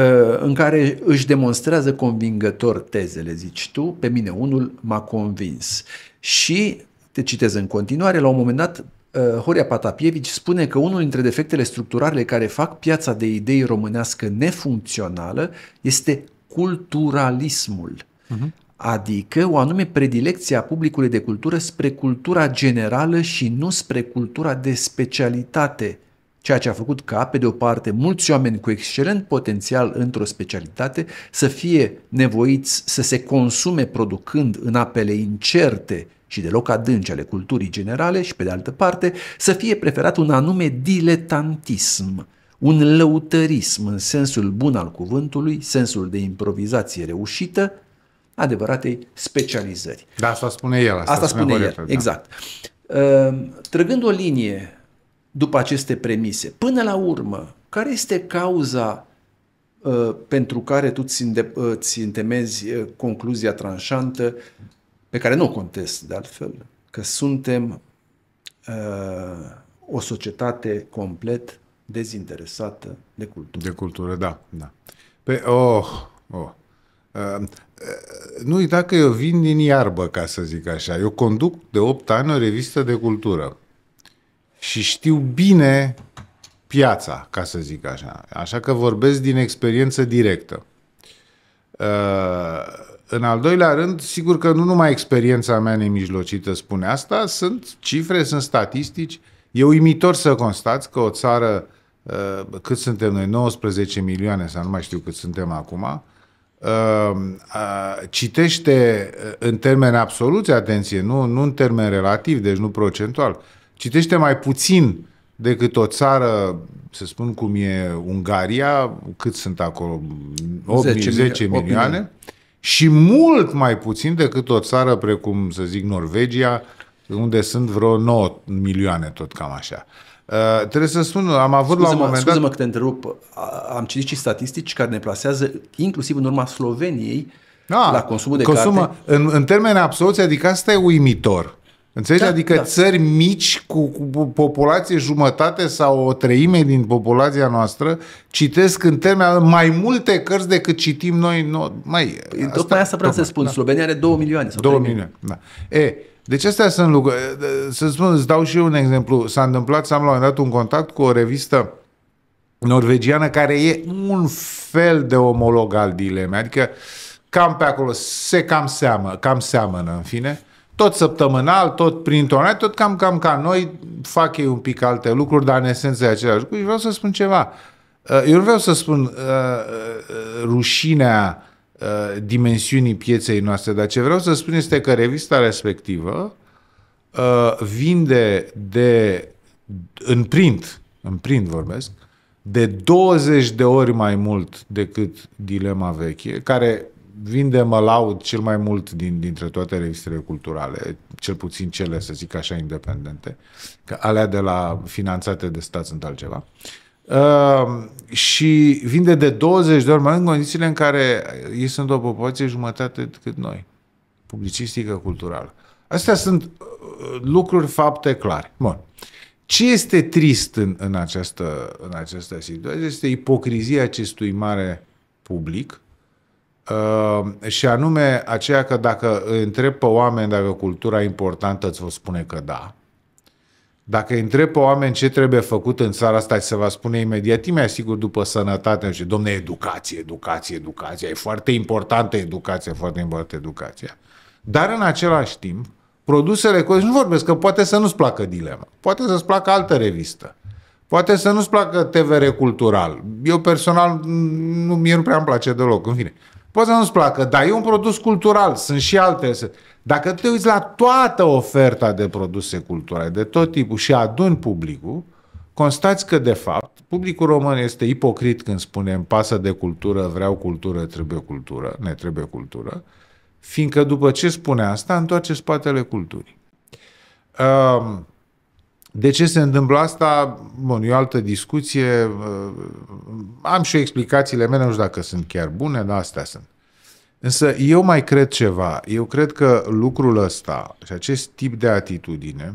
uh, în care își demonstrează convingător tezele, zici tu, pe mine unul m-a convins. Și te citez în continuare, la un moment dat uh, Horia Patapievici spune că unul dintre defectele structurale care fac piața de idei românească nefuncțională este culturalismul. Uh-huh. Adică o anume predilecție a publicului de cultură spre cultura generală și nu spre cultura de specialitate, ceea ce a făcut ca, pe de o parte, mulți oameni cu excelent potențial într-o specialitate să fie nevoiți să se consume producând în apele incerte și deloc adânci ale culturii generale și, pe de altă parte, să fie preferat un anume diletantism, un lăutărism în sensul bun al cuvântului, sensul de improvizație reușită, adevăratei specializări. Da, asta spune el. Asta, asta spune, spune el, corect, da. exact. Da. Trăgând o linie după aceste premise, până la urmă, care este cauza ehm, pentru care tu ți întemezi ehm, concluzia tranșantă uh, pe care nu o contest de altfel, că suntem uh, o societate complet dezinteresată de cultură. De cultură, da. da. Pe, oh, oh. Uh, uh, nu uita că eu vin din iarbă, ca să zic așa. Eu conduc de 8 ani o revistă de cultură și știu bine piața, ca să zic așa. Așa că vorbesc din experiență directă. Uh, în al doilea rând, sigur că nu numai experiența mea nemijlocită spune asta, sunt cifre, sunt statistici. E uimitor să constați că o țară, uh, cât suntem noi, 19 milioane sau nu mai știu cât suntem acum, uh, uh, citește în termeni absoluți, atenție, nu, nu în termen relativ, deci nu procentual, citește mai puțin decât o țară, să spun cum e Ungaria, cât sunt acolo, 8, 10, 10 milioane, 8 milioane și mult mai puțin decât o țară precum, să zic, Norvegia, unde sunt vreo 9 milioane, tot cam așa. Uh, trebuie să spun, am avut scuze-mă, la un moment dat... mă că te întrerup, am citit și statistici care ne plasează inclusiv în urma Sloveniei da, la consumul de consumă, carte. În, în termeni absoluți, adică asta e uimitor. Înțelegi? Da, adică da. țări mici cu, cu populație jumătate sau o treime din populația noastră citesc în termen mai multe cărți decât citim noi. No, mai, păi, asta, tocmai asta vreau să spun. Da. Slovenia are 2 milioane. Sau 2 milioane, da. E, deci astea sunt lucruri. Să spun, îți dau și eu un exemplu. S-a întâmplat, să am la un moment dat un contact cu o revistă norvegiană care e un fel de omolog al dilemei. Adică cam pe acolo se cam seamă, cam seamănă în fine tot săptămânal, tot prin online, tot cam, cam ca noi, fac ei un pic alte lucruri, dar în esență e același lucru. Și vreau să spun ceva. Uh, eu vreau să spun uh, uh, rușinea dimensiunii pieței noastre, dar ce vreau să spun este că revista respectivă vinde de, în print, în print vorbesc, de 20 de ori mai mult decât dilema veche, care vinde laud, cel mai mult din, dintre toate revistele culturale, cel puțin cele, să zic așa, independente, că alea de la finanțate de stat sunt altceva. Uh, și vinde de 20 de ori mai în condițiile în care ei sunt o populație jumătate cât noi, publicistică, culturală. Astea sunt uh, lucruri, fapte clare. Bun. Ce este trist în, în, această, în această situație este ipocrizia acestui mare public, Ehm, și anume aceea că dacă întreb pe oameni dacă cultura e importantă, îți vă spune că da. Dacă îi întreb pe oameni ce trebuie făcut în țara asta și se va spune imediat, mi asigur după sănătate, și domne, educație, educație, educație, e foarte importantă educația, foarte importantă educația. Dar în același timp, produsele cu nu vorbesc că poate să nu-ți placă dilema, poate să-ți placă altă revistă, poate să nu-ți placă TVR cultural. Eu personal, nu, mie nu prea îmi place deloc, în fine. Poate să nu-ți placă, dar e un produs cultural, sunt și alte. Dacă te uiți la toată oferta de produse culturale, de tot tipul, și aduni publicul, constați că, de fapt, publicul român este ipocrit când spune îmi pasă de cultură, vreau cultură, trebuie cultură, ne trebuie cultură, fiindcă după ce spune asta, întoarce spatele culturii. Uh, de ce se întâmplă asta? Bun, e o altă discuție. Uh, am și explicațiile mele, nu știu dacă sunt chiar bune, dar astea sunt. Însă eu mai cred ceva. Eu cred că lucrul ăsta și acest tip de atitudine,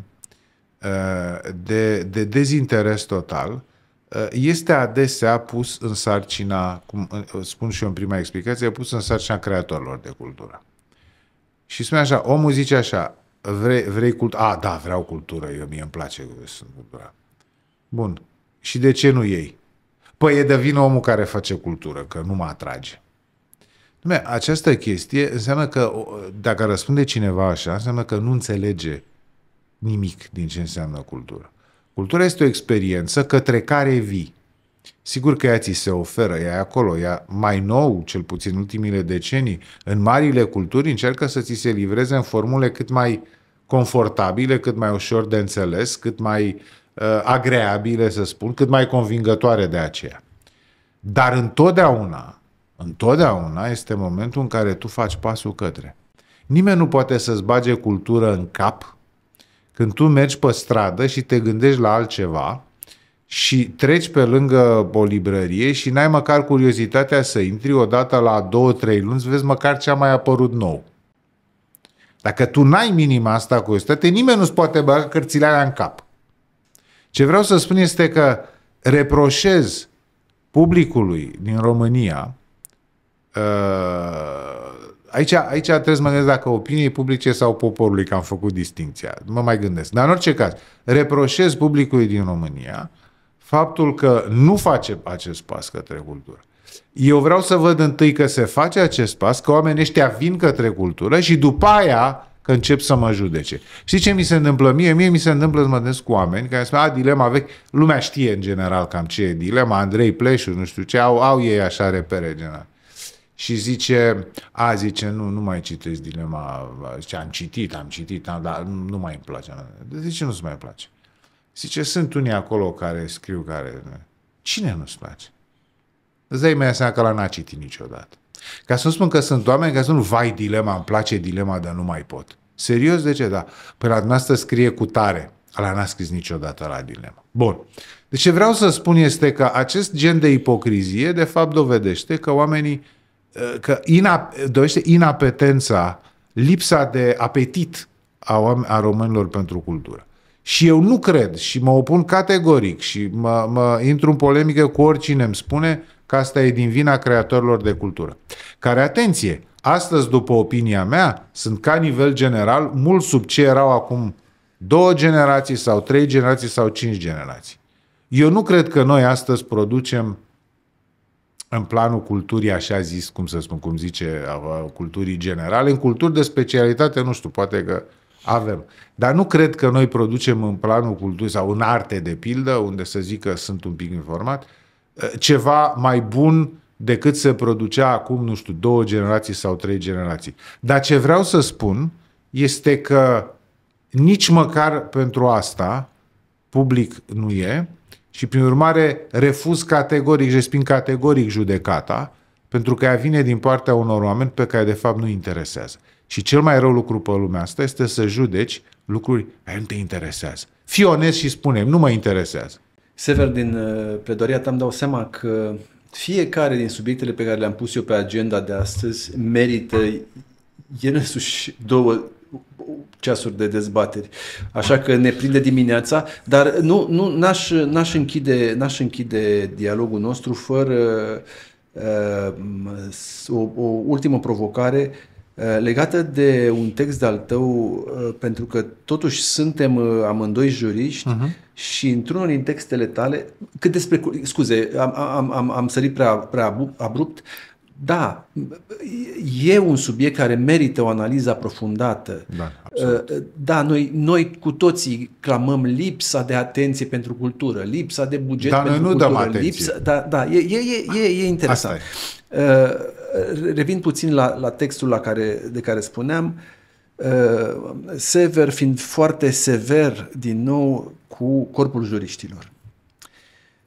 uh, de, de dezinteres total, uh, este adesea pus în sarcina, cum spun și eu în prima explicație, pus în sarcina creatorilor de cultură. Și spune așa, omul zice așa, Vrei, vrei cultură? A, da, vreau cultură. Eu, mie îmi place cultura. Bun. Și de ce nu ei? Păi e de vină omul care face cultură, că nu mă atrage. Dumne, această chestie înseamnă că, dacă răspunde cineva așa, înseamnă că nu înțelege nimic din ce înseamnă cultură. Cultura este o experiență către care vii. Sigur că ea ți se oferă, ea e acolo, ea mai nou, cel puțin ultimile decenii, în marile culturi încearcă să ți se livreze în formule cât mai confortabile, cât mai ușor de înțeles, cât mai uh, agreabile, să spun, cât mai convingătoare de aceea. Dar întotdeauna, întotdeauna este momentul în care tu faci pasul către. Nimeni nu poate să-ți bage cultură în cap când tu mergi pe stradă și te gândești la altceva și treci pe lângă o librărie și n-ai măcar curiozitatea să intri odată la două, trei luni să vezi măcar ce a mai apărut nou. Dacă tu n-ai minima asta curiozitate, nimeni nu-ți poate băga cărțile alea în cap. Ce vreau să spun este că reproșez publicului din România uh, aici, aici trebuie să mă gândesc dacă opiniei publice sau poporului că am făcut distinția. Nu mă mai gândesc. Dar în orice caz, reproșez publicului din România faptul că nu face acest pas către cultură. Eu vreau să văd întâi că se face acest pas, că oamenii ăștia vin către cultură și după aia că încep să mă judece. Știi ce mi se întâmplă mie? Mie mi se întâmplă să mă întâlnesc cu oameni care spun, a, dilema vechi, lumea știe în general cam ce e dilema, Andrei Pleșu, nu știu ce, au, au ei așa repere general. Și zice, a, zice, nu, nu mai citesc dilema, zice, am citit, am citit, am, dar nu, mai îmi place. ce nu-ți mai place. Zice, sunt unii acolo care scriu, care... Cine nu-ți place? Îți dai mai seama că la n-a citit niciodată. Ca să nu spun că sunt oameni care sunt, vai, dilema, îmi place dilema, dar nu mai pot. Serios, de ce? Da. Păi la dumneavoastră scrie cu tare. Ala n-a scris niciodată la dilema. Bun. Deci ce vreau să spun este că acest gen de ipocrizie, de fapt, dovedește că oamenii, ă, că ina, dovedește inapetența, lipsa de apetit a, oameni, a românilor pentru cultură. Și eu nu cred și mă opun categoric și mă, mă intru în polemică cu oricine îmi spune că asta e din vina creatorilor de cultură. Care, atenție, astăzi, după opinia mea, sunt ca nivel general mult sub ce erau acum două generații sau trei generații sau cinci generații. Eu nu cred că noi astăzi producem în planul culturii, așa zis, cum să spun, cum zice, uh, culturii generale, în culturi de specialitate, nu știu, poate că uh, avem. Dar nu cred că noi producem în planul culturii sau în arte, de pildă, unde să zic că sunt un pic informat, eh, ceva mai bun decât se producea acum, nu știu, două generații sau trei generații. Dar ce vreau să spun este că nici măcar pentru asta public nu e și, prin urmare, refuz categoric, resping categoric judecata, pentru că ea vine din partea unor oameni pe care, de fapt, nu interesează. Și cel mai rău lucru pe lumea asta este să judeci lucruri care nu te interesează. Fii onest și spune, nu mă interesează. Sever, din uh, pledoria ta îmi dau seama că fiecare din subiectele pe care le-am pus eu pe agenda de astăzi merită el însuși două ceasuri de dezbateri. Așa că ne prinde dimineața, dar nu, nu n-aș, n-aș, închide, n-aș închide dialogul nostru fără uh, um, o, o ultimă provocare Uh, legată de un text de-al tău, uh, pentru că totuși suntem uh, amândoi juriști uh-huh. și într-unul din textele tale, cât despre, scuze, am, am, am, am sărit prea, prea abrupt, da, e un subiect care merită o analiză aprofundată. Da, uh, absolut. Uh, da noi, noi cu toții clamăm lipsa de atenție pentru cultură, lipsa de buget da, pentru noi nu cultură. Dăm atenție. Lipsa, da, da, e, e, e, e interesant. Asta e. Uh, revin puțin la, la textul la care, de care spuneam. Sever fiind foarte sever din nou cu corpul juriștilor.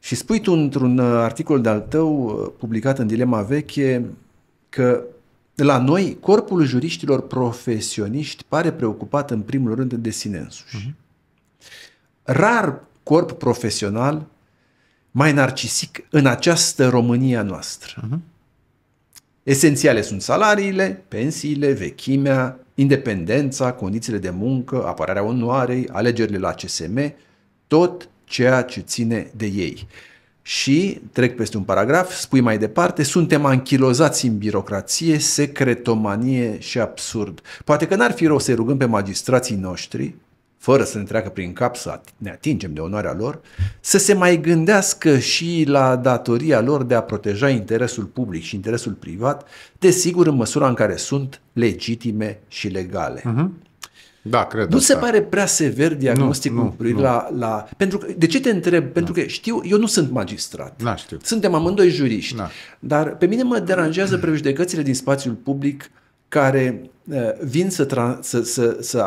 Și spui tu într-un uh, articol de-al tău, uh, publicat în Dilema Veche, că la noi, corpul juriștilor profesioniști pare preocupat în primul rând de sine însuși. Uh-huh. Rar corp profesional mai narcisic în această România noastră. Uh-huh. Esențiale sunt salariile, pensiile, vechimea, independența, condițiile de muncă, apărarea onoarei, alegerile la CSM, tot ceea ce ține de ei. Și, trec peste un paragraf, spui mai departe, suntem anchilozați în birocrație, secretomanie și absurd. Poate că n-ar fi rău să-i rugăm pe magistrații noștri, fără să ne treacă prin cap să ne atingem de onoarea lor, să se mai gândească și la datoria lor de a proteja interesul public și interesul privat, desigur în măsura în care sunt legitime și legale. Uh-huh. Da, cred. Nu asta. se pare prea sever diagnosticul nu, nu, nu. La, la. Pentru că, de ce te întreb? Pentru da. că știu, eu nu sunt magistrat. Da, știu. Suntem amândoi juriști. Da. Dar pe mine mă deranjează prejudecățile din spațiul public care eh, vin să, tra- să, să, să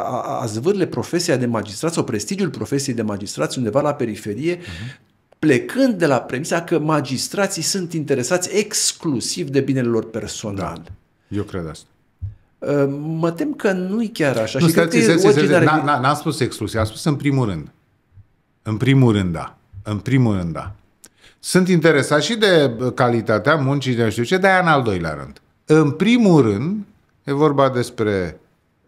azvârle profesia de magistrat sau prestigiul profesiei de magistrat undeva la periferie, uh-huh. plecând de la premisa că magistrații sunt interesați exclusiv de binele lor personal. Da. Eu cred asta. Ă, mă tem că nu e chiar așa. Nu, și stai, stai, stai, stai, n-am spus exclusiv, am spus în primul rând. În primul rând, da. În primul rând, da. Sunt interesat și de calitatea muncii, de nu știu ce, dar în al doilea rând. În primul rând, e vorba despre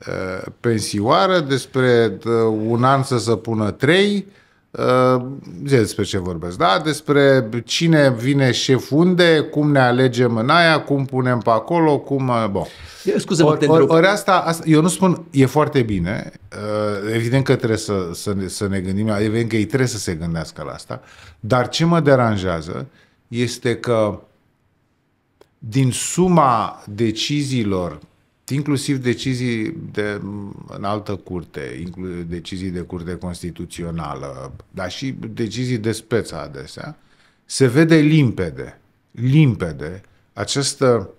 uh, pensioară, despre uh, un an să se pună trei, uh, Uh, despre ce vorbesc, da? Despre cine vine șef unde, cum ne alegem în aia, cum punem pe acolo, cum... Uh, bon. Scuze, mă, or, or, or asta, asta, eu nu spun, e foarte bine, uh, evident că trebuie să, să, ne, să ne gândim, evident că ei trebuie să se gândească la asta, dar ce mă deranjează este că din suma deciziilor inclusiv decizii de, în altă curte, decizii de curte constituțională, dar și decizii de speță adesea, se vede limpede, limpede această,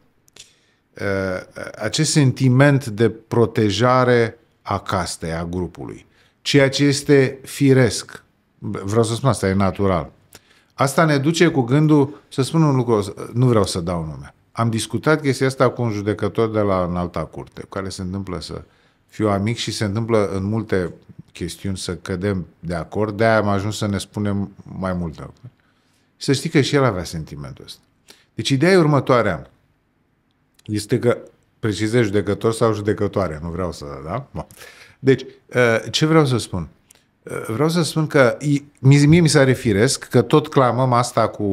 acest sentiment de protejare a castei, a grupului, ceea ce este firesc. Vreau să spun asta, e natural. Asta ne duce cu gândul să spun un lucru, nu vreau să dau nume am discutat chestia asta cu un judecător de la înalta curte, care se întâmplă să fiu amic și se întâmplă în multe chestiuni să cădem de acord, de-aia am ajuns să ne spunem mai multe. Să știi că și el avea sentimentul ăsta. Deci ideea e următoarea. Este că precizez judecător sau judecătoare, nu vreau să, da? Deci, uh, ce vreau să spun? Vreau să spun că mie mi se refiresc că tot clamăm asta cu,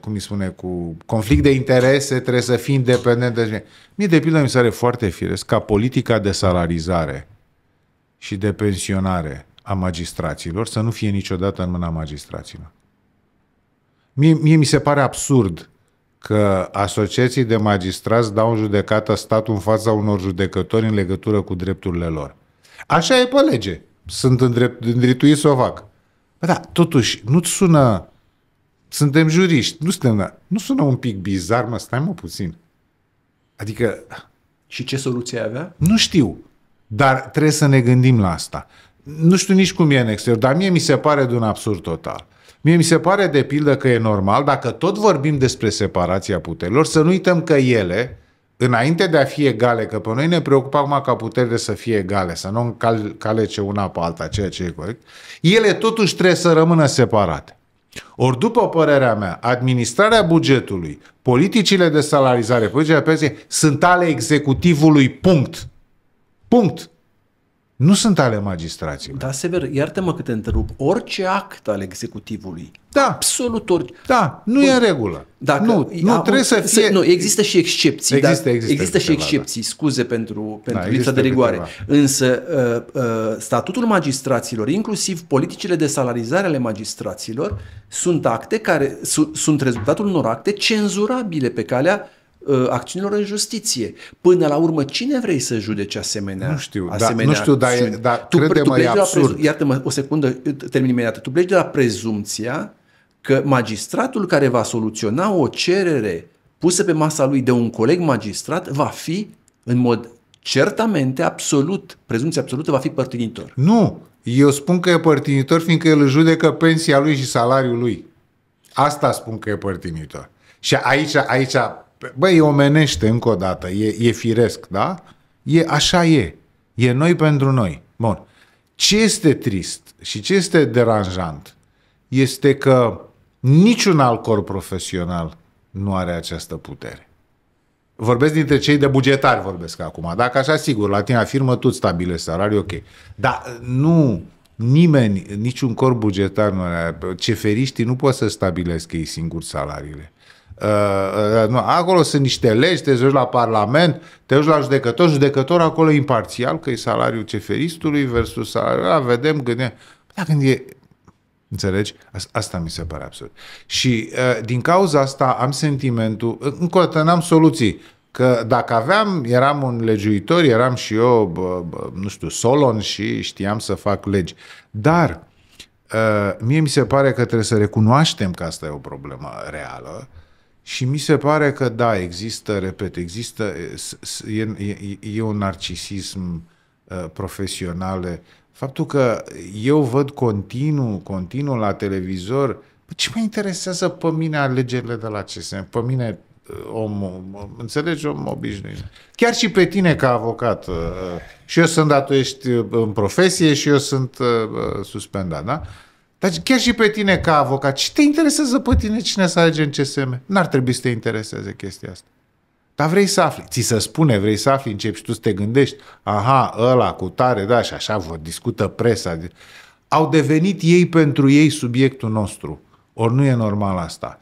cum îi spune, cu conflict de interese, trebuie să fii independent. De... Mie, de pildă, mi se a foarte firesc ca politica de salarizare și de pensionare a magistraților să nu fie niciodată în mâna magistraților. Mie, mie mi se pare absurd că asociații de magistrați dau în judecată statul în fața unor judecători în legătură cu drepturile lor. Așa e pe lege sunt îndreptuit să o fac. Bă, păi da, totuși, nu-ți sună... Suntem juriști, nu suntem... Nu sună un pic bizar, mă, stai mă puțin. Adică... Și ce soluție avea? Nu știu, dar trebuie să ne gândim la asta. Nu știu nici cum e în exterior, dar mie mi se pare de un absurd total. Mie mi se pare de pildă că e normal, dacă tot vorbim despre separația puterilor, să nu uităm că ele, înainte de a fi egale, că pe noi ne preocupă acum ca puterile să fie egale, să nu calece una pe alta, ceea ce e corect, ele totuși trebuie să rămână separate. Ori, după părerea mea, administrarea bugetului, politicile de salarizare, politicile de pensie, sunt ale executivului, punct. Punct. Nu sunt ale magistraților. Da, sever, iartă-mă că te întrerup. Orice act al executivului, da. absolut orice. Da, nu Bun. e în regulă. Dacă, nu, nu a, trebuie să fie... nu, există și excepții. Există, există, există, există și da. excepții, da. scuze pentru, da, pentru da, lipsa de rigoare. Câteva. Însă uh, uh, statutul magistraților, inclusiv politicile de salarizare ale magistraților, sunt acte care su, sunt rezultatul unor acte cenzurabile pe calea Uh, acțiunilor în justiție. Până la urmă, cine vrei să judece asemenea Nu știu, asemenea da, nu știu, dar, e, dar tu, crede tu pleci e absurd. Prezum- Iartă-mă o secundă, termin imediat. Tu pleci de la prezumția că magistratul care va soluționa o cerere pusă pe masa lui de un coleg magistrat va fi în mod certamente absolut, prezumția absolută va fi părtinitor. Nu, eu spun că e părtinitor fiindcă el judecă pensia lui și salariul lui. Asta spun că e părtinitor. Și aici, aici Băi, omenește încă o dată, e, e firesc, da? E așa e. E noi pentru noi. Bun. Ce este trist și ce este deranjant este că niciun alt corp profesional nu are această putere. Vorbesc dintre cei de bugetari, vorbesc acum. Dacă așa, sigur, la tine afirmă, tu stabile salarii, ok. Dar nu, nimeni, niciun corp bugetar nu are. Ceferiștii nu pot să stabilesc ei singuri salariile. Uh, uh, acolo sunt niște legi, te duci la Parlament, te duci la judecător, judecător acolo imparțial, că e salariul ceferistului versus salariul ăla, vedem, gândim. Păi da, când e... Înțelegi? Asta mi se pare absurd. Și uh, din cauza asta am sentimentul, încă o dată n-am soluții, că dacă aveam, eram un legiuitor, eram și eu, bă, bă, nu știu, solon și știam să fac legi. Dar mie mi se pare că trebuie să recunoaștem că asta e o problemă reală, și mi se pare că da, există, repet, există, e, e, e un narcisism uh, profesional. Faptul că eu văd continuu, continuu la televizor, ce mă interesează pe mine alegerile de la CSM? Pe mine uh, omul, înțelegi, om obișnuit. Chiar și pe tine ca avocat. Uh, și eu sunt, dar tu ești în profesie și eu sunt uh, suspendat, da? Dar chiar și pe tine ca avocat, ce te interesează pe tine cine să alege în CSM? N-ar trebui să te intereseze chestia asta. Dar vrei să afli, ți se spune, vrei să afli, începi și tu să te gândești, aha, ăla cu tare, da, și așa vă discută presa. Au devenit ei pentru ei subiectul nostru. Ori nu e normal asta.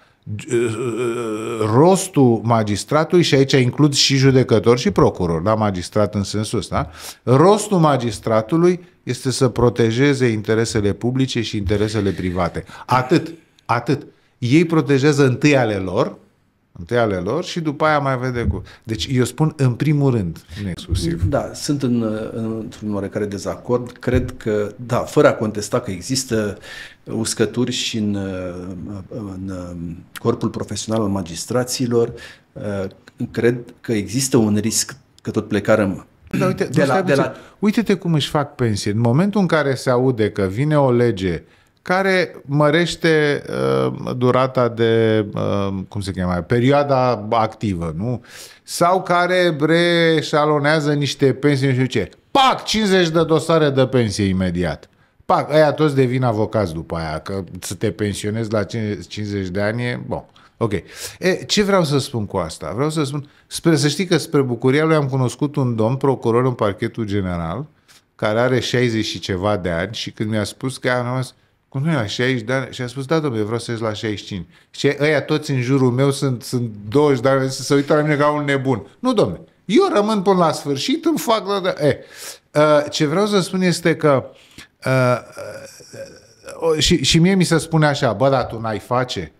Uh, uh, rostul magistratului, și aici includ și judecători și procurori, da, magistrat în sensul ăsta, rostul magistratului este să protejeze interesele publice și interesele private. Atât, atât. Ei protejează întâi ale lor, întâi ale lor și după aia mai vede cu... Deci eu spun în primul rând, în exclusiv. Da, sunt în, într-un oarecare dezacord. Cred că, da, fără a contesta că există uscături și în, în corpul profesional al magistraților, cred că există un risc că tot plecăm da, uite, de la, de la... uite-te cum își fac pensii. În momentul în care se aude că vine o lege care mărește uh, durata de, uh, cum se cheamă, perioada activă, nu? Sau care reșalonează niște pensii, nu știu ce. Pac, 50 de dosare de pensie imediat. Pac, aia toți devin avocați după aia, că să te pensionezi la 50 de ani e, bon. Ok. E, ce vreau să spun cu asta? Vreau să spun, spre, să știi că spre Bucuria lui am cunoscut un domn procuror în parchetul general, care are 60 și ceva de ani și când mi-a spus că am rămas, cum nu e la 60 de ani? Și a spus, da, domnule, vreau să ies la 65. Și ăia toți în jurul meu sunt, sunt 20 de ani, să se uită la mine ca un nebun. Nu, domnule, eu rămân până la sfârșit, îmi fac... La... e, E, ce vreau să spun este că uh, și, și mie mi se spune așa, bă, dar tu n-ai face.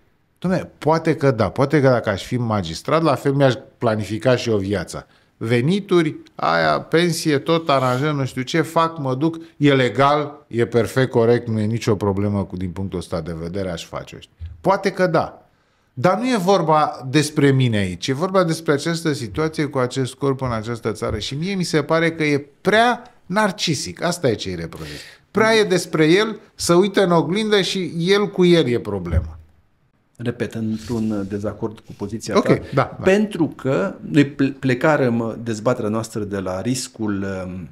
Dom'le, poate că da, poate că dacă aș fi magistrat, la fel mi-aș planifica și o viață. Venituri, aia, pensie, tot aranjăm, nu știu ce, fac, mă duc, e legal, e perfect corect, nu e nicio problemă cu, din punctul ăsta de vedere, aș face -o. Poate că da. Dar nu e vorba despre mine aici, e vorba despre această situație cu acest corp în această țară și mie mi se pare că e prea narcisic, asta e ce îi reprezint. Prea e despre el să uită în oglindă și el cu el e problema repet, într-un dezacord cu poziția okay, ta, da, da. pentru că noi plecarăm dezbaterea noastră de la riscul um,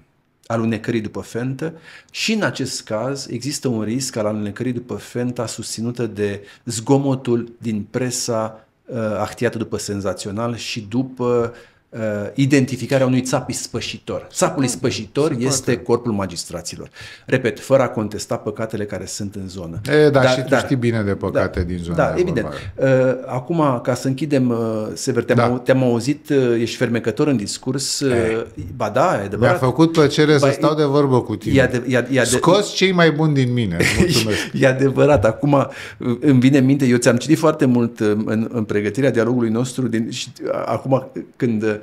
alunecării după fentă și în acest caz există un risc al alunecării după fenta susținută de zgomotul din presa uh, actiată după senzațional și după uh, uh, identificarea unui țap ispășitor. Țapul ispășitor este poate. corpul magistraților. Repet, fără a contesta păcatele care sunt în zonă. E, da, dar, și tu dar, știi bine de păcate da, din zona. Da, evident. Uh, acum, ca să închidem, uh, Sever, te-am, da. te-am auzit, uh, ești fermecător în discurs. Uh, ba da, e adevărat. Mi-a făcut plăcere ba, să stau de vorbă cu tine. E ade- e ade- e ade- Scos cei mai buni din mine. Mulțumesc. e adevărat. Acum uh, îmi vine în minte, eu ți-am citit foarte mult uh, în, în pregătirea dialogului nostru din, și uh, acum când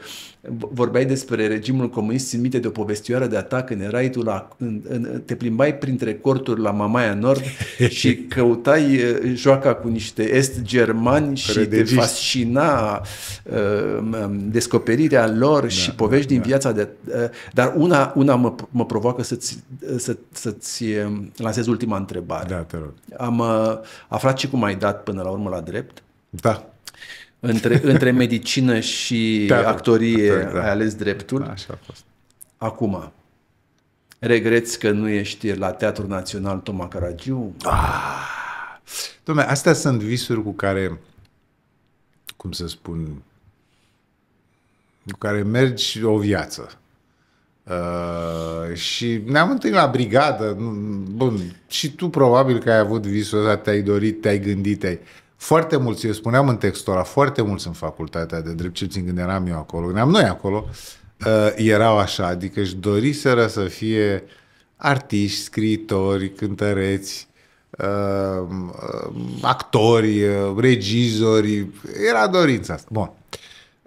vorbeai despre regimul comunist, țin minte de o povestioară de atac când erai tu la, în, în, te plimbai printre corturi la Mamaia Nord și căutai eh, joaca cu niște est germani și te fascina uh, descoperirea lor da, și da, povești da, din da. viața de... Uh, dar una, una mă, mă provoacă să-ți, să, să-ți lansez ultima întrebare. Da, te rog. Am uh, aflat și cum ai dat până la urmă la drept. Da. Între, între medicină și Teatru. Da, da. actorie Teatru, da. Exact. ai ales dreptul. Așa a fost. Acum, regreți că nu ești la Teatrul Național Toma Caragiu? Ah, Dom'le, astea sunt visuri cu care, cum să spun, cu care mergi o viață. Uh, și ne-am întâlnit la brigadă. Bun, și tu probabil că ai avut visul ăsta, te-ai dorit, te-ai gândit, te-ai... Foarte mulți, eu spuneam în textul ăla, foarte mulți în facultatea de drept, cel când eram eu acolo, când eram noi acolo, uh, erau așa, adică își doriseră să fie artiști, scriitori, cântăreți, uh, uh actori, uh, regizori, era dorința asta. Bun.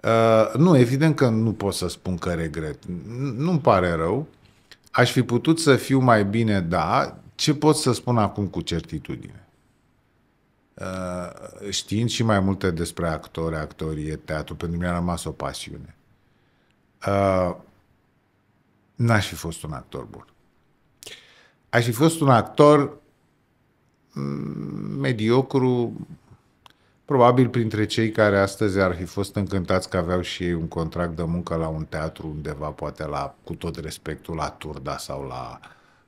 Uh, nu, evident că nu pot să spun că regret. Nu-mi pare rău. Aș fi putut să fiu mai bine, da. Ce pot să spun acum cu certitudine? Uh, știind și mai multe despre actori, actorie, teatru, pentru mine a rămas o pasiune. Uh, n-aș fi fost un actor bun. Aș fi fost un actor mm, mediocru, probabil printre cei care astăzi ar fi fost încântați că aveau și ei un contract de muncă la un teatru undeva, poate la, cu tot respectul, la Turda sau la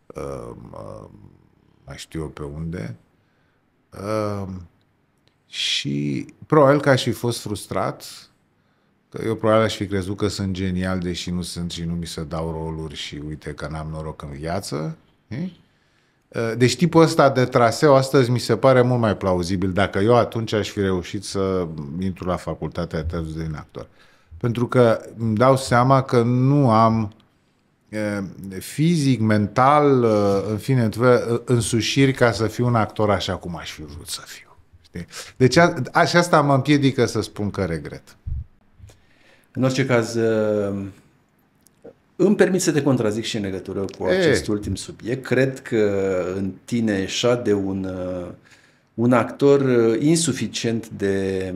uh, uh, mai știu eu pe unde, și probabil că aș fi fost frustrat, că eu probabil aș fi crezut că sunt genial, deși nu sunt și nu mi se dau roluri și uite că n-am noroc în viață. E? Ă, deci tipul ăsta de traseu astăzi mi se pare mult mai plauzibil dacă eu atunci aș fi reușit să intru la facultatea de teatru din actor. Pentru că îmi dau seama că nu am Eh, fizic, mental, eh, în fine, eh, însușiri ca să fiu un actor așa cum aș fi vrut să fiu. Știi? Deci a, așa asta mă împiedică să spun că regret. În orice caz, îmi permit să te contrazic și în legătură cu Ei. acest ultim subiect. Cred că în tine de un, un actor insuficient de,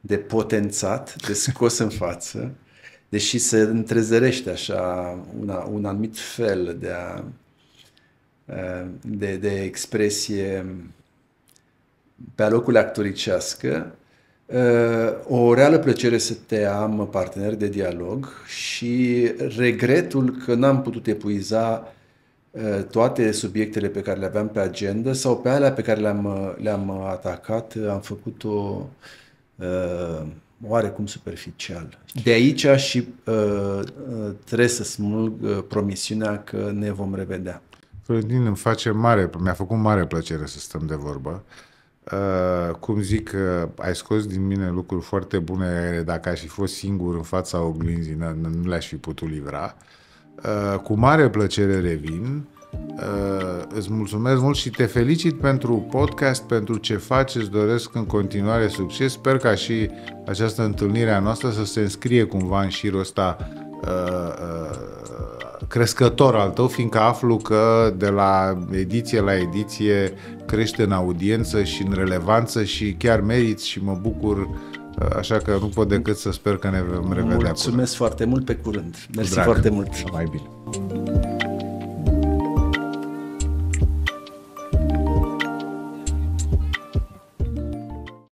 de potențat, de scos în față deși se întrezărește așa una, un anumit fel de, a, de, de expresie pe locul actoricească, o reală plăcere să te am partener de dialog și regretul că n-am putut epuiza toate subiectele pe care le aveam pe agenda sau pe alea pe care le-am, le-am atacat, am făcut o uh, oarecum superficial. De aici și uh, uh trebuie să smulg uh, promisiunea că ne vom revedea. Florentin, îmi face mare, mi-a făcut mare plăcere să stăm de vorbă. Uh, cum zic, uh, ai scos din mine lucruri foarte bune, dacă aș fi fost singur în fața oglinzii, nu, le-aș fi putut livra. Uh, cu mare plăcere revin. Uh, îți mulțumesc mult și te felicit pentru podcast, pentru ce faci, îți doresc în continuare succes. Sper ca și această întâlnire a noastră să se înscrie cumva în șirul ăsta uh, uh, crescător al tău, fiindcă aflu că de la ediție la ediție crește în audiență și în relevanță și chiar meriți și mă bucur Așa că nu pot decât să sper că ne vom revedea. Mulțumesc acolo. foarte mult pe curând. Mersi Drag. foarte mult. Mai bine.